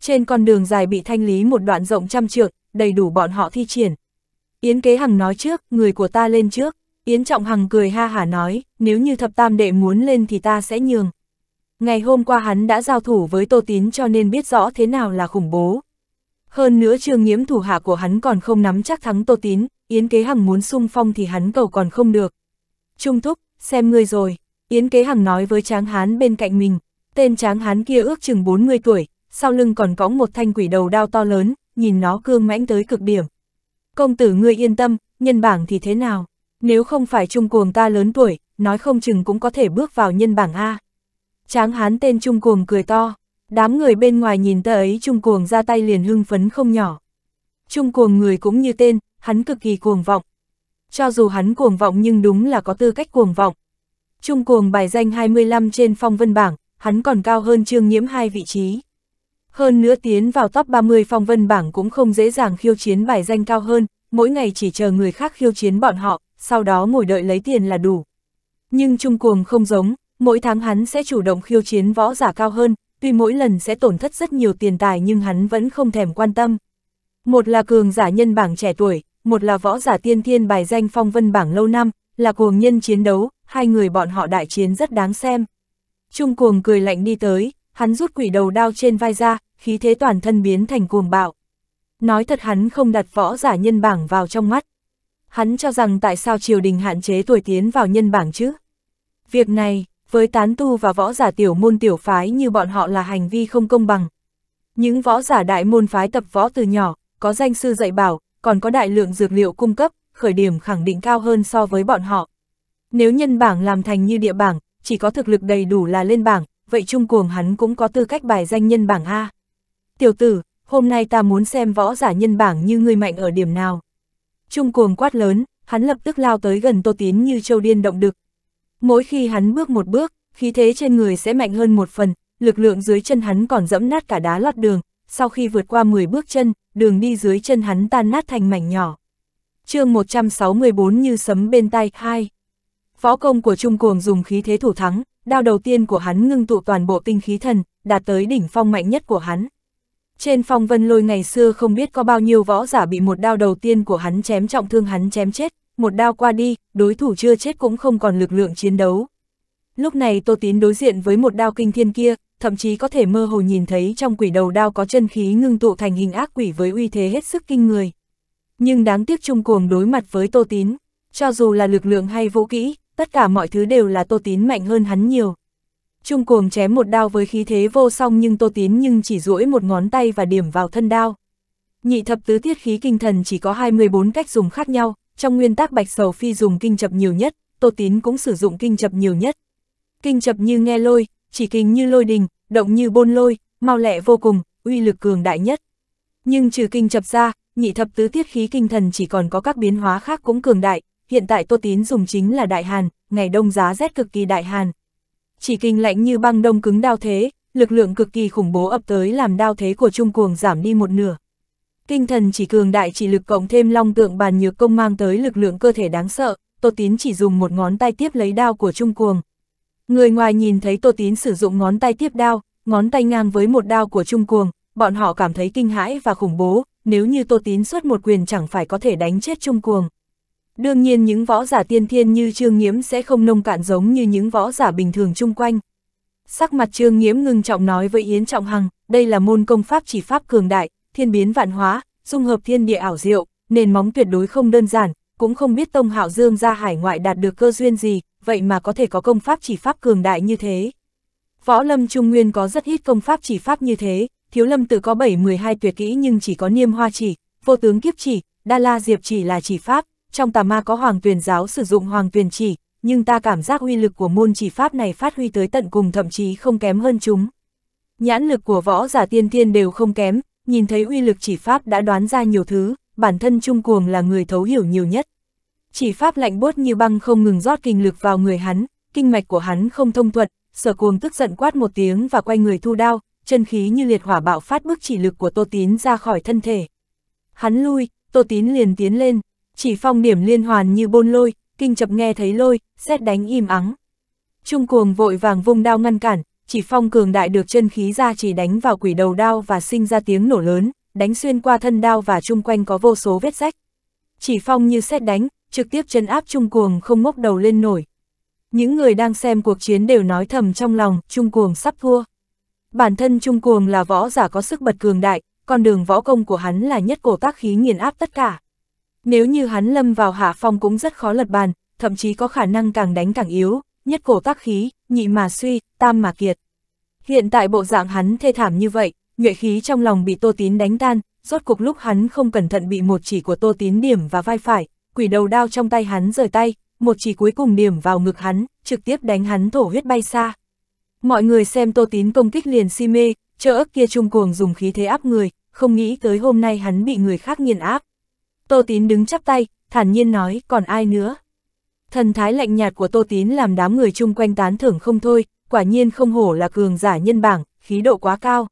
Speaker 1: Trên con đường dài bị thanh lý một đoạn rộng trăm trượng, đầy đủ bọn họ thi triển. Yến Kế Hằng nói trước, người của ta lên trước. Yến Trọng Hằng cười ha hả nói, nếu như thập tam đệ muốn lên thì ta sẽ nhường. Ngày hôm qua hắn đã giao thủ với Tô Tín cho nên biết rõ thế nào là khủng bố. Hơn nữa trương nghiễm thủ hạ của hắn còn không nắm chắc thắng Tô Tín, Yến Kế Hằng muốn xung phong thì hắn cầu còn không được. Trung Thúc, xem ngươi rồi, Yến Kế Hằng nói với tráng hán bên cạnh mình, tên tráng hán kia ước chừng 40 tuổi, sau lưng còn có một thanh quỷ đầu đao to lớn, nhìn nó cương mãnh tới cực điểm. Công tử ngươi yên tâm, nhân bảng thì thế nào, nếu không phải trung cuồng ta lớn tuổi, nói không chừng cũng có thể bước vào nhân bảng A. Tráng hán tên trung cuồng cười to, đám người bên ngoài nhìn ta ấy trung cuồng ra tay liền hưng phấn không nhỏ. Trung cuồng người cũng như tên, hắn cực kỳ cuồng vọng, cho dù hắn cuồng vọng nhưng đúng là có tư cách cuồng vọng. Trung cuồng bài danh 25 trên phong vân bảng, hắn còn cao hơn trương nhiễm hai vị trí. Hơn nữa tiến vào top 30 phong vân bảng cũng không dễ dàng khiêu chiến bài danh cao hơn, mỗi ngày chỉ chờ người khác khiêu chiến bọn họ, sau đó ngồi đợi lấy tiền là đủ. Nhưng Trung Cuồng không giống, mỗi tháng hắn sẽ chủ động khiêu chiến võ giả cao hơn, tuy mỗi lần sẽ tổn thất rất nhiều tiền tài nhưng hắn vẫn không thèm quan tâm. Một là cường giả nhân bảng trẻ tuổi, một là võ giả tiên thiên bài danh phong vân bảng lâu năm, là cuồng nhân chiến đấu, hai người bọn họ đại chiến rất đáng xem. Trung cuồng cười lạnh đi tới, hắn rút quỷ đầu đao trên vai ra, khí thế toàn thân biến thành cuồng bạo. Nói thật hắn không đặt võ giả nhân bảng vào trong mắt. Hắn cho rằng tại sao triều đình hạn chế tuổi tiến vào nhân bảng chứ? Việc này, với tán tu và võ giả tiểu môn tiểu phái như bọn họ là hành vi không công bằng. Những võ giả đại môn phái tập võ từ nhỏ, có danh sư dạy bảo, còn có đại lượng dược liệu cung cấp, khởi điểm khẳng định cao hơn so với bọn họ. Nếu nhân bảng làm thành như địa bảng, chỉ có thực lực đầy đủ là lên bảng, vậy trung cuồng hắn cũng có tư cách bài danh nhân bảng A. Tiểu tử, hôm nay ta muốn xem võ giả nhân bảng như người mạnh ở điểm nào. Trung cuồng quát lớn, hắn lập tức lao tới gần Tô Tín như châu điên động đực. Mỗi khi hắn bước một bước, khí thế trên người sẽ mạnh hơn một phần, lực lượng dưới chân hắn còn dẫm nát cả đá lót đường, sau khi vượt qua 10 bước chân, đường đi dưới chân hắn tan nát thành mảnh nhỏ. chương 164 như sấm bên tai hai. Võ công của Trung Cuồng dùng khí thế thủ thắng, đao đầu tiên của hắn ngưng tụ toàn bộ tinh khí thần, đạt tới đỉnh phong mạnh nhất của hắn. Trên phong vân lôi ngày xưa không biết có bao nhiêu võ giả bị một đao đầu tiên của hắn chém trọng thương hắn chém chết, một đao qua đi, đối thủ chưa chết cũng không còn lực lượng chiến đấu. Lúc này Tô Tín đối diện với một đao kinh thiên kia, thậm chí có thể mơ hồ nhìn thấy trong quỷ đầu đao có chân khí ngưng tụ thành hình ác quỷ với uy thế hết sức kinh người. Nhưng đáng tiếc Trung Cuồng đối mặt với Tô Tín, cho dù là lực lượng hay vũ kỹ, tất cả mọi thứ đều là Tô Tín mạnh hơn hắn nhiều. Trung Cuồng chém một đao với khí thế vô song nhưng Tô Tín nhưng chỉ duỗi một ngón tay và điểm vào thân đao. Nhị thập tứ tiết khí kinh thần chỉ có 24 cách dùng khác nhau, trong nguyên tắc Bạch Sầu Phi dùng kinh chập nhiều nhất, Tô Tín cũng sử dụng kinh chập nhiều nhất. Kinh chập như nghe lôi, chỉ kình như lôi đình, động như bôn lôi, mau lẹ vô cùng, uy lực cường đại nhất. Nhưng trừ kinh chập ra, nhị thập tứ tiết khí kinh thần chỉ còn có các biến hóa khác cũng cường đại, hiện tại Tô Tín dùng chính là đại hàn, ngày đông giá rét cực kỳ đại hàn. Chỉ kinh lạnh như băng đông cứng đao thế, lực lượng cực kỳ khủng bố ập tới làm đao thế của Trung Cuồng giảm đi một nửa. Kinh thần chỉ cường đại chỉ lực cộng thêm long tượng bàn nhược công mang tới lực lượng cơ thể đáng sợ, Tô Tín chỉ dùng một ngón tay tiếp lấy đao của Trung Cuồng, Người ngoài nhìn thấy Tô Tín sử dụng ngón tay tiếp đao, ngón tay ngang với một đao của Trung Cuồng, bọn họ cảm thấy kinh hãi và khủng bố, nếu như Tô Tín xuất một quyền chẳng phải có thể đánh chết Trung Cuồng. Đương nhiên những võ giả tiên thiên như Trương Nghiễm sẽ không nông cạn giống như những võ giả bình thường chung quanh. Sắc mặt Trương Nghiễm ngưng trọng nói với Yến Trọng Hằng, đây là môn công pháp chỉ pháp cường đại, thiên biến vạn hóa, dung hợp thiên địa ảo diệu, nền móng tuyệt đối không đơn giản, cũng không biết Tông Hạo Dương ra hải ngoại đạt được cơ duyên gì, vậy mà có thể có công pháp chỉ pháp cường đại như thế. Võ lâm trung nguyên có rất ít công pháp chỉ pháp như thế, thiếu lâm tự có 7-12 tuyệt kỹ nhưng chỉ có niêm hoa chỉ, vô tướng kiếp chỉ, đa la diệp chỉ là chỉ pháp, trong tà ma có hoàng tuyền giáo sử dụng hoàng tuyền chỉ, nhưng ta cảm giác uy lực của môn chỉ pháp này phát huy tới tận cùng thậm chí không kém hơn chúng. Nhãn lực của võ giả tiên tiên đều không kém, nhìn thấy uy lực chỉ pháp đã đoán ra nhiều thứ, bản thân Trung Cuồng là người thấu hiểu nhiều nhất, chỉ pháp lạnh buốt như băng không ngừng rót kinh lực vào người hắn, kinh mạch của hắn không thông thuận, sở cuồng tức giận quát một tiếng và quay người thu đao, chân khí như liệt hỏa bạo phát bức chỉ lực của Tô Tín ra khỏi thân thể. Hắn lui, Tô Tín liền tiến lên, chỉ phong điểm liên hoàn như bôn lôi, kinh chập nghe thấy lôi, xét đánh im ắng. Trung cuồng vội vàng vung đao ngăn cản, chỉ phong cường đại được chân khí ra chỉ đánh vào quỷ đầu đao và sinh ra tiếng nổ lớn, đánh xuyên qua thân đao và chung quanh có vô số vết rách. Chỉ phong như xét đánh, trực tiếp chân áp Trung Cuồng không ngốc đầu lên nổi. Những người đang xem cuộc chiến đều nói thầm trong lòng, Trung Cuồng sắp thua. Bản thân Trung Cuồng là võ giả có sức bật cường đại, con đường võ công của hắn là nhất cổ tác khí nghiền áp tất cả. Nếu như hắn lâm vào hạ phong cũng rất khó lật bàn, thậm chí có khả năng càng đánh càng yếu, nhất cổ tác khí, nhị mà suy, tam mà kiệt. Hiện tại bộ dạng hắn thê thảm như vậy, nhuệ khí trong lòng bị Tô Tín đánh tan, rốt cục lúc hắn không cẩn thận bị một chỉ của Tô Tín điểm và vai phải, quỷ đầu đao trong tay hắn rời tay, một chỉ cuối cùng điểm vào ngực hắn, trực tiếp đánh hắn thổ huyết bay xa. Mọi người xem Tô Tín công kích liền si mê, chợ ức kia trung cuồng dùng khí thế áp người, không nghĩ tới hôm nay hắn bị người khác nghiền áp. Tô Tín đứng chắp tay, thản nhiên nói, còn ai nữa? Thần thái lạnh nhạt của Tô Tín làm đám người chung quanh tán thưởng không thôi, quả nhiên không hổ là cường giả nhân bảng, khí độ quá cao.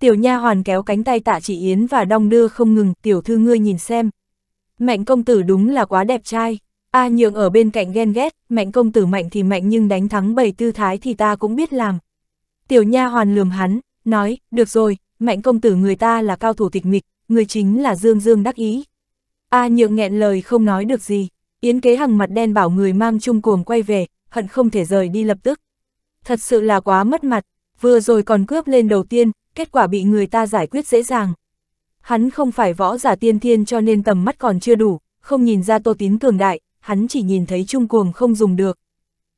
Speaker 1: Tiểu nha hoàn kéo cánh tay tạ chị Yến và đong đưa không ngừng, tiểu thư ngươi nhìn xem, Mạnh công tử đúng là quá đẹp trai. A nhượng ở bên cạnh ghen ghét, mạnh công tử mạnh thì mạnh nhưng đánh thắng bảy tư thái thì ta cũng biết làm. Tiểu nha hoàn lườm hắn, nói, được rồi, mạnh công tử người ta là cao thủ tịch mịch, người chính là Dương Dương đắc ý. A nhượng nghẹn lời không nói được gì, Yến kế hằng mặt đen bảo người mang chung cuồng quay về, hận không thể rời đi lập tức. Thật sự là quá mất mặt, vừa rồi còn cướp lên đầu tiên, kết quả bị người ta giải quyết dễ dàng. Hắn không phải võ giả tiên thiên cho nên tầm mắt còn chưa đủ, không nhìn ra tô tín cường đại, hắn chỉ nhìn thấy trung cuồng không dùng được.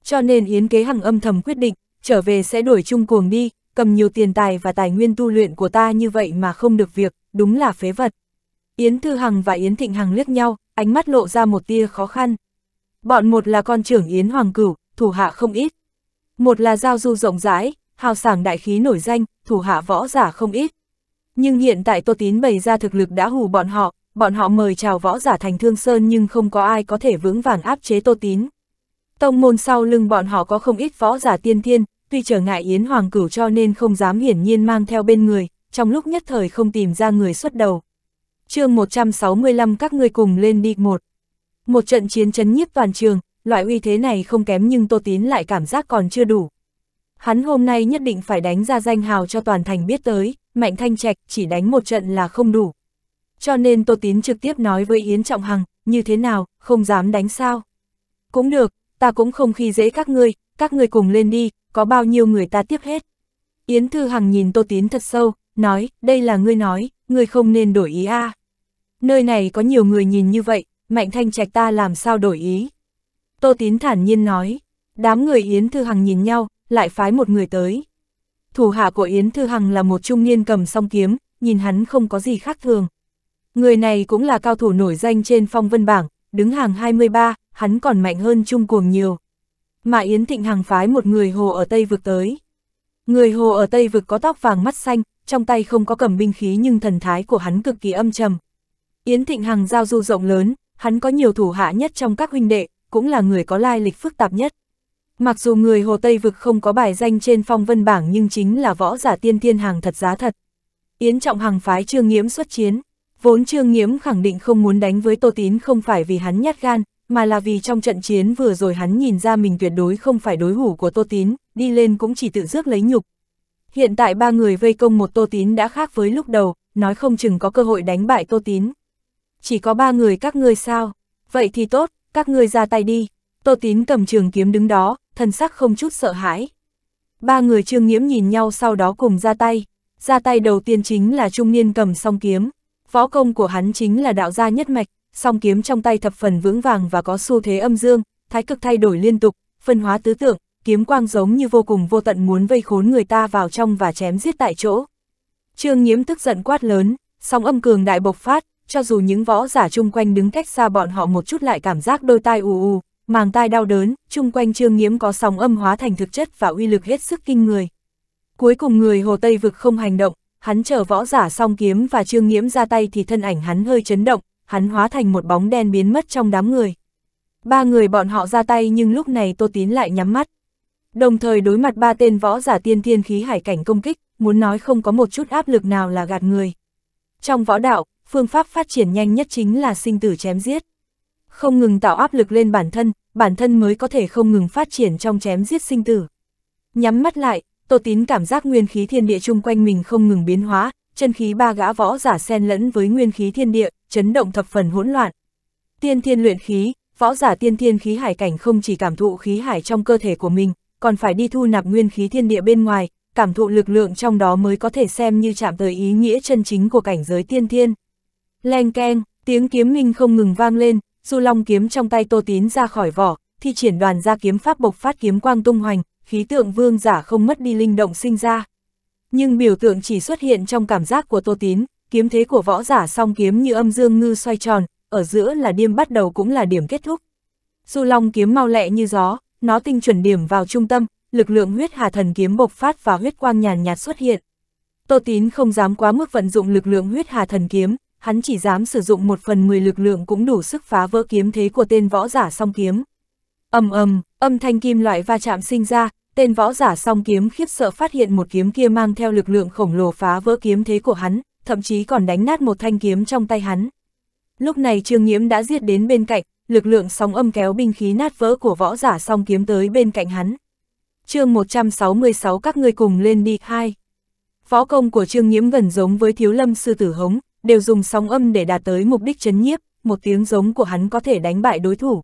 Speaker 1: Cho nên Yến Kế Hằng âm thầm quyết định, trở về sẽ đuổi trung cuồng đi, cầm nhiều tiền tài và tài nguyên tu luyện của ta như vậy mà không được việc, đúng là phế vật. Yến Thư Hằng và Yến Thịnh Hằng liếc nhau, ánh mắt lộ ra một tia khó khăn. Bọn một là con trưởng Yến Hoàng Cửu, thủ hạ không ít. Một là giao du rộng rãi, hào sảng đại khí nổi danh, thủ hạ võ giả không ít. Nhưng hiện tại Tô Tín bày ra thực lực đã hù bọn họ, bọn họ mời chào võ giả thành thương sơn nhưng không có ai có thể vững vàng áp chế Tô Tín. Tông môn sau lưng bọn họ có không ít võ giả tiên thiên, tuy trở ngại Yến Hoàng cửu cho nên không dám hiển nhiên mang theo bên người, trong lúc nhất thời không tìm ra người xuất đầu. chương 165 các ngươi cùng lên đi một. Một trận chiến chấn nhiếp toàn trường, loại uy thế này không kém nhưng Tô Tín lại cảm giác còn chưa đủ. Hắn hôm nay nhất định phải đánh ra danh hào cho toàn thành biết tới, Mạnh Thanh Trạch chỉ đánh một trận là không đủ. Cho nên Tô Tín trực tiếp nói với Yến Trọng Hằng, như thế nào, không dám đánh sao. Cũng được, ta cũng không khi dễ các ngươi, các ngươi cùng lên đi, có bao nhiêu người ta tiếp hết. Yến Thư Hằng nhìn Tô Tín thật sâu, nói, đây là ngươi nói, ngươi không nên đổi ý a. À. Nơi này có nhiều người nhìn như vậy, Mạnh Thanh Trạch ta làm sao đổi ý. Tô Tín thản nhiên nói, đám người Yến Thư Hằng nhìn nhau, lại phái một người tới. Thủ hạ của Yến Thư Hằng là một trung niên cầm song kiếm, nhìn hắn không có gì khác thường. Người này cũng là cao thủ nổi danh trên phong vân bảng, đứng hàng 23, hắn còn mạnh hơn Trung Cuồng nhiều. Mà Yến Thịnh Hằng phái một người hồ ở Tây Vực tới. Người hồ ở Tây Vực có tóc vàng mắt xanh, trong tay không có cầm binh khí nhưng thần thái của hắn cực kỳ âm trầm. Yến Thịnh Hằng giao du rộng lớn, hắn có nhiều thủ hạ nhất trong các huynh đệ, cũng là người có lai lịch phức tạp nhất. Mặc dù người Hồ Tây Vực không có bài danh trên phong vân bảng nhưng chính là võ giả tiên thiên hàng thật giá thật. Yến Trọng Hằng phái Trương Nghiễm xuất chiến. Vốn Trương Nghiễm khẳng định không muốn đánh với Tô Tín không phải vì hắn nhát gan, mà là vì trong trận chiến vừa rồi hắn nhìn ra mình tuyệt đối không phải đối thủ của Tô Tín, đi lên cũng chỉ tự rước lấy nhục. Hiện tại ba người vây công một Tô Tín đã khác với lúc đầu, nói không chừng có cơ hội đánh bại Tô Tín. Chỉ có ba người các ngươi sao? Vậy thì tốt, các ngươi ra tay đi. Tô Tín cầm trường kiếm đứng đó, thân sắc không chút sợ hãi. Ba người trương nghiễm nhìn nhau sau đó cùng ra tay, ra tay đầu tiên chính là trung niên cầm song kiếm, võ công của hắn chính là đạo gia nhất mạch, song kiếm trong tay thập phần vững vàng và có xu thế âm dương, thái cực thay đổi liên tục, phân hóa tứ tượng, kiếm quang giống như vô cùng vô tận muốn vây khốn người ta vào trong và chém giết tại chỗ. Trương Nhiễm tức giận quát lớn, song âm cường đại bộc phát, cho dù những võ giả chung quanh đứng cách xa bọn họ một chút lại cảm giác đôi tai ù ù, màng tai đau đớn, chung quanh trương nghiễm có sóng âm hóa thành thực chất và uy lực hết sức kinh người. Cuối cùng người Hồ Tây vực không hành động, hắn chờ võ giả song kiếm và trương nghiễm ra tay thì thân ảnh hắn hơi chấn động, hắn hóa thành một bóng đen biến mất trong đám người. Ba người bọn họ ra tay nhưng lúc này Tô Tín lại nhắm mắt. Đồng thời đối mặt ba tên võ giả tiên thiên khí hải cảnh công kích, muốn nói không có một chút áp lực nào là gạt người. Trong võ đạo, phương pháp phát triển nhanh nhất chính là sinh tử chém giết không ngừng tạo áp lực lên bản thân, bản thân mới có thể không ngừng phát triển trong chém giết sinh tử. Nhắm mắt lại, Tô Tín cảm giác nguyên khí thiên địa chung quanh mình không ngừng biến hóa, chân khí ba gã võ giả xen lẫn với nguyên khí thiên địa, chấn động thập phần hỗn loạn. Tiên thiên luyện khí, võ giả tiên thiên khí hải cảnh không chỉ cảm thụ khí hải trong cơ thể của mình, còn phải đi thu nạp nguyên khí thiên địa bên ngoài, cảm thụ lực lượng trong đó mới có thể xem như chạm tới ý nghĩa chân chính của cảnh giới tiên thiên. Leng keng, tiếng kiếm minh không ngừng vang lên, du long kiếm trong tay Tô Tín ra khỏi vỏ, thi triển đoàn ra kiếm pháp bộc phát kiếm quang tung hoành, khí tượng vương giả không mất đi linh động sinh ra. Nhưng biểu tượng chỉ xuất hiện trong cảm giác của Tô Tín, kiếm thế của võ giả song kiếm như âm dương ngư xoay tròn, ở giữa là điềm bắt đầu cũng là điểm kết thúc. Du long kiếm mau lẹ như gió, nó tinh chuẩn điểm vào trung tâm, lực lượng huyết hà thần kiếm bộc phát và huyết quang nhàn nhạt xuất hiện. Tô Tín không dám quá mức vận dụng lực lượng huyết hà thần kiếm, hắn chỉ dám sử dụng một phần mười lực lượng cũng đủ sức phá vỡ kiếm thế của tên võ giả song kiếm. Âm âm, âm thanh kim loại va chạm sinh ra, tên võ giả song kiếm khiếp sợ phát hiện một kiếm kia mang theo lực lượng khổng lồ phá vỡ kiếm thế của hắn, thậm chí còn đánh nát một thanh kiếm trong tay hắn. Lúc này Trương Nhiễm đã giết đến bên cạnh, lực lượng sóng âm kéo binh khí nát vỡ của võ giả song kiếm tới bên cạnh hắn. chương 166 các ngươi cùng lên đi hai. Võ công của Trương Nhiễm gần giống với Thiếu Lâm sư tử hống, đều dùng sóng âm để đạt tới mục đích chấn nhiếp, một tiếng giống của hắn có thể đánh bại đối thủ.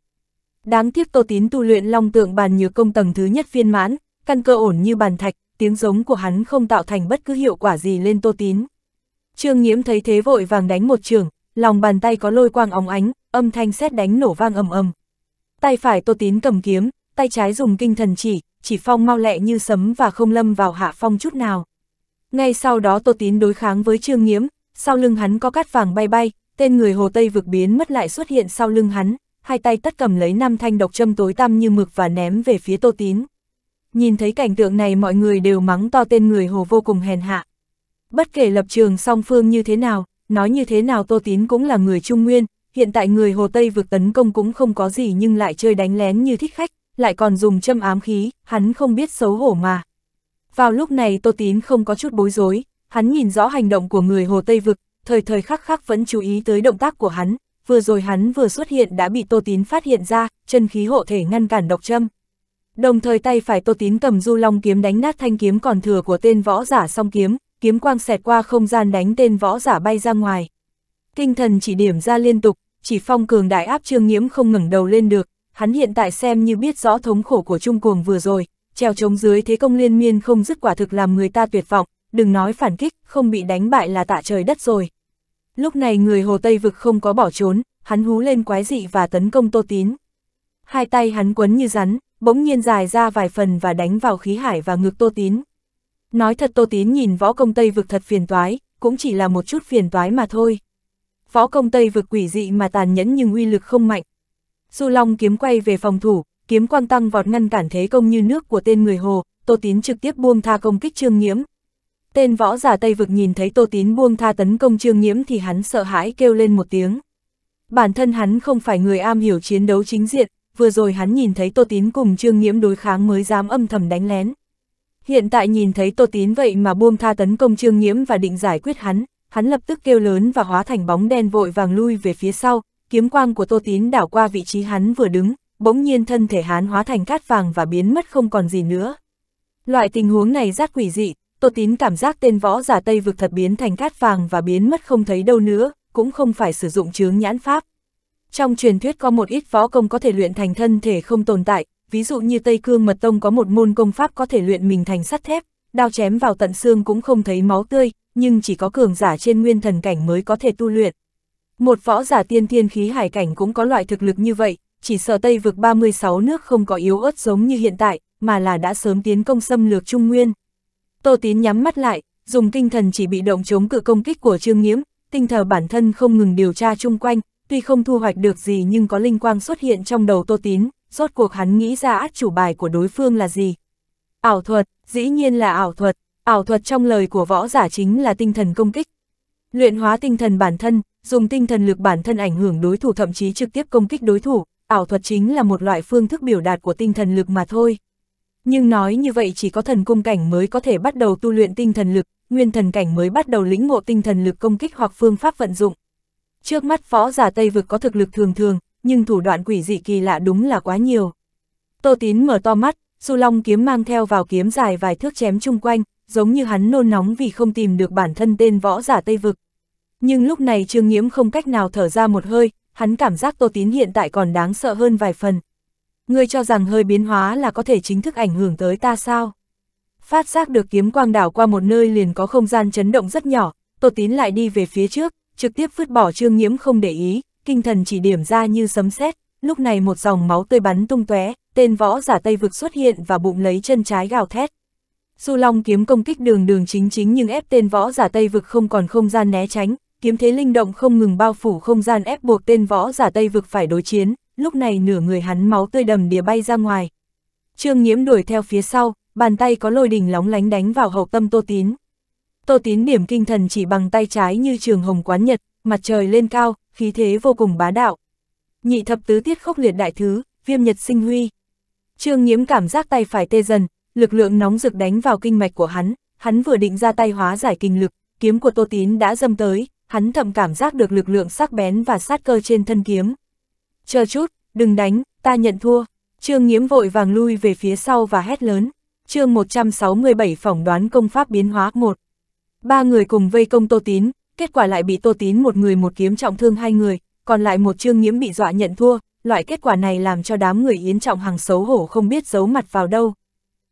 Speaker 1: Đáng tiếc Tô Tín tu luyện long tượng bàn như công tầng thứ nhất viên mãn, căn cơ ổn như bàn thạch, tiếng giống của hắn không tạo thành bất cứ hiệu quả gì lên Tô Tín. Trương Nhiễm thấy thế vội vàng đánh một trường, lòng bàn tay có lôi quang óng ánh, âm thanh xét đánh nổ vang ầm ầm. Tay phải Tô Tín cầm kiếm, tay trái dùng kinh thần chỉ, chỉ phong mau lẹ như sấm và không lâm vào hạ phong chút nào. Ngay sau đó Tô Tín đối kháng với Trương Nhiễm, sau lưng hắn có cát vàng bay bay, tên người Hồ Tây vực biến mất lại xuất hiện sau lưng hắn, hai tay tất cầm lấy năm thanh độc châm tối tăm như mực và ném về phía Tô Tín. Nhìn thấy cảnh tượng này mọi người đều mắng to tên người Hồ vô cùng hèn hạ. Bất kể lập trường song phương như thế nào, nói như thế nào Tô Tín cũng là người Trung Nguyên, hiện tại người Hồ Tây vực tấn công cũng không có gì nhưng lại chơi đánh lén như thích khách, lại còn dùng châm ám khí, hắn không biết xấu hổ mà. Vào lúc này Tô Tín không có chút bối rối, Hắn nhìn rõ hành động của người Hồ Tây Vực, thời thời khắc khắc vẫn chú ý tới động tác của hắn, vừa rồi hắn vừa xuất hiện đã bị Tô Tín phát hiện ra, chân khí hộ thể ngăn cản độc châm. Đồng thời tay phải Tô Tín cầm du long kiếm đánh nát thanh kiếm còn thừa của tên võ giả song kiếm, kiếm quang xẹt qua không gian đánh tên võ giả bay ra ngoài. Tinh thần chỉ điểm ra liên tục, chỉ phong cường đại áp trương nhiễm không ngẩng đầu lên được, hắn hiện tại xem như biết rõ thống khổ của Trung Cuồng vừa rồi, treo chống dưới thế công liên miên không dứt quả thực làm người ta tuyệt vọng, đừng nói phản kích, không bị đánh bại là tạ trời đất rồi. Lúc này người Hồ Tây vực không có bỏ trốn, hắn hú lên quái dị và tấn công Tô Tín. Hai tay hắn quấn như rắn, bỗng nhiên dài ra vài phần và đánh vào khí hải và ngực Tô Tín. Nói thật Tô Tín nhìn võ công Tây vực thật phiền toái, cũng chỉ là một chút phiền toái mà thôi. Võ công Tây vực quỷ dị mà tàn nhẫn nhưng uy lực không mạnh. Du Long kiếm quay về phòng thủ, kiếm quang tăng vọt ngăn cản thế công như nước của tên người Hồ, Tô Tín trực tiếp buông tha công kích Trương Nghiễm, Tên võ giả Tây Vực nhìn thấy Tô Tín buông tha tấn công Trương Nhiễm thì hắn sợ hãi kêu lên một tiếng. Bản thân hắn không phải người am hiểu chiến đấu chính diện, vừa rồi hắn nhìn thấy Tô Tín cùng Trương Nhiễm đối kháng mới dám âm thầm đánh lén. Hiện tại nhìn thấy Tô Tín vậy mà buông tha tấn công Trương Nhiễm và định giải quyết hắn, hắn lập tức kêu lớn và hóa thành bóng đen vội vàng lui về phía sau, kiếm quang của Tô Tín đảo qua vị trí hắn vừa đứng, bỗng nhiên thân thể hắn hóa thành cát vàng và biến mất không còn gì nữa. Loại tình huống này rất quỷ dị, Tô Tín cảm giác tên võ giả Tây vực thật biến thành cát vàng và biến mất không thấy đâu nữa, cũng không phải sử dụng chướng nhãn pháp. Trong truyền thuyết có một ít võ công có thể luyện thành thân thể không tồn tại, ví dụ như Tây Cương Mật Tông có một môn công pháp có thể luyện mình thành sắt thép, đao chém vào tận xương cũng không thấy máu tươi, nhưng chỉ có cường giả trên nguyên thần cảnh mới có thể tu luyện. Một võ giả tiên thiên khí hải cảnh cũng có loại thực lực như vậy, chỉ sợ Tây vực 36 nước không có yếu ớt giống như hiện tại, mà là đã sớm tiến công xâm lược Trung Nguyên. Tô Tín nhắm mắt lại, dùng tinh thần chỉ bị động chống cự công kích của Trương Nghiễm, tinh thờ bản thân không ngừng điều tra chung quanh, tuy không thu hoạch được gì nhưng có linh quang xuất hiện trong đầu Tô Tín, rốt cuộc hắn nghĩ ra át chủ bài của đối phương là gì. Ảo thuật, dĩ nhiên là ảo thuật, ảo thuật trong lời của võ giả chính là tinh thần công kích. Luyện hóa tinh thần bản thân, dùng tinh thần lực bản thân ảnh hưởng đối thủ thậm chí trực tiếp công kích đối thủ, ảo thuật chính là một loại phương thức biểu đạt của tinh thần lực mà thôi nhưng nói như vậy chỉ có thần cung cảnh mới có thể bắt đầu tu luyện tinh thần lực, nguyên thần cảnh mới bắt đầu lĩnh ngộ tinh thần lực công kích hoặc phương pháp vận dụng. Trước mắt võ giả Tây vực có thực lực thường thường, nhưng thủ đoạn quỷ dị kỳ lạ đúng là quá nhiều. Tô Tín mở to mắt, Du Long kiếm mang theo vào kiếm dài vài thước chém chung quanh, giống như hắn nôn nóng vì không tìm được bản thân tên võ giả Tây vực. Nhưng lúc này Trương Nghiễm không cách nào thở ra một hơi, hắn cảm giác Tô Tín hiện tại còn đáng sợ hơn vài phần ngươi cho rằng hơi biến hóa là có thể chính thức ảnh hưởng tới ta sao? Phát giác được kiếm quang đảo qua một nơi liền có không gian chấn động rất nhỏ, Tô Tín lại đi về phía trước, trực tiếp vứt bỏ Trương Nhiễm không để ý, kinh thần chỉ điểm ra như sấm sét, lúc này một dòng máu tươi bắn tung tóe, tên võ giả Tây vực xuất hiện và bụng lấy chân trái gào thét. Du Long kiếm công kích đường đường chính chính nhưng ép tên võ giả Tây vực không còn không gian né tránh, kiếm thế linh động không ngừng bao phủ không gian ép buộc tên võ giả Tây vực phải đối chiến, lúc này nửa người hắn máu tươi đầm đìa bay ra ngoài. Trương nhiễm đuổi theo phía sau, bàn tay có lôi đình lóng lánh đánh vào hậu tâm Tô Tín. Tô Tín điểm kinh thần chỉ bằng tay trái như trường hồng quán nhật, mặt trời lên cao, khí thế vô cùng bá đạo. Nhị thập tứ tiết khốc liệt đại thứ, viêm nhật sinh huy. Trương nhiễm cảm giác tay phải tê dần, lực lượng nóng rực đánh vào kinh mạch của hắn, hắn vừa định ra tay hóa giải kinh lực, kiếm của Tô Tín đã dâm tới, hắn thậm cảm giác được lực lượng sắc bén và sát cơ trên thân kiếm chờ chút, đừng đánh, ta nhận thua. Trương Nghiễm vội vàng lui về phía sau và hét lớn. chương 167 phỏng đoán công pháp biến hóa 1. Ba người cùng vây công Tô Tín, kết quả lại bị Tô Tín một người một kiếm trọng thương hai người, còn lại một Trương Nghiễm bị dọa nhận thua, loại kết quả này làm cho đám người Yến Trọng Hằng xấu hổ không biết giấu mặt vào đâu.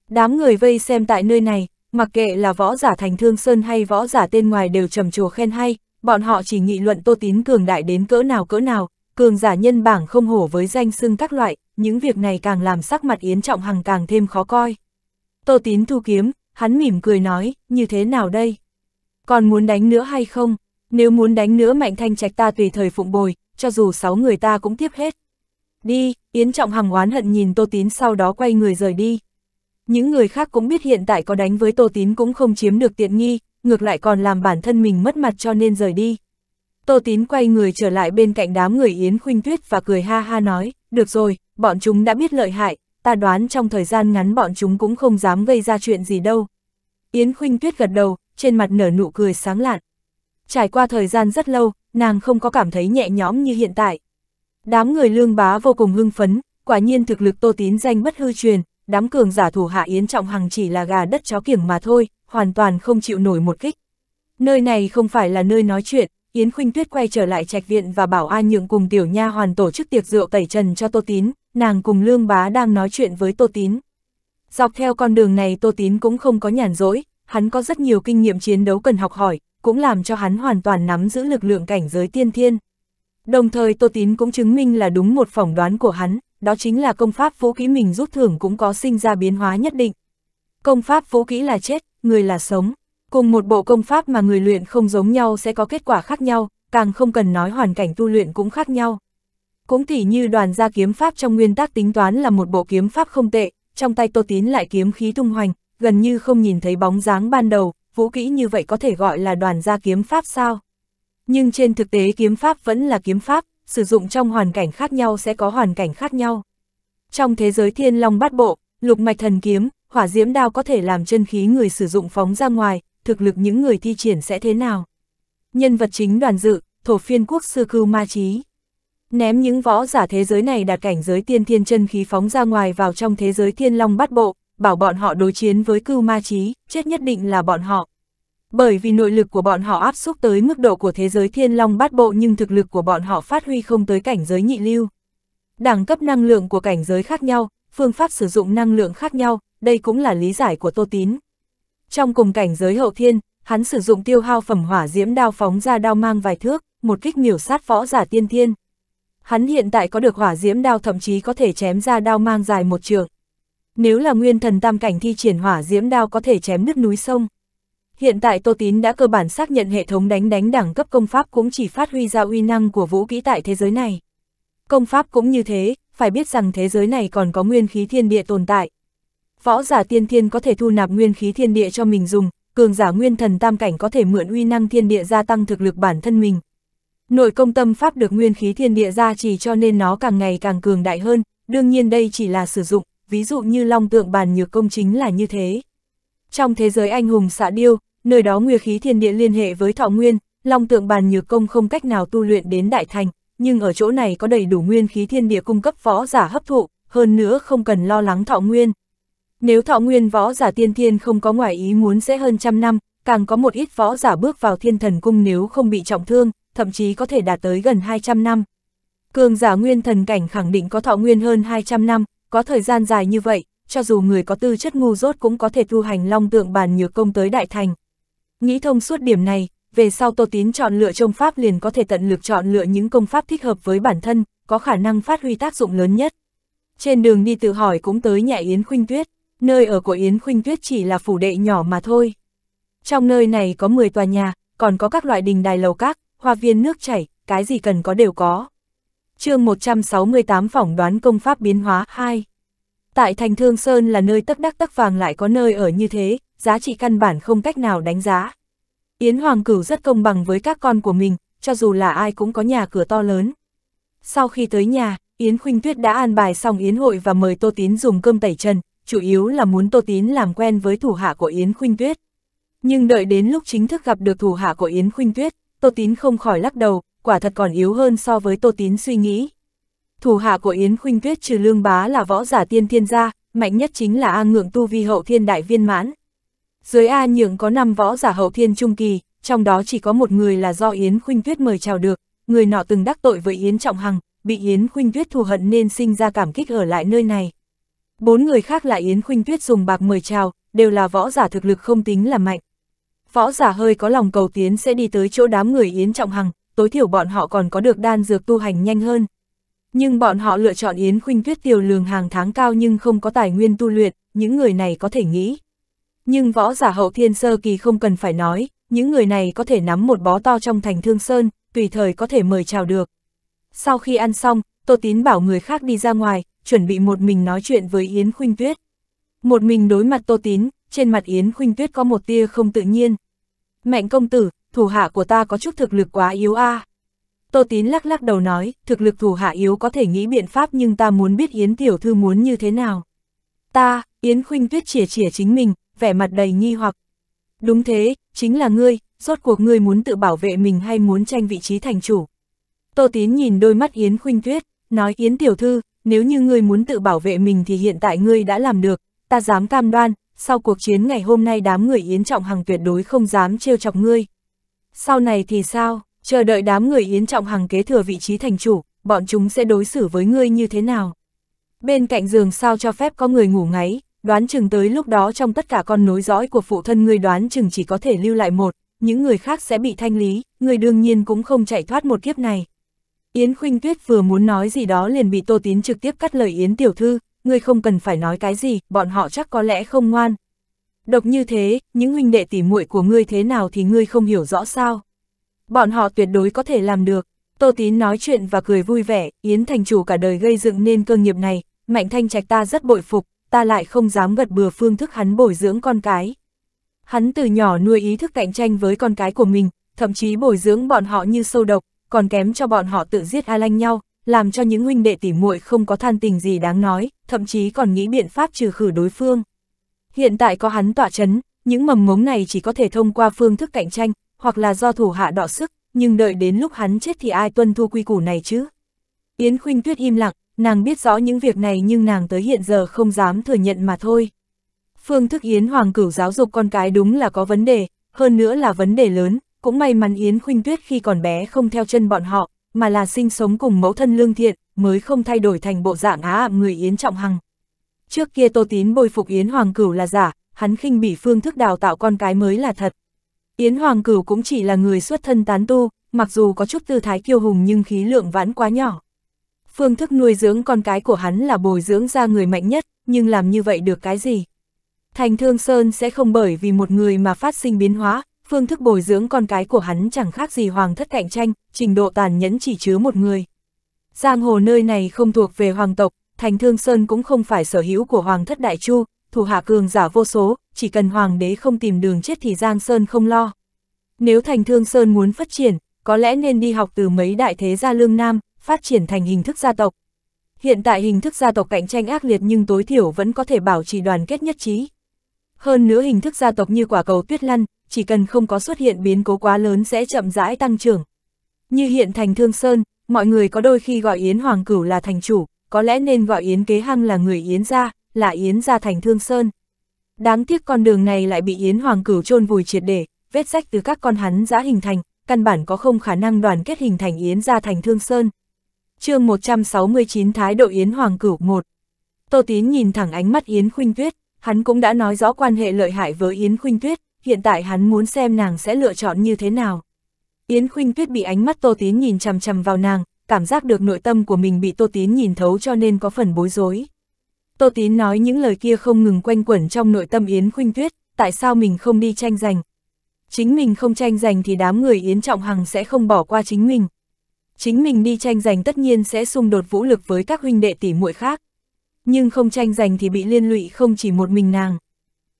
Speaker 1: Đám người vây xem tại nơi này, mặc kệ là võ giả thành thương sơn hay võ giả tên ngoài đều trầm trồ khen hay, bọn họ chỉ nghị luận Tô Tín cường đại đến cỡ nào cỡ nào, cường giả nhân bảng không hổ với danh xưng các loại, những việc này càng làm sắc mặt Yến Trọng Hằng càng thêm khó coi. Tô Tín thu kiếm, hắn mỉm cười nói, như thế nào đây? Còn muốn đánh nữa hay không? Nếu muốn đánh nữa Mạnh Thanh Trạch ta tùy thời phụng bồi, cho dù sáu người ta cũng tiếp hết. Đi, Yến Trọng Hằng oán hận nhìn Tô Tín sau đó quay người rời đi. Những người khác cũng biết hiện tại có đánh với Tô Tín cũng không chiếm được tiện nghi, ngược lại còn làm bản thân mình mất mặt cho nên rời đi. Tô Tín quay người trở lại bên cạnh đám người Yến Khuynh Tuyết và cười ha ha nói, được rồi, bọn chúng đã biết lợi hại, ta đoán trong thời gian ngắn bọn chúng cũng không dám gây ra chuyện gì đâu. Yến Khuynh Tuyết gật đầu, trên mặt nở nụ cười sáng lạn. Trải qua thời gian rất lâu, nàng không có cảm thấy nhẹ nhõm như hiện tại. Đám người lương bá vô cùng hưng phấn, quả nhiên thực lực Tô Tín danh bất hư truyền, đám cường giả thủ hạ Yến Trọng Hằng chỉ là gà đất chó kiểng mà thôi, hoàn toàn không chịu nổi một kích. Nơi này không phải là nơi nói chuyện, Yến Khuynh Tuyết quay trở lại trạch viện và bảo An Nhượng cùng tiểu nha hoàn tổ chức tiệc rượu tẩy trần cho Tô Tín, nàng cùng Lương Bá đang nói chuyện với Tô Tín. Dọc theo con đường này Tô Tín cũng không có nhàn rỗi, hắn có rất nhiều kinh nghiệm chiến đấu cần học hỏi, cũng làm cho hắn hoàn toàn nắm giữ lực lượng cảnh giới tiên thiên. Đồng thời Tô Tín cũng chứng minh là đúng một phỏng đoán của hắn, đó chính là công pháp vũ khí mình rút thưởng cũng có sinh ra biến hóa nhất định. Công pháp vũ khí là chết, người là sống. Cùng một bộ công pháp mà người luyện không giống nhau sẽ có kết quả khác nhau, càng không cần nói hoàn cảnh tu luyện cũng khác nhau. Cũng tỉ như đoàn gia kiếm pháp trong nguyên tắc tính toán là một bộ kiếm pháp không tệ, trong tay Tô Tín lại kiếm khí tung hoành, gần như không nhìn thấy bóng dáng ban đầu, vũ kỹ như vậy có thể gọi là đoàn gia kiếm pháp sao? Nhưng trên thực tế kiếm pháp vẫn là kiếm pháp, sử dụng trong hoàn cảnh khác nhau sẽ có hoàn cảnh khác nhau. Trong thế giới thiên long bát bộ, lục mạch thần kiếm, hỏa diễm đao có thể làm chân khí người sử dụng phóng ra ngoài, thực lực những người thi triển sẽ thế nào. Nhân vật chính đoàn dự, thổ phiên quốc sư cưu ma trí. Ném những võ giả thế giới này đạt cảnh giới tiên thiên chân khí phóng ra ngoài vào trong thế giới thiên long bát bộ, bảo bọn họ đối chiến với cưu ma trí, chết nhất định là bọn họ. Bởi vì nội lực của bọn họ áp xúc tới mức độ của thế giới thiên long bát bộ nhưng thực lực của bọn họ phát huy không tới cảnh giới nhị lưu. Đẳng cấp năng lượng của cảnh giới khác nhau, phương pháp sử dụng năng lượng khác nhau, đây cũng là lý giải của Tô Tín. Trong cùng cảnh giới hậu thiên, hắn sử dụng tiêu hao phẩm hỏa diễm đao phóng ra đao mang vài thước, một kích miểu sát võ giả tiên thiên. Hắn hiện tại có được hỏa diễm đao thậm chí có thể chém ra đao mang dài một trường. Nếu là nguyên thần tam cảnh thi triển hỏa diễm đao có thể chém nứt núi sông. Hiện tại Tô Tín đã cơ bản xác nhận hệ thống đánh đánh đẳng cấp công pháp cũng chỉ phát huy ra uy năng của vũ kỹ tại thế giới này. Công pháp cũng như thế, phải biết rằng thế giới này còn có nguyên khí thiên địa tồn tại, Võ giả tiên thiên có thể thu nạp nguyên khí thiên địa cho mình dùng, cường giả nguyên thần tam cảnh có thể mượn uy năng thiên địa gia tăng thực lực bản thân mình. Nội công tâm pháp được nguyên khí thiên địa gia trì cho nên nó càng ngày càng cường đại hơn, đương nhiên đây chỉ là sử dụng, ví dụ như long tượng bàn nhược công chính là như thế. Trong thế giới anh hùng xạ điêu, nơi đó nguyên khí thiên địa liên hệ với thọ nguyên, long tượng bàn nhược công không cách nào tu luyện đến đại thành, nhưng ở chỗ này có đầy đủ nguyên khí thiên địa cung cấp võ giả hấp thụ, hơn nữa không cần lo lắng thọ nguyên. Nếu thọ nguyên võ giả tiên thiên không có ngoài ý muốn sẽ hơn trăm năm, càng có một ít võ giả bước vào thiên thần cung nếu không bị trọng thương, thậm chí có thể đạt tới gần 200 năm. Cường giả nguyên thần cảnh khẳng định có thọ nguyên hơn 200 năm, có thời gian dài như vậy, cho dù người có tư chất ngu dốt cũng có thể tu hành long tượng bàn nhược công tới đại thành. Nghĩ thông suốt điểm này, về sau Tô Tín chọn lựa trông pháp liền có thể tận lực chọn lựa những công pháp thích hợp với bản thân, có khả năng phát huy tác dụng lớn nhất. Trên đường đi tự hỏi cũng tới nhà Yến Khuynh Tuyết, nơi ở của Yến Khuynh Tuyết chỉ là phủ đệ nhỏ mà thôi. Trong nơi này có 10 tòa nhà, còn có các loại đình đài lầu các, hoa viên nước chảy, cái gì cần có đều có. chương 168 phỏng đoán công pháp biến hóa 2 Tại thành Thương Sơn là nơi tất đắc tắc vàng lại có nơi ở như thế, giá trị căn bản không cách nào đánh giá. Yến Hoàng Cửu rất công bằng với các con của mình, cho dù là ai cũng có nhà cửa to lớn. Sau khi tới nhà, Yến Khuynh Tuyết đã an bài xong Yến hội và mời Tô Tín dùng cơm tẩy trần, chủ yếu là muốn Tô Tín làm quen với thủ hạ của Yến Khuynh Tuyết. Nhưng đợi đến lúc chính thức gặp được thủ hạ của Yến Khuynh Tuyết, Tô Tín không khỏi lắc đầu, quả thật còn yếu hơn so với Tô Tín suy nghĩ. Thủ hạ của Yến Khuynh Tuyết trừ lương bá là võ giả tiên thiên gia, mạnh nhất chính là A Ngưỡng Tu Vi Hậu Thiên Đại Viên Mãn. Dưới A Nhượng có 5 võ giả Hậu Thiên Trung Kỳ, trong đó chỉ có một người là do Yến Khuynh Tuyết mời chào được, người nọ từng đắc tội với Yến Trọng Hằng, bị Yến Khuynh Tuyết thù hận nên sinh ra cảm kích ở lại nơi này. Bốn người khác là Yến Khuynh Tuyết dùng bạc mời chào, đều là võ giả thực lực không tính là mạnh. Võ giả hơi có lòng cầu tiến sẽ đi tới chỗ đám người Yến Trọng Hằng, tối thiểu bọn họ còn có được đan dược tu hành nhanh hơn. Nhưng bọn họ lựa chọn Yến Khuynh Tuyết tiêu lường hàng tháng cao nhưng không có tài nguyên tu luyện, những người này có thể nghĩ. Nhưng võ giả hậu thiên sơ kỳ không cần phải nói, những người này có thể nắm một bó to trong thành thương sơn, tùy thời có thể mời chào được. Sau khi ăn xong, Tô Tín bảo người khác đi ra ngoài, chuẩn bị một mình nói chuyện với Yến Khuynh Tuyết. Một mình đối mặt Tô Tín, trên mặt Yến Khuynh Tuyết có một tia không tự nhiên. Mạnh công tử, thủ hạ của ta có chút thực lực quá yếu a. À. Tô Tín lắc lắc đầu nói, thực lực thủ hạ yếu có thể nghĩ biện pháp nhưng ta muốn biết Yến Tiểu Thư muốn như thế nào. Ta, Yến Khuynh Tuyết chỉa chỉa chính mình, vẻ mặt đầy nghi hoặc. Đúng thế, chính là ngươi, rốt cuộc ngươi muốn tự bảo vệ mình hay muốn tranh vị trí thành chủ. Tô Tín nhìn đôi mắt Yến Khuynh Tuyết, nói Yến Tiểu Thư, nếu như ngươi muốn tự bảo vệ mình thì hiện tại ngươi đã làm được, ta dám cam đoan, sau cuộc chiến ngày hôm nay đám người Yến Trọng Hằng tuyệt đối không dám trêu chọc ngươi. Sau này thì sao, chờ đợi đám người Yến Trọng Hằng kế thừa vị trí thành chủ, bọn chúng sẽ đối xử với ngươi như thế nào? Bên cạnh giường sao cho phép có người ngủ ngáy, đoán chừng tới lúc đó trong tất cả con nối dõi của phụ thân ngươi đoán chừng chỉ có thể lưu lại một, những người khác sẽ bị thanh lý, ngươi đương nhiên cũng không chạy thoát một kiếp này. Yến Khuynh Tuyết vừa muốn nói gì đó liền bị Tô Tín trực tiếp cắt lời Yến Tiểu Thư, ngươi không cần phải nói cái gì, bọn họ chắc có lẽ không ngoan. Độc như thế, những huynh đệ tỉ muội của ngươi thế nào thì ngươi không hiểu rõ sao. Bọn họ tuyệt đối có thể làm được. Tô Tín nói chuyện và cười vui vẻ, Yến thành chủ cả đời gây dựng nên cơ nghiệp này, Mạnh Thanh Trạch ta rất bội phục, ta lại không dám gật bừa phương thức hắn bồi dưỡng con cái. Hắn từ nhỏ nuôi ý thức cạnh tranh với con cái của mình, thậm chí bồi dưỡng bọn họ như sâu độc, còn kém cho bọn họ tự giết A Lanh nhau, làm cho những huynh đệ tỉ muội không có than tình gì đáng nói, thậm chí còn nghĩ biện pháp trừ khử đối phương. Hiện tại có hắn tỏa chấn, những mầm mống này chỉ có thể thông qua phương thức cạnh tranh, hoặc là do thủ hạ đọ sức, nhưng đợi đến lúc hắn chết thì ai tuân thu quy củ này chứ? Yến Khuynh Tuyết im lặng, nàng biết rõ những việc này nhưng nàng tới hiện giờ không dám thừa nhận mà thôi. Phương thức Yến Hoàng cửu giáo dục con cái đúng là có vấn đề, hơn nữa là vấn đề lớn, cũng may mắn Yến Khuynh Tuyết khi còn bé không theo chân bọn họ, mà là sinh sống cùng mẫu thân lương thiện, mới không thay đổi thành bộ dạng á ạm người Yến Trọng Hằng. Trước kia Tô Tín bồi phục Yến Hoàng Cửu là giả, hắn khinh bỉ phương thức đào tạo con cái mới là thật. Yến Hoàng Cửu cũng chỉ là người xuất thân tán tu, mặc dù có chút tư thái kiêu hùng nhưng khí lượng vãn quá nhỏ. Phương thức nuôi dưỡng con cái của hắn là bồi dưỡng ra người mạnh nhất, nhưng làm như vậy được cái gì? Thành Thương Sơn sẽ không bởi vì một người mà phát sinh biến hóa, phương thức bồi dưỡng con cái của hắn chẳng khác gì hoàng thất cạnh tranh, trình độ tàn nhẫn chỉ chứa một người. Giang hồ nơi này không thuộc về hoàng tộc, thành thương sơn cũng không phải sở hữu của hoàng thất đại chu, thủ hạ cường giả vô số, chỉ cần hoàng đế không tìm đường chết thì Giang Sơn không lo. Nếu thành thương sơn muốn phát triển, có lẽ nên đi học từ mấy đại thế gia lương nam, phát triển thành hình thức gia tộc. Hiện tại hình thức gia tộc cạnh tranh ác liệt nhưng tối thiểu vẫn có thể bảo trì đoàn kết nhất trí. Hơn nữa hình thức gia tộc như quả cầu tuyết lăn, chỉ cần không có xuất hiện biến cố quá lớn sẽ chậm rãi tăng trưởng. Như hiện thành Thương Sơn, mọi người có đôi khi gọi Yến Hoàng Cửu là thành chủ, có lẽ nên gọi Yến Kế Hăng là người Yến gia, là Yến gia thành Thương Sơn. Đáng tiếc con đường này lại bị Yến Hoàng Cửu chôn vùi triệt để, vết rách từ các con hắn giã hình thành, căn bản có không khả năng đoàn kết hình thành Yến gia thành Thương Sơn. chương 169 Thái độ Yến Hoàng Cửu 1 Tô Tín nhìn thẳng ánh mắt Yến Khuynh Tuyết, hắn cũng đã nói rõ quan hệ lợi hại với Yến Khuynh Tuyết, hiện tại hắn muốn xem nàng sẽ lựa chọn như thế nào. Yến Khuynh Tuyết bị ánh mắt Tô Tín nhìn chằm chằm vào nàng, cảm giác được nội tâm của mình bị Tô Tín nhìn thấu cho nên có phần bối rối. Tô Tín nói những lời kia không ngừng quanh quẩn trong nội tâm Yến Khuynh Tuyết, tại sao mình không đi tranh giành. Chính mình không tranh giành thì đám người Yến Trọng Hằng sẽ không bỏ qua chính mình. Chính mình đi tranh giành tất nhiên sẽ xung đột vũ lực với các huynh đệ tỷ muội khác. Nhưng không tranh giành thì bị liên lụy không chỉ một mình nàng.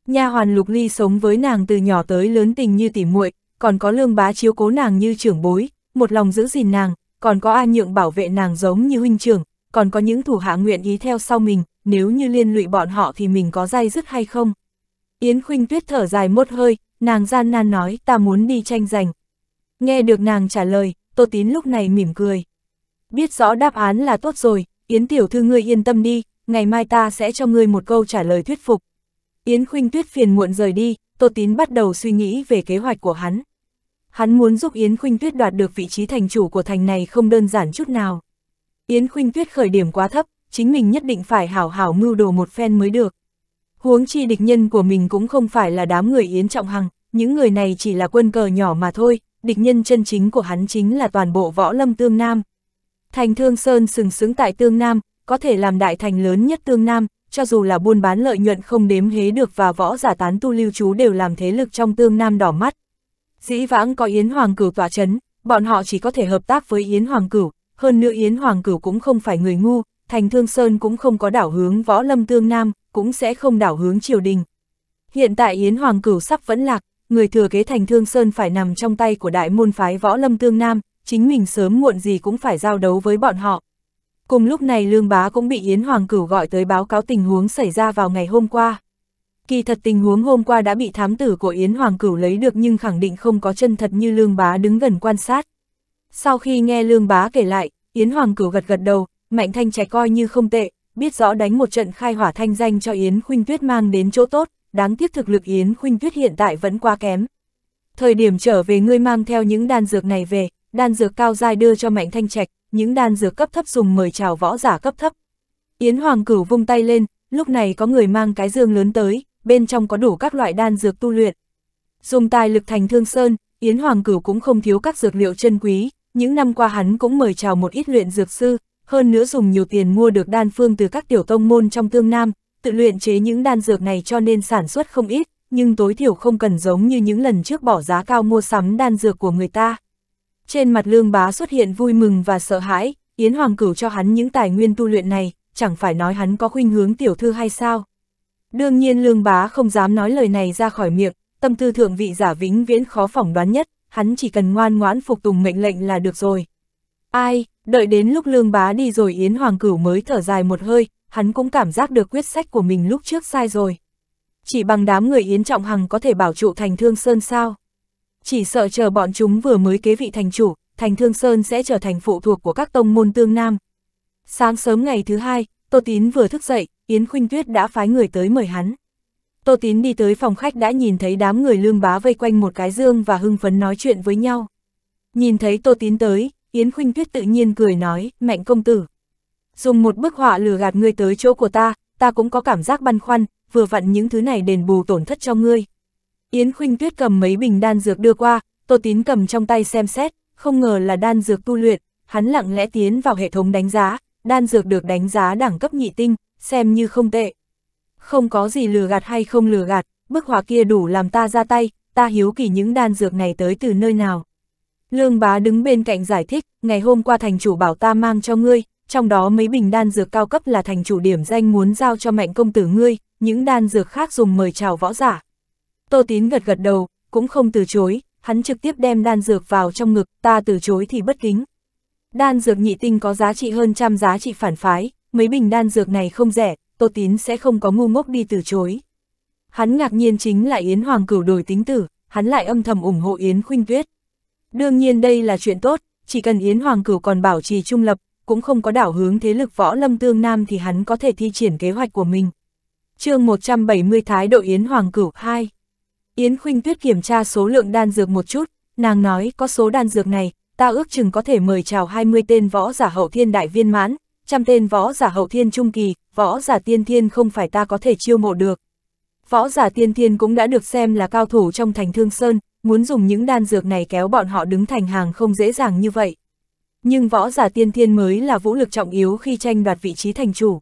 Speaker 1: Nha hoàn Lục Ly sống với nàng từ nhỏ tới lớn tình như tỉ muội, còn có Lương Bá chiếu cố nàng như trưởng bối, một lòng giữ gìn nàng, còn có An Nhượng bảo vệ nàng giống như huynh trưởng, còn có những thủ hạ nguyện ý theo sau mình, nếu như liên lụy bọn họ thì mình có dai dứt hay không. Yến Khuynh Tuyết thở dài một hơi, nàng gian nan nói ta muốn đi tranh giành. Nghe được nàng trả lời, Tô Tín lúc này mỉm cười. Biết rõ đáp án là tốt rồi, Yến Tiểu Thư ngươi yên tâm đi, ngày mai ta sẽ cho ngươi một câu trả lời thuyết phục. Yến Khuynh Tuyết phiền muộn rời đi, Tô Tín bắt đầu suy nghĩ về kế hoạch của hắn. Hắn muốn giúp Yến Khuynh Tuyết đoạt được vị trí thành chủ của thành này không đơn giản chút nào. Yến Khuynh Tuyết khởi điểm quá thấp, chính mình nhất định phải hảo hảo mưu đồ một phen mới được. Huống chi địch nhân của mình cũng không phải là đám người Yến Trọng Hằng, những người này chỉ là quân cờ nhỏ mà thôi, địch nhân chân chính của hắn chính là toàn bộ võ lâm Tương Nam. Thành Thương Sơn sừng sững tại Tương Nam, có thể làm đại thành lớn nhất Tương Nam, cho dù là buôn bán lợi nhuận không đếm hế được và võ giả tán tu lưu trú đều làm thế lực trong tương nam đỏ mắt. Dĩ vãng có Yến Hoàng Cửu tỏa chấn, bọn họ chỉ có thể hợp tác với Yến Hoàng Cửu, hơn nữa Yến Hoàng Cửu cũng không phải người ngu, thành Thương Sơn cũng không có đảo hướng võ lâm tương nam, cũng sẽ không đảo hướng triều đình. Hiện tại Yến Hoàng Cửu sắp vẫn lạc, người thừa kế thành Thương Sơn phải nằm trong tay của đại môn phái võ lâm tương nam, chính mình sớm muộn gì cũng phải giao đấu với bọn họ, Cùng lúc này Lương Bá cũng bị Yến Hoàng Cửu gọi tới báo cáo tình huống xảy ra vào ngày hôm qua. Kỳ thật tình huống hôm qua đã bị thám tử của Yến Hoàng Cửu lấy được nhưng khẳng định không có chân thật như Lương Bá đứng gần quan sát. Sau khi nghe Lương Bá kể lại, Yến Hoàng Cửu gật gật đầu, Mạnh Thanh Trạch coi như không tệ, biết rõ đánh một trận khai hỏa thanh danh cho Yến Khuynh Tuyết mang đến chỗ tốt, đáng tiếc thực lực Yến Khuynh Tuyết hiện tại vẫn quá kém. Thời điểm trở về ngươi mang theo những đan dược này về, đan dược cao giai đưa cho Mạnh Thanh Trạch, những đan dược cấp thấp dùng mời chào võ giả cấp thấp. Yến Hoàng Cửu vung tay lên, lúc này có người mang cái dương lớn tới, bên trong có đủ các loại đan dược tu luyện. Dùng tài lực thành thương sơn, Yến Hoàng Cửu cũng không thiếu các dược liệu chân quý, những năm qua hắn cũng mời chào một ít luyện dược sư, hơn nữa dùng nhiều tiền mua được đan phương từ các tiểu tông môn trong tương nam, tự luyện chế những đan dược này cho nên sản xuất không ít, nhưng tối thiểu không cần giống như những lần trước bỏ giá cao mua sắm đan dược của người ta. Trên mặt lương bá xuất hiện vui mừng và sợ hãi, Yến Hoàng cửu cho hắn những tài nguyên tu luyện này, chẳng phải nói hắn có khuynh hướng tiểu thư hay sao. Đương nhiên lương bá không dám nói lời này ra khỏi miệng, tâm tư thượng vị giả vĩnh viễn khó phỏng đoán nhất, hắn chỉ cần ngoan ngoãn phục tùng mệnh lệnh là được rồi. Ai, đợi đến lúc lương bá đi rồi Yến Hoàng Cửu mới thở dài một hơi, hắn cũng cảm giác được quyết sách của mình lúc trước sai rồi. Chỉ bằng đám người Yến Trọng Hằng có thể bảo trụ thành thương sơn sao? Chỉ sợ chờ bọn chúng vừa mới kế vị thành chủ, thành Thương Sơn sẽ trở thành phụ thuộc của các tông môn tương nam. Sáng sớm ngày thứ hai, Tô Tín vừa thức dậy, Yến Khuynh Tuyết đã phái người tới mời hắn. Tô Tín đi tới phòng khách đã nhìn thấy đám người lương bá vây quanh một cái dương và hưng phấn nói chuyện với nhau. Nhìn thấy Tô Tín tới, Yến Khuynh Tuyết tự nhiên cười nói, mạnh công tử. Dùng một bức họa lừa gạt ngươi tới chỗ của ta, ta cũng có cảm giác băn khoăn, vừa vặn những thứ này đền bù tổn thất cho ngươi. Yến Khuynh Tuyết cầm mấy bình đan dược đưa qua, Tô Tín cầm trong tay xem xét, không ngờ là đan dược tu luyện, hắn lặng lẽ tiến vào hệ thống đánh giá, đan dược được đánh giá đẳng cấp nhị tinh, xem như không tệ. Không có gì lừa gạt hay không lừa gạt, bức họa kia đủ làm ta ra tay, ta hiếu kỳ những đan dược này tới từ nơi nào. Lương bá đứng bên cạnh giải thích, ngày hôm qua thành chủ bảo ta mang cho ngươi, trong đó mấy bình đan dược cao cấp là thành chủ điểm danh muốn giao cho mạnh công tử ngươi, những đan dược khác dùng mời chào võ giả, Tô Tín gật gật đầu, cũng không từ chối, hắn trực tiếp đem đan dược vào trong ngực, ta từ chối thì bất kính. Đan dược nhị tinh có giá trị hơn trăm giá trị phản phái, mấy bình đan dược này không rẻ, Tô Tín sẽ không có ngu ngốc đi từ chối. Hắn ngạc nhiên chính là Yến Hoàng cửu đổi tính tử, hắn lại âm thầm ủng hộ Yến Khuynh Tuyết. Đương nhiên đây là chuyện tốt, chỉ cần Yến Hoàng cửu còn bảo trì trung lập, cũng không có đảo hướng thế lực võ lâm tương nam thì hắn có thể thi triển kế hoạch của mình. chương 170 Thái độ Yến Hoàng cửu 2 Yến Khuynh Tuyết kiểm tra số lượng đan dược một chút, nàng nói có số đan dược này, ta ước chừng có thể mời chào 20 tên võ giả hậu thiên đại viên mãn, trăm tên võ giả hậu thiên trung kỳ, võ giả tiên thiên không phải ta có thể chiêu mộ được. Võ giả tiên thiên cũng đã được xem là cao thủ trong thành Thương Sơn, muốn dùng những đan dược này kéo bọn họ đứng thành hàng không dễ dàng như vậy. Nhưng võ giả tiên thiên mới là vũ lực trọng yếu khi tranh đoạt vị trí thành chủ.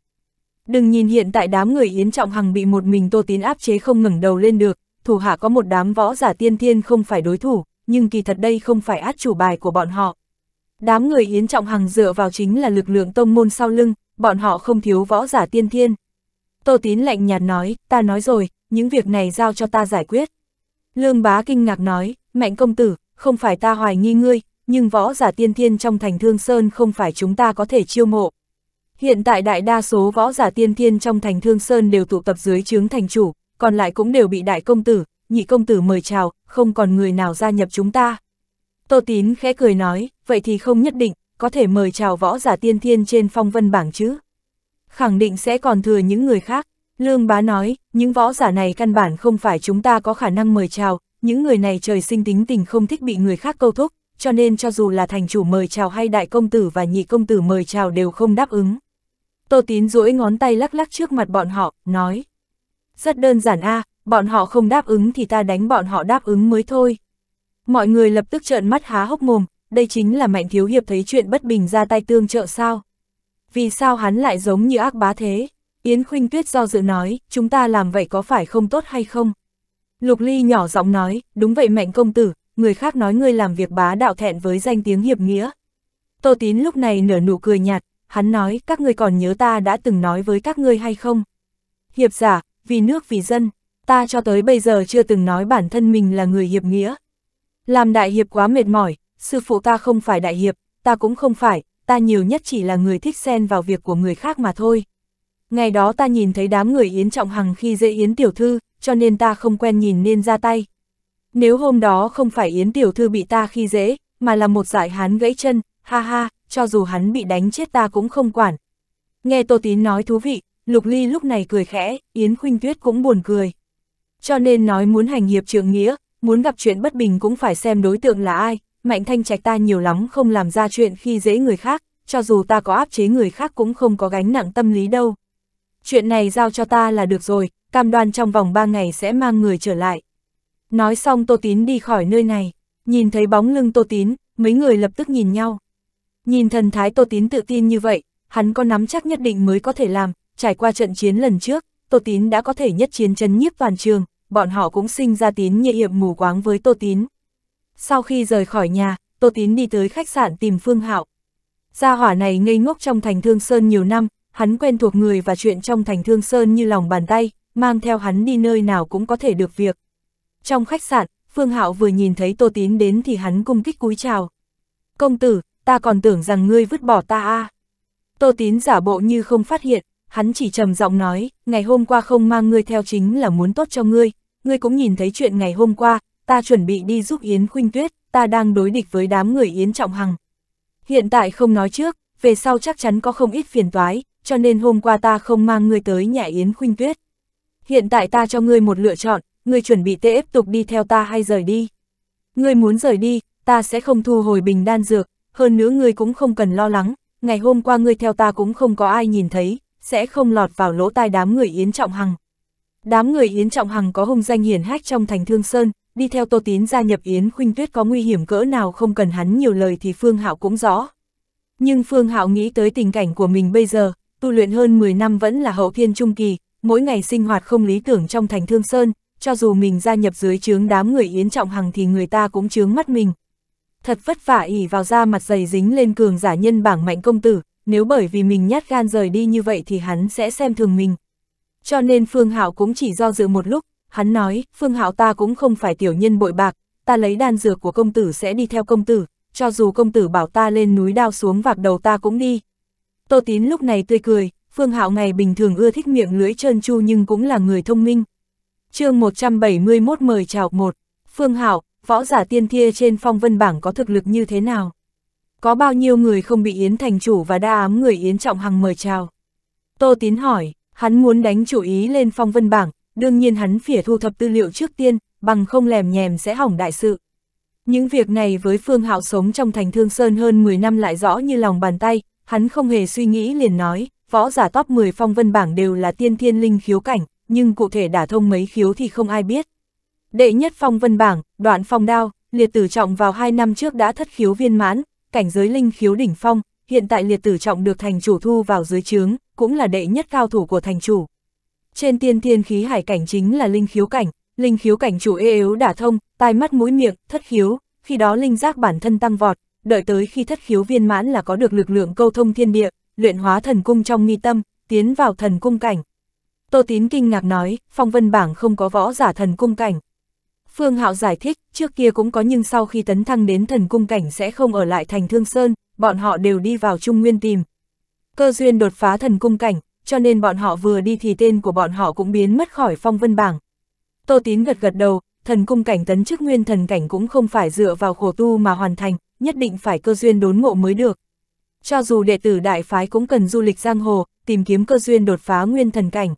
Speaker 1: Đừng nhìn hiện tại đám người Yến Trọng Hằng bị một mình Tô Tín áp chế không ngẩng đầu lên được, thủ hạ có một đám võ giả tiên thiên không phải đối thủ, nhưng kỳ thật đây không phải át chủ bài của bọn họ. Đám người Yến Trọng Hằng dựa vào chính là lực lượng tông môn sau lưng, bọn họ không thiếu võ giả tiên thiên. Tô Tín lạnh nhạt nói, ta nói rồi, những việc này giao cho ta giải quyết. Lương Bá kinh ngạc nói, mạnh công tử, không phải ta hoài nghi ngươi, nhưng võ giả tiên thiên trong thành Thương Sơn không phải chúng ta có thể chiêu mộ. Hiện tại đại đa số võ giả tiên thiên trong thành Thương Sơn đều tụ tập dưới chướng thành chủ, còn lại cũng đều bị đại công tử, nhị công tử mời chào, không còn người nào gia nhập chúng ta. Tô Tín khẽ cười nói, vậy thì không nhất định, có thể mời chào võ giả tiên thiên trên phong vân bảng chứ. Khẳng định sẽ còn thừa những người khác. Lương Bá nói, những võ giả này căn bản không phải chúng ta có khả năng mời chào, những người này trời sinh tính tình không thích bị người khác câu thúc, cho nên cho dù là thành chủ mời chào hay đại công tử và nhị công tử mời chào đều không đáp ứng. Tô Tín duỗi ngón tay lắc lắc trước mặt bọn họ, nói, rất đơn giản a à, bọn họ không đáp ứng thì ta đánh bọn họ đáp ứng mới thôi. Mọi người lập tức trợn mắt há hốc mồm, đây chính là mạnh thiếu hiệp thấy chuyện bất bình ra tay tương trợ sao. Vì sao hắn lại giống như ác bá thế? Yến Khuynh Tuyết do dự nói, chúng ta làm vậy có phải không tốt hay không? Lục Ly nhỏ giọng nói, đúng vậy mạnh công tử, người khác nói ngươi làm việc bá đạo thẹn với danh tiếng hiệp nghĩa. Tô Tín lúc này nở nụ cười nhạt, hắn nói, các ngươi còn nhớ ta đã từng nói với các ngươi hay không? Hiệp giả, vì nước vì dân, ta cho tới bây giờ chưa từng nói bản thân mình là người hiệp nghĩa. Làm đại hiệp quá mệt mỏi, sư phụ ta không phải đại hiệp, ta cũng không phải, ta nhiều nhất chỉ là người thích xen vào việc của người khác mà thôi. Ngày đó ta nhìn thấy đám người Yến Trọng Hằng khi dễ Yến Tiểu Thư, cho nên ta không quen nhìn nên ra tay. Nếu hôm đó không phải Yến Tiểu Thư bị ta khi dễ, mà là một giải hán gãy chân, ha ha, cho dù hắn bị đánh chết ta cũng không quản. Nghe Tô Tín nói thú vị, Lục Ly lúc này cười khẽ, Yến Khuynh Tuyết cũng buồn cười. Cho nên nói muốn hành hiệp trượng nghĩa, muốn gặp chuyện bất bình cũng phải xem đối tượng là ai, Mạnh Thanh Trạch ta nhiều lắm không làm ra chuyện khi dễ người khác, cho dù ta có áp chế người khác cũng không có gánh nặng tâm lý đâu. Chuyện này giao cho ta là được rồi, cam đoan trong vòng 3 ngày sẽ mang người trở lại. Nói xong Tô Tín đi khỏi nơi này, nhìn thấy bóng lưng Tô Tín, mấy người lập tức nhìn nhau. Nhìn thần thái Tô Tín tự tin như vậy, hắn có nắm chắc nhất định mới có thể làm, Trải qua trận chiến lần trước, Tô Tín đã có thể nhất chiến chấn nhiếp toàn trường, bọn họ cũng sinh ra tín nhị hiệp mù quáng với Tô Tín. Sau khi rời khỏi nhà, Tô Tín đi tới khách sạn tìm Phương Hạo. Gia hỏa này ngây ngốc trong thành Thương Sơn nhiều năm, hắn quen thuộc người và chuyện trong thành Thương Sơn như lòng bàn tay, mang theo hắn đi nơi nào cũng có thể được việc. Trong khách sạn, Phương Hạo vừa nhìn thấy Tô Tín đến thì hắn cung kích cúi chào. Công tử, ta còn tưởng rằng ngươi vứt bỏ ta a. À. Tô Tín giả bộ như không phát hiện, hắn chỉ trầm giọng nói, ngày hôm qua không mang ngươi theo chính là muốn tốt cho ngươi, ngươi cũng nhìn thấy chuyện ngày hôm qua, ta chuẩn bị đi giúp Yến Khuynh Tuyết, ta đang đối địch với đám người Yến Trọng Hằng. Hiện tại không nói trước, về sau chắc chắn có không ít phiền toái, cho nên hôm qua ta không mang ngươi tới nhà Yến Khuynh Tuyết. Hiện tại ta cho ngươi một lựa chọn, ngươi chuẩn bị tê ép tục đi theo ta hay rời đi. Ngươi muốn rời đi, ta sẽ không thu hồi bình đan dược, hơn nữa ngươi cũng không cần lo lắng, ngày hôm qua ngươi theo ta cũng không có ai nhìn thấy, sẽ không lọt vào lỗ tai đám người Yến Trọng Hằng. Đám người Yến Trọng Hằng có hùng danh hiển hách trong thành Thương Sơn, đi theo Tô Tín gia nhập Yến Khuynh Tuyết có nguy hiểm cỡ nào không cần hắn nhiều lời thì Phương Hạo cũng rõ. Nhưng Phương Hạo nghĩ tới tình cảnh của mình bây giờ, tu luyện hơn 10 năm vẫn là hậu thiên trung kỳ, mỗi ngày sinh hoạt không lý tưởng trong thành Thương Sơn, cho dù mình gia nhập dưới chướng đám người Yến Trọng Hằng thì người ta cũng chướng mắt mình. Thật vất vả ỉ vào da mặt dày dính lên cường giả nhân bảng mạnh công tử, nếu bởi vì mình nhát gan rời đi như vậy thì hắn sẽ xem thường mình. Cho nên Phương Hạo cũng chỉ do dự một lúc, hắn nói, Phương Hạo ta cũng không phải tiểu nhân bội bạc, ta lấy đan dược của công tử sẽ đi theo công tử, cho dù công tử bảo ta lên núi đao xuống vạc đầu ta cũng đi. Tô Tín lúc này tươi cười, Phương Hạo ngày bình thường ưa thích miệng lưỡi trơn tru nhưng cũng là người thông minh. chương 171 mời chào một, Phương Hạo, võ giả tiên thia trên phong vân bảng có thực lực như thế nào? Có bao nhiêu người không bị Yến thành chủ và đa ám người Yến trọng hằng mời chào? Tô Tín hỏi, hắn muốn đánh chủ ý lên phong vân bảng, đương nhiên hắn phỉa thu thập tư liệu trước tiên, bằng không lèm nhèm sẽ hỏng đại sự. Những việc này với Phương Hạo sống trong thành Thương Sơn hơn 10 năm lại rõ như lòng bàn tay, hắn không hề suy nghĩ liền nói, võ giả top 10 phong vân bảng đều là tiên thiên linh khiếu cảnh, nhưng cụ thể đả thông mấy khiếu thì không ai biết. Đệ nhất phong vân bảng, đoạn phong đao, liệt tử trọng vào 2 năm trước đã thất khiếu viên mãn, cảnh giới linh khiếu đỉnh phong, hiện tại liệt tử trọng được thành chủ thu vào dưới trướng, cũng là đệ nhất cao thủ của thành chủ. Trên tiên thiên khí hải cảnh chính là linh khiếu cảnh, linh khiếu cảnh chủ ê yếu đả thông, tai mắt mũi miệng, thất khiếu, khi đó linh giác bản thân tăng vọt, đợi tới khi thất khiếu viên mãn là có được lực lượng câu thông thiên địa, luyện hóa thần cung trong nghi tâm, tiến vào thần cung cảnh. Tô Tín kinh ngạc nói, phong vân bảng không có võ giả thần cung cảnh, Phương Hạo giải thích, trước kia cũng có nhưng sau khi tấn thăng đến thần cung cảnh sẽ không ở lại thành Thương Sơn, bọn họ đều đi vào Trung Nguyên tìm. Cơ duyên đột phá thần cung cảnh, cho nên bọn họ vừa đi thì tên của bọn họ cũng biến mất khỏi phong vân bảng. Tô Tín gật gật đầu, thần cung cảnh tấn chức nguyên thần cảnh cũng không phải dựa vào khổ tu mà hoàn thành, nhất định phải cơ duyên đốn ngộ mới được. Cho dù đệ tử đại phái cũng cần du lịch giang hồ, tìm kiếm cơ duyên đột phá nguyên thần cảnh.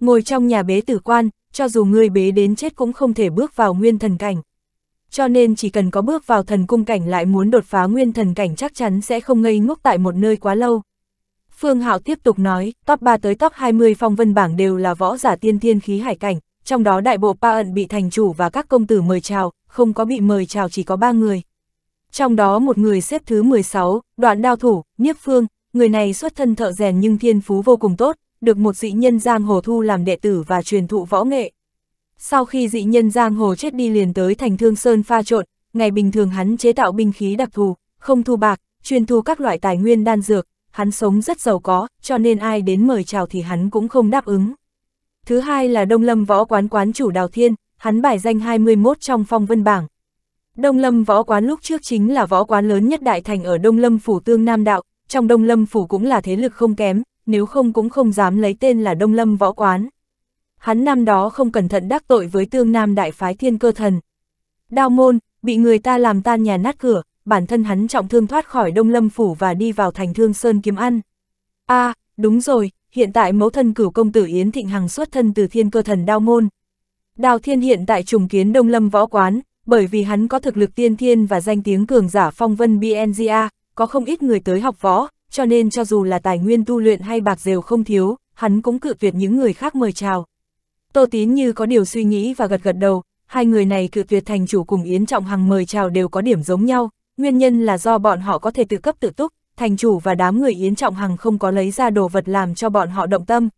Speaker 1: Ngồi trong nhà bế tử quan, cho dù ngươi bế đến chết cũng không thể bước vào nguyên thần cảnh. Cho nên chỉ cần có bước vào thần cung cảnh lại muốn đột phá nguyên thần cảnh chắc chắn sẽ không ngây ngốc tại một nơi quá lâu. Phương Hạo tiếp tục nói, top 3 tới top 20 phong vân bảng đều là võ giả tiên thiên khí hải cảnh, trong đó đại bộ pa ẩn bị thành chủ và các công tử mời chào, không có bị mời chào chỉ có 3 người. Trong đó một người xếp thứ 16, đoạn đao thủ, Niếp Phương, người này xuất thân thợ rèn nhưng thiên phú vô cùng tốt, được một dị nhân giang hồ thu làm đệ tử và truyền thụ võ nghệ. Sau khi dị nhân giang hồ chết đi liền tới thành Thương Sơn pha trộn, ngày bình thường hắn chế tạo binh khí đặc thù, không thu bạc, truyền thu các loại tài nguyên đan dược, hắn sống rất giàu có, cho nên ai đến mời chào thì hắn cũng không đáp ứng. Thứ hai là Đông Lâm Võ Quán quán chủ Đào Thiên, hắn bài danh 21 trong phong vân bảng. Đông Lâm Võ Quán lúc trước chính là võ quán lớn nhất đại thành ở Đông Lâm Phủ Tương Nam Đạo, trong Đông Lâm Phủ cũng là thế lực không kém, nếu không cũng không dám lấy tên là Đông Lâm Võ Quán. Hắn năm đó không cẩn thận đắc tội với tương nam đại phái thiên cơ thần. Đao môn, bị người ta làm tan nhà nát cửa, bản thân hắn trọng thương thoát khỏi Đông Lâm Phủ và đi vào thành Thương Sơn kiếm ăn. a à, đúng rồi, hiện tại mẫu thân cửu công tử Yến Thịnh Hằng xuất thân từ thiên cơ thần Đao môn. Đào Thiên hiện tại trùng kiến Đông Lâm Võ Quán, bởi vì hắn có thực lực tiên thiên và danh tiếng cường giả phong vân BNGA, có không ít người tới học võ, cho nên cho dù là tài nguyên tu luyện hay bạc rều không thiếu, hắn cũng cự tuyệt những người khác mời chào. Tô Tín như có điều suy nghĩ và gật gật đầu, hai người này cự tuyệt thành chủ cùng Yến Trọng Hằng mời chào đều có điểm giống nhau, nguyên nhân là do bọn họ có thể tự cấp tự túc, thành chủ và đám người Yến Trọng Hằng không có lấy ra đồ vật làm cho bọn họ động tâm.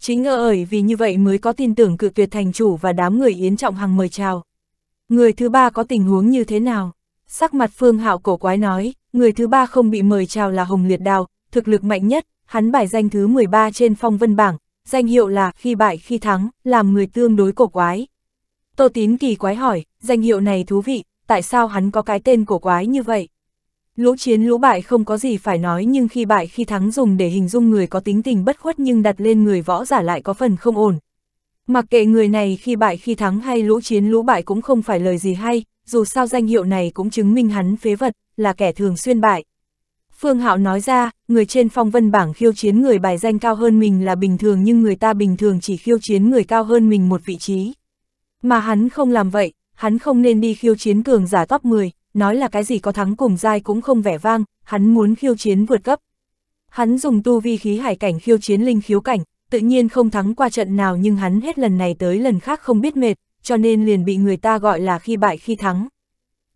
Speaker 1: Chính ở ởi vì như vậy mới có tin tưởng cự tuyệt thành chủ và đám người Yến Trọng Hằng mời chào. Người thứ ba có tình huống như thế nào? Sắc mặt Phương Hạo cổ quái nói, người thứ ba không bị mời chào là Hồng Liệt Đào, thực lực mạnh nhất, hắn bài danh thứ 13 trên phong vân bảng, danh hiệu là khi bại khi thắng, làm người tương đối cổ quái. Tô Tín kỳ quái hỏi, danh hiệu này thú vị, tại sao hắn có cái tên cổ quái như vậy? Lũ chiến lũ bại không có gì phải nói nhưng khi bại khi thắng dùng để hình dung người có tính tình bất khuất nhưng đặt lên người võ giả lại có phần không ổn. Mặc kệ người này khi bại khi thắng hay lũ chiến lũ bại cũng không phải lời gì hay, dù sao danh hiệu này cũng chứng minh hắn phế vật, là kẻ thường xuyên bại. Phương Hạo nói ra, người trên phong vân bảng khiêu chiến người bài danh cao hơn mình là bình thường nhưng người ta bình thường chỉ khiêu chiến người cao hơn mình một vị trí. Mà hắn không làm vậy, hắn không nên đi khiêu chiến cường giả top 10, nói là cái gì có thắng cùng dai cũng không vẻ vang, hắn muốn khiêu chiến vượt cấp. Hắn dùng tu vi khí hải cảnh khiêu chiến linh khiếu cảnh, tự nhiên không thắng qua trận nào nhưng hắn hết lần này tới lần khác không biết mệt, cho nên liền bị người ta gọi là khi bại khi thắng.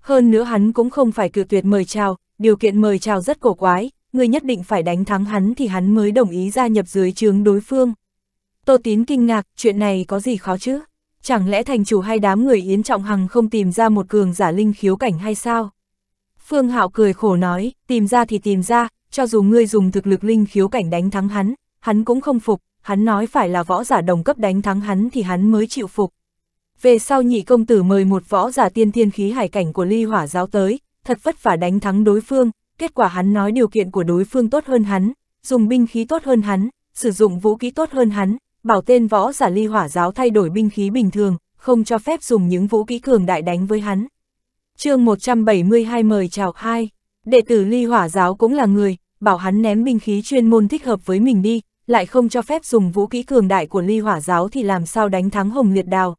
Speaker 1: Hơn nữa hắn cũng không phải cự tuyệt mời chào, điều kiện mời chào rất cổ quái, người nhất định phải đánh thắng hắn thì hắn mới đồng ý gia nhập dưới trướng đối phương. Tô Tín kinh ngạc, chuyện này có gì khó chứ? Chẳng lẽ thành chủ hay đám người Yến Trọng Hằng không tìm ra một cường giả linh khiếu cảnh hay sao? Phương Hạo cười khổ nói, tìm ra thì tìm ra, cho dù ngươi dùng thực lực linh khiếu cảnh đánh thắng hắn, hắn cũng không phục, hắn nói phải là võ giả đồng cấp đánh thắng hắn thì hắn mới chịu phục. Về sau nhị công tử mời một võ giả tiên thiên khí hải cảnh của ly hỏa giáo tới, thật vất vả đánh thắng đối phương, kết quả hắn nói điều kiện của đối phương tốt hơn hắn, dùng binh khí tốt hơn hắn, sử dụng vũ khí tốt hơn hắn, bảo tên võ giả ly hỏa giáo thay đổi binh khí bình thường, không cho phép dùng những vũ khí cường đại đánh với hắn. chương 172 mời chào hai đệ tử ly hỏa giáo cũng là người, bảo hắn ném binh khí chuyên môn thích hợp với mình đi, lại không cho phép dùng vũ khí cường đại của ly hỏa giáo thì làm sao đánh thắng hồng liệt đào,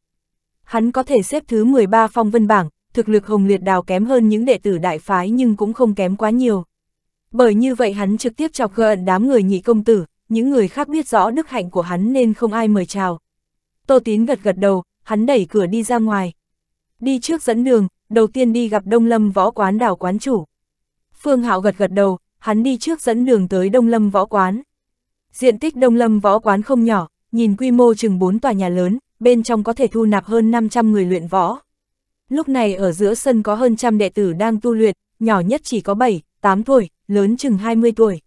Speaker 1: hắn có thể xếp thứ 13 phong vân bảng, thực lực hồng liệt đào kém hơn những đệ tử đại phái nhưng cũng không kém quá nhiều. Bởi như vậy hắn trực tiếp chọc gần đám người nhị công tử, những người khác biết rõ đức hạnh của hắn nên không ai mời chào. Tô Tín gật gật đầu, hắn đẩy cửa đi ra ngoài. Đi trước dẫn đường, đầu tiên đi gặp Đông Lâm võ quán đảo quán chủ. Phương Hạo gật gật đầu, hắn đi trước dẫn đường tới Đông Lâm võ quán. Diện tích Đông Lâm võ quán không nhỏ, nhìn quy mô chừng 4 tòa nhà lớn, bên trong có thể thu nạp hơn 500 người luyện võ. Lúc này ở giữa sân có hơn trăm đệ tử đang tu luyện, nhỏ nhất chỉ có 7, 8 tuổi, lớn chừng 20 tuổi.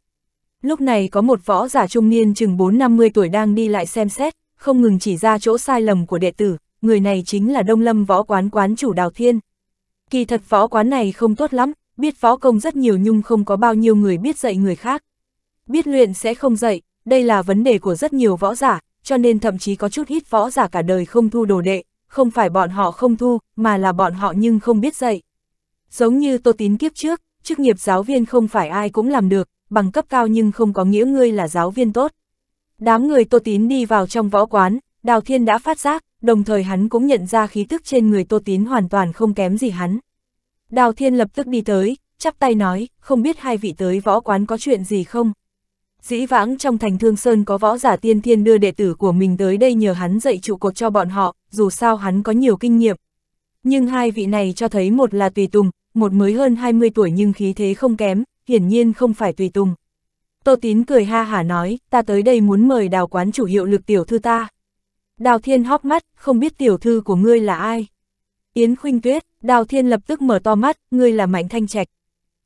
Speaker 1: Lúc này có một võ giả trung niên chừng 4-50 tuổi đang đi lại xem xét, không ngừng chỉ ra chỗ sai lầm của đệ tử, người này chính là Đông Lâm võ quán quán chủ Đào Thiên. Kỳ thật võ quán này không tốt lắm, biết võ công rất nhiều nhưng không có bao nhiêu người biết dạy người khác. Biết luyện sẽ không dạy, đây là vấn đề của rất nhiều võ giả, cho nên thậm chí có chút hít võ giả cả đời không thu đồ đệ, không phải bọn họ không thu, mà là bọn họ nhưng không biết dạy. Giống như tô tín kiếp trước, chức nghiệp giáo viên không phải ai cũng làm được, bằng cấp cao nhưng không có nghĩa ngươi là giáo viên tốt. Đám người tô tín đi vào trong võ quán, Đào Thiên đã phát giác, đồng thời hắn cũng nhận ra khí tức trên người tô tín hoàn toàn không kém gì hắn. Đào Thiên lập tức đi tới, chắp tay nói, không biết hai vị tới võ quán có chuyện gì không? Dĩ vãng trong thành Thương Sơn có võ giả tiên thiên đưa đệ tử của mình tới đây nhờ hắn dạy trụ cột cho bọn họ, dù sao hắn có nhiều kinh nghiệm. Nhưng hai vị này cho thấy một là tùy tùng, một mới hơn 20 tuổi nhưng khí thế không kém, hiển nhiên không phải tùy tùng. Tô Tín cười ha hả nói, ta tới đây muốn mời đào quán chủ hiệu lực tiểu thư ta. Đào Thiên hóp mắt, không biết tiểu thư của ngươi là ai. Yến Khuynh Tuyết, Đào Thiên lập tức mở to mắt, ngươi là Mạnh Thanh Trạch.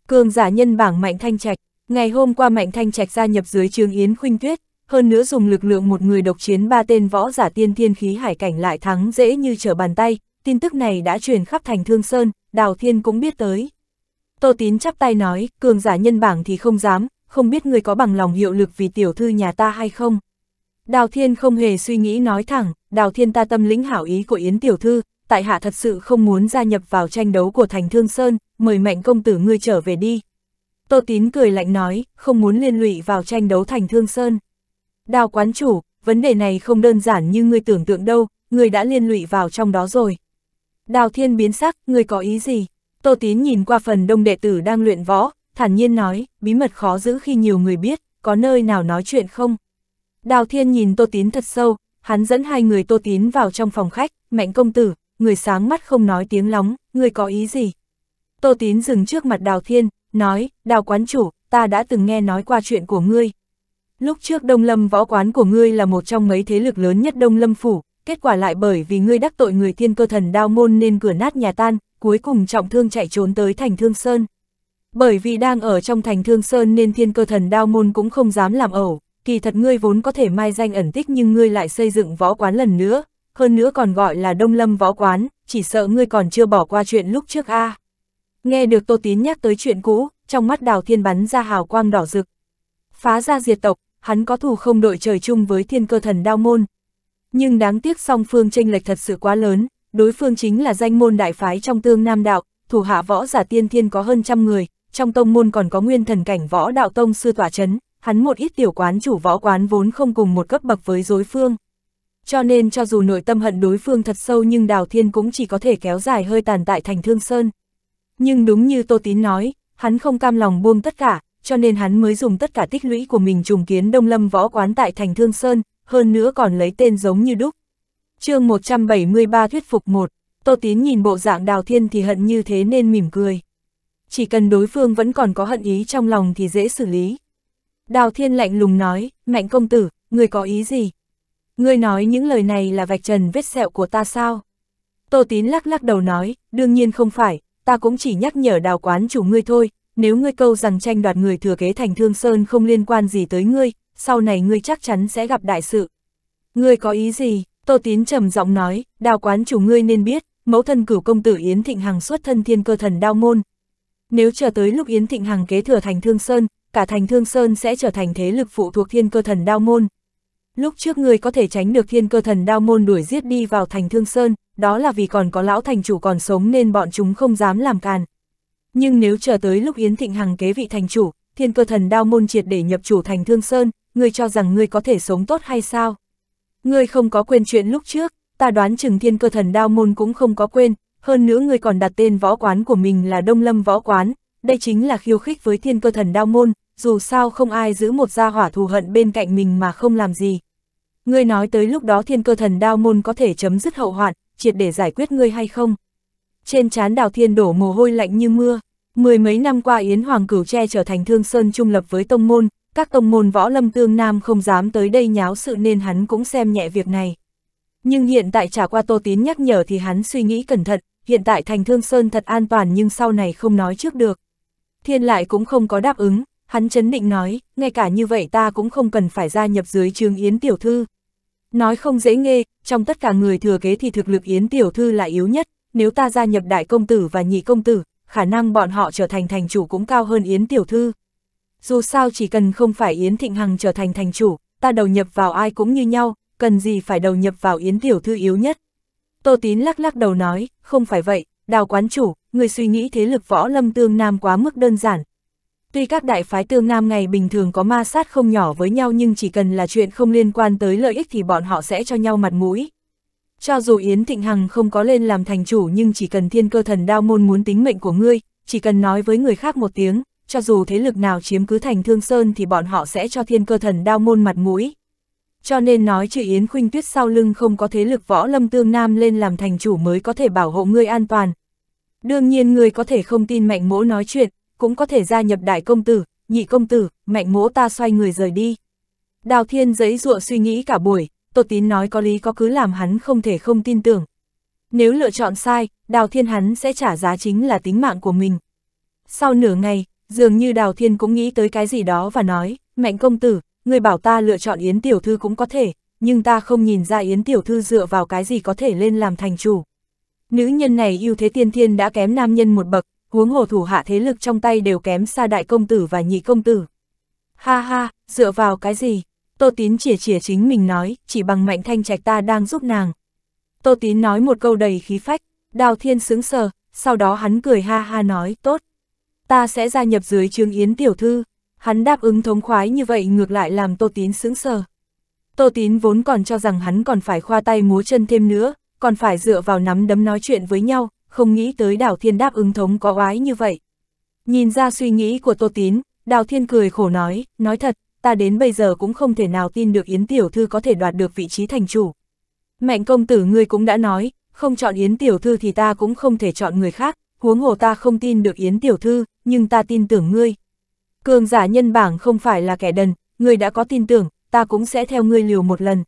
Speaker 1: Cường giả nhân bảng Mạnh Thanh Trạch, Ngày hôm qua Mạnh Thanh Trạch gia nhập dưới trường Yến Khuynh Tuyết, hơn nữa dùng lực lượng một người độc chiến ba tên võ giả tiên thiên khí hải cảnh lại thắng dễ như trở bàn tay, tin tức này đã truyền khắp thành Thương Sơn, Đào Thiên cũng biết tới. Tô Tín chắp tay nói, cường giả nhân bảng thì không dám, không biết người có bằng lòng hiệu lực vì tiểu thư nhà ta hay không. Đào Thiên không hề suy nghĩ nói thẳng, Đào Thiên ta tâm lĩnh hảo ý của Yến tiểu thư, tại hạ thật sự không muốn gia nhập vào tranh đấu của thành Thương Sơn, mời mạnh công tử ngươi trở về đi, Tô Tín cười lạnh nói, không muốn liên lụy vào tranh đấu thành Thương Sơn. Đào quán chủ, vấn đề này không đơn giản như ngươi tưởng tượng đâu, ngươi đã liên lụy vào trong đó rồi. Đào Thiên biến sắc, ngươi có ý gì? Tô Tín nhìn qua phần đông đệ tử đang luyện võ, thản nhiên nói, bí mật khó giữ khi nhiều người biết, có nơi nào nói chuyện không? Đào Thiên nhìn Tô Tín thật sâu, hắn dẫn hai người Tô Tín vào trong phòng khách, mạnh công tử, người sáng mắt không nói tiếng lóng, ngươi có ý gì? Tô Tín dừng trước mặt Đào Thiên, nói, đào quán chủ, ta đã từng nghe nói qua chuyện của ngươi. Lúc trước Đông Lâm võ quán của ngươi là một trong mấy thế lực lớn nhất Đông Lâm Phủ, kết quả lại bởi vì ngươi đắc tội người thiên cơ thần đao môn nên cửa nát nhà tan, cuối cùng trọng thương chạy trốn tới thành Thương Sơn. Bởi vì đang ở trong thành Thương Sơn nên thiên cơ thần đao môn cũng không dám làm ẩu, kỳ thật ngươi vốn có thể mai danh ẩn tích nhưng ngươi lại xây dựng võ quán lần nữa, hơn nữa còn gọi là Đông Lâm võ quán, chỉ sợ ngươi còn chưa bỏ qua chuyện lúc trước a. À. Nghe được Tô Tín nhắc tới chuyện cũ, trong mắt Đào Thiên bắn ra hào quang đỏ rực. Phá ra diệt tộc, hắn có thù không đội trời chung với thiên cơ thần đao môn. Nhưng đáng tiếc song phương tranh lệch thật sự quá lớn, đối phương chính là danh môn đại phái trong tương nam đạo, thủ hạ võ giả tiên thiên có hơn trăm người, trong tông môn còn có nguyên thần cảnh võ đạo tông sư tỏa chấn, hắn một ít tiểu quán chủ võ quán vốn không cùng một cấp bậc với đối phương. Cho nên cho dù nội tâm hận đối phương thật sâu nhưng Đào Thiên cũng chỉ có thể kéo dài hơi tàn tại thành Thương Sơn. Nhưng đúng như Tô Tín nói, hắn không cam lòng buông tất cả, cho nên hắn mới dùng tất cả tích lũy của mình trùng kiến Đông Lâm võ quán tại thành Thương Sơn, hơn nữa còn lấy tên giống như đúc. chương 173 thuyết phục 1, Tô Tín nhìn bộ dạng Đào Thiên thì hận như thế nên mỉm cười. Chỉ cần đối phương vẫn còn có hận ý trong lòng thì dễ xử lý. Đào Thiên lạnh lùng nói, Mạnh công tử, người có ý gì? Người nói những lời này là vạch trần vết sẹo của ta sao? Tô Tín lắc lắc đầu nói, đương nhiên không phải, ta cũng chỉ nhắc nhở đào quán chủ ngươi thôi, nếu ngươi câu rằng tranh đoạt người thừa kế thành Thương Sơn không liên quan gì tới ngươi, sau này ngươi chắc chắn sẽ gặp đại sự. Ngươi có ý gì? Tô Tín trầm giọng nói, đào quán chủ ngươi nên biết, mẫu thân cửu công tử Yến Thịnh Hằng xuất thân thiên cơ thần đao môn. Nếu chờ tới lúc Yến Thịnh Hằng kế thừa thành Thương Sơn, cả thành Thương Sơn sẽ trở thành thế lực phụ thuộc thiên cơ thần đao môn lúc trước ngươi có thể tránh được thiên cơ thần đao môn đuổi giết đi vào thành Thương Sơn, đó là vì còn có lão thành chủ còn sống nên bọn chúng không dám làm càn. Nhưng nếu chờ tới lúc Yến Thịnh Hằng kế vị thành chủ, thiên cơ thần đao môn triệt để nhập chủ thành Thương Sơn, ngươi cho rằng ngươi có thể sống tốt hay sao? Ngươi không có quên chuyện lúc trước, ta đoán chừng thiên cơ thần đao môn cũng không có quên, hơn nữa ngươi còn đặt tên võ quán của mình là Đông Lâm Võ Quán, đây chính là khiêu khích với thiên cơ thần đao môn, dù sao không ai giữ một gia hỏa thù hận bên cạnh mình mà không làm gì. Ngươi nói tới lúc đó thiên cơ thần đao môn có thể chấm dứt hậu hoạn, triệt để giải quyết ngươi hay không? Trên trán đào thiên đổ mồ hôi lạnh như mưa, mười mấy năm qua Yến Hoàng Cửu Tre trở thành thương sơn trung lập với tông môn, các tông môn võ lâm tương nam không dám tới đây nháo sự nên hắn cũng xem nhẹ việc này. Nhưng hiện tại trả qua tô tín nhắc nhở thì hắn suy nghĩ cẩn thận, hiện tại thành thương sơn thật an toàn nhưng sau này không nói trước được. Thiên lại cũng không có đáp ứng, Hắn chấn định nói, ngay cả như vậy ta cũng không cần phải gia nhập dưới trương Yến Tiểu Thư. Nói không dễ nghe, trong tất cả người thừa kế thì thực lực Yến Tiểu Thư là yếu nhất, nếu ta gia nhập đại công tử và nhị công tử, khả năng bọn họ trở thành thành chủ cũng cao hơn Yến Tiểu Thư. Dù sao chỉ cần không phải Yến Thịnh Hằng trở thành thành chủ, ta đầu nhập vào ai cũng như nhau, cần gì phải đầu nhập vào Yến Tiểu Thư yếu nhất. Tô Tín lắc lắc đầu nói, không phải vậy, đào quán chủ, người suy nghĩ thế lực võ lâm tương nam quá mức đơn giản, Tuy các đại phái tương nam ngày bình thường có ma sát không nhỏ với nhau nhưng chỉ cần là chuyện không liên quan tới lợi ích thì bọn họ sẽ cho nhau mặt mũi. Cho dù Yến Thịnh Hằng không có lên làm thành chủ nhưng chỉ cần thiên cơ thần đao môn muốn tính mệnh của ngươi, chỉ cần nói với người khác một tiếng, cho dù thế lực nào chiếm cứ thành Thương Sơn thì bọn họ sẽ cho thiên cơ thần đao môn mặt mũi. Cho nên nói chữ Yến Khuynh Tuyết sau lưng không có thế lực võ lâm tương nam lên làm thành chủ mới có thể bảo hộ ngươi an toàn. Đương nhiên ngươi có thể không tin mạnh mỗ nói chuyện, cũng có thể gia nhập đại công tử, nhị công tử, mạnh mỗ ta xoay người rời đi. Đào Thiên giấy ruộng suy nghĩ cả buổi, Tô Tín nói có lý có cứ làm hắn không thể không tin tưởng. Nếu lựa chọn sai, Đào Thiên hắn sẽ trả giá chính là tính mạng của mình. Sau nửa ngày, dường như Đào Thiên cũng nghĩ tới cái gì đó và nói, Mạnh công tử, người bảo ta lựa chọn Yến Tiểu Thư cũng có thể, nhưng ta không nhìn ra Yến Tiểu Thư dựa vào cái gì có thể lên làm thành chủ. Nữ nhân này ưu thế tiên thiên đã kém nam nhân một bậc, huống hồ thủ hạ thế lực trong tay đều kém xa đại công tử và nhị công tử. Ha ha, dựa vào cái gì? Tô Tín chỉa chỉa chính mình nói, chỉ bằng mạnh thanh trạch ta đang giúp nàng. Tô Tín nói một câu đầy khí phách, đào thiên sướng sờ, sau đó hắn cười ha ha nói, tốt. Ta sẽ gia nhập dưới trương yến tiểu thư. Hắn đáp ứng thống khoái như vậy ngược lại làm Tô Tín sướng sờ. Tô Tín vốn còn cho rằng hắn còn phải khoa tay múa chân thêm nữa, còn phải dựa vào nắm đấm nói chuyện với nhau, không nghĩ tới Đào Thiên đáp ứng thống có oái như vậy. Nhìn ra suy nghĩ của Tô Tín, Đào Thiên cười khổ nói, nói thật, ta đến bây giờ cũng không thể nào tin được Yến Tiểu Thư có thể đoạt được vị trí thành chủ. Mạnh công tử ngươi cũng đã nói, không chọn Yến Tiểu Thư thì ta cũng không thể chọn người khác, huống hồ ta không tin được Yến Tiểu Thư, nhưng ta tin tưởng ngươi. Cường giả nhân bảng không phải là kẻ đần, ngươi đã có tin tưởng, ta cũng sẽ theo ngươi liều một lần.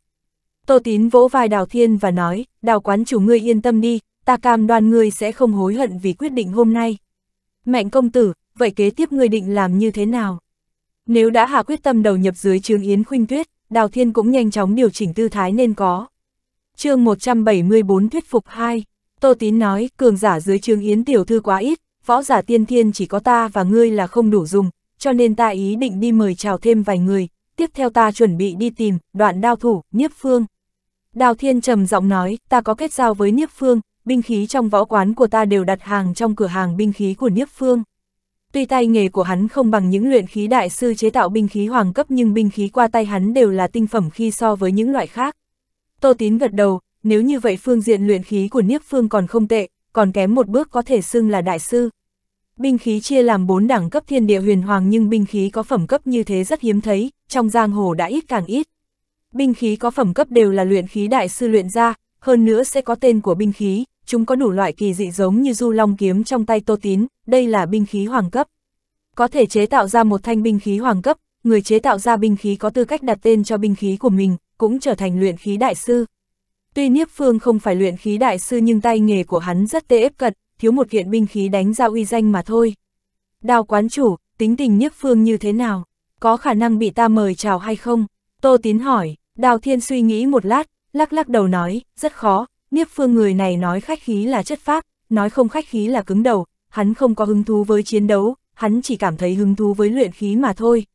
Speaker 1: Tô Tín vỗ vai Đào Thiên và nói, Đào quán chủ ngươi yên tâm đi, ta cam đoan ngươi sẽ không hối hận vì quyết định hôm nay. Mạnh công tử, vậy kế tiếp ngươi định làm như thế nào? Nếu đã hạ quyết tâm đầu nhập dưới trường Yến Khuynh Tuyết, Đào Thiên cũng nhanh chóng điều chỉnh tư thái nên có. chương 174 thuyết phục 2, Tô Tín nói, cường giả dưới trường Yến tiểu thư quá ít, võ giả tiên thiên chỉ có ta và ngươi là không đủ dùng, cho nên ta ý định đi mời chào thêm vài người, tiếp theo ta chuẩn bị đi tìm, đoạn đao thủ, Niếp Phương. Đào Thiên trầm giọng nói, ta có kết giao với Niếp Phương, binh khí trong võ quán của ta đều đặt hàng trong cửa hàng binh khí của Niếp Phương. Tuy tay nghề của hắn không bằng những luyện khí đại sư chế tạo binh khí hoàng cấp nhưng binh khí qua tay hắn đều là tinh phẩm khi so với những loại khác. Tô Tín gật đầu, nếu như vậy phương diện luyện khí của Niếp Phương còn không tệ, còn kém một bước có thể xưng là đại sư. Binh khí chia làm bốn đẳng cấp thiên địa huyền hoàng nhưng binh khí có phẩm cấp như thế rất hiếm thấy, trong giang hồ đã ít càng ít. Binh khí có phẩm cấp đều là luyện khí đại sư luyện ra, hơn nữa sẽ có tên của binh khí, chúng có đủ loại kỳ dị giống như du long kiếm trong tay Tô Tín, đây là binh khí hoàng cấp. Có thể chế tạo ra một thanh binh khí hoàng cấp, người chế tạo ra binh khí có tư cách đặt tên cho binh khí của mình, cũng trở thành luyện khí đại sư. Tuy Niếp Phương không phải luyện khí đại sư nhưng tay nghề của hắn rất tê ép cật, thiếu một kiện binh khí đánh ra uy danh mà thôi. Đào quán chủ, tính tình Niếp Phương như thế nào? Có khả năng bị ta mời chào hay không? Tô Tín hỏi, Đào Thiên suy nghĩ một lát, lắc lắc đầu nói, rất khó, Niếp Phương người này nói khách khí là chất phác, nói không khách khí là cứng đầu, hắn không có hứng thú với chiến đấu, hắn chỉ cảm thấy hứng thú với luyện khí mà thôi.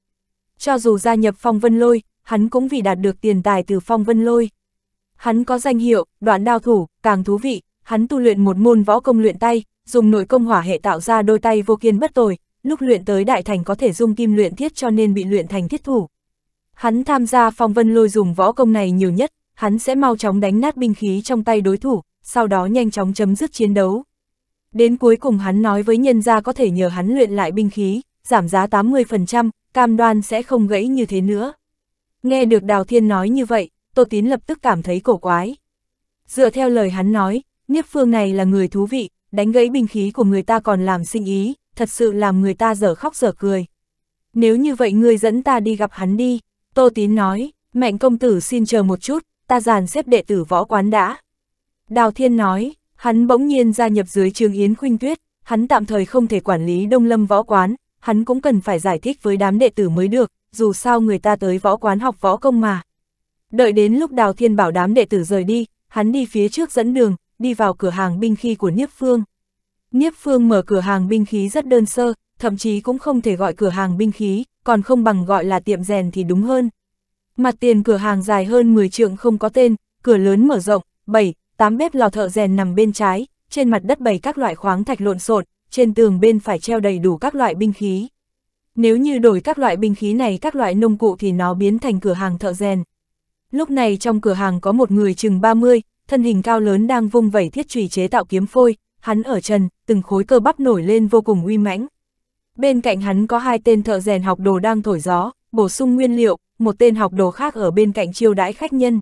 Speaker 1: Cho dù gia nhập phong vân lôi, hắn cũng vì đạt được tiền tài từ phong vân lôi. Hắn có danh hiệu, đoạn đao thủ, càng thú vị, hắn tu luyện một môn võ công luyện tay, dùng nội công hỏa hệ tạo ra đôi tay vô kiên bất tồi, lúc luyện tới đại thành có thể dung kim luyện thiết cho nên bị luyện thành thiết thủ. Hắn tham gia phong vân lôi dùng võ công này nhiều nhất, hắn sẽ mau chóng đánh nát binh khí trong tay đối thủ, sau đó nhanh chóng chấm dứt chiến đấu. Đến cuối cùng hắn nói với nhân gia có thể nhờ hắn luyện lại binh khí, giảm giá 80%, cam đoan sẽ không gãy như thế nữa. Nghe được Đào Thiên nói như vậy, Tô Tín lập tức cảm thấy cổ quái. Dựa theo lời hắn nói, Niếp Phương này là người thú vị, đánh gãy binh khí của người ta còn làm sinh ý, thật sự làm người ta dở khóc dở cười. Nếu như vậy ngươi dẫn ta đi gặp hắn đi, Tô Tín nói, mạnh công tử xin chờ một chút, ta giàn xếp đệ tử võ quán đã. Đào Thiên nói, hắn bỗng nhiên gia nhập dưới trường Yến Khuynh Tuyết, hắn tạm thời không thể quản lý Đông Lâm võ quán, hắn cũng cần phải giải thích với đám đệ tử mới được, dù sao người ta tới võ quán học võ công mà. Đợi đến lúc Đào Thiên bảo đám đệ tử rời đi, hắn đi phía trước dẫn đường, đi vào cửa hàng binh khí của Niếp Phương. Niếp Phương mở cửa hàng binh khí rất đơn sơ, thậm chí cũng không thể gọi cửa hàng binh khí, còn không bằng gọi là tiệm rèn thì đúng hơn. Mặt tiền cửa hàng dài hơn 10 trượng không có tên, cửa lớn mở rộng, 7, 8 bếp lò thợ rèn nằm bên trái, trên mặt đất bày các loại khoáng thạch lộn xộn, trên tường bên phải treo đầy đủ các loại binh khí. Nếu như đổi các loại binh khí này các loại nông cụ thì nó biến thành cửa hàng thợ rèn. Lúc này trong cửa hàng có một người chừng 30, thân hình cao lớn đang vung vẩy thiết chùy chế tạo kiếm phôi, hắn ở trần từng khối cơ bắp nổi lên vô cùng uy mãnh. Bên cạnh hắn có hai tên thợ rèn học đồ đang thổi gió, bổ sung nguyên liệu, một tên học đồ khác ở bên cạnh chiêu đãi khách nhân.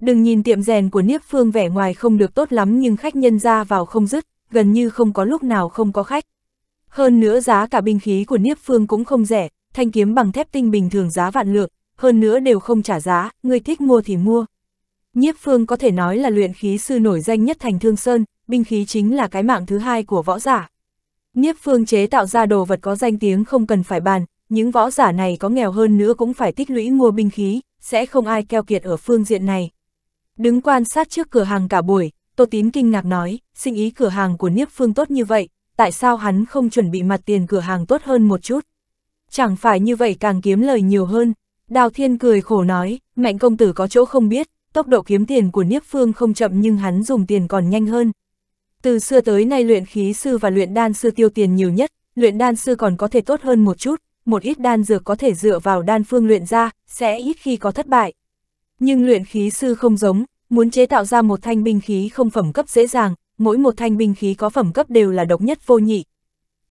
Speaker 1: Đừng nhìn tiệm rèn của Niếp Phương vẻ ngoài không được tốt lắm nhưng khách nhân ra vào không dứt, gần như không có lúc nào không có khách. Hơn nữa giá cả binh khí của Niếp Phương cũng không rẻ, thanh kiếm bằng thép tinh bình thường giá vạn lượng, hơn nữa đều không trả giá, người thích mua thì mua. Nhiếp Phương có thể nói là luyện khí sư nổi danh nhất thành Thương Sơn, binh khí chính là cái mạng thứ hai của võ giả. Nhiếp Phương chế tạo ra đồ vật có danh tiếng không cần phải bàn, những võ giả này có nghèo hơn nữa cũng phải tích lũy mua binh khí, sẽ không ai keo kiệt ở phương diện này. Đứng quan sát trước cửa hàng cả buổi, Tô Tín kinh ngạc nói, sinh ý cửa hàng của Niếp Phương tốt như vậy, tại sao hắn không chuẩn bị mặt tiền cửa hàng tốt hơn một chút? Chẳng phải như vậy càng kiếm lời nhiều hơn. Đào Thiên cười khổ nói, mạnh công tử có chỗ không biết, tốc độ kiếm tiền của Niếp Phương không chậm nhưng hắn dùng tiền còn nhanh hơn. Từ xưa tới nay luyện khí sư và luyện đan sư tiêu tiền nhiều nhất, luyện đan sư còn có thể tốt hơn một chút, một ít đan dược có thể dựa vào đan phương luyện ra, sẽ ít khi có thất bại. Nhưng luyện khí sư không giống, muốn chế tạo ra một thanh binh khí không phẩm cấp dễ dàng, mỗi một thanh binh khí có phẩm cấp đều là độc nhất vô nhị,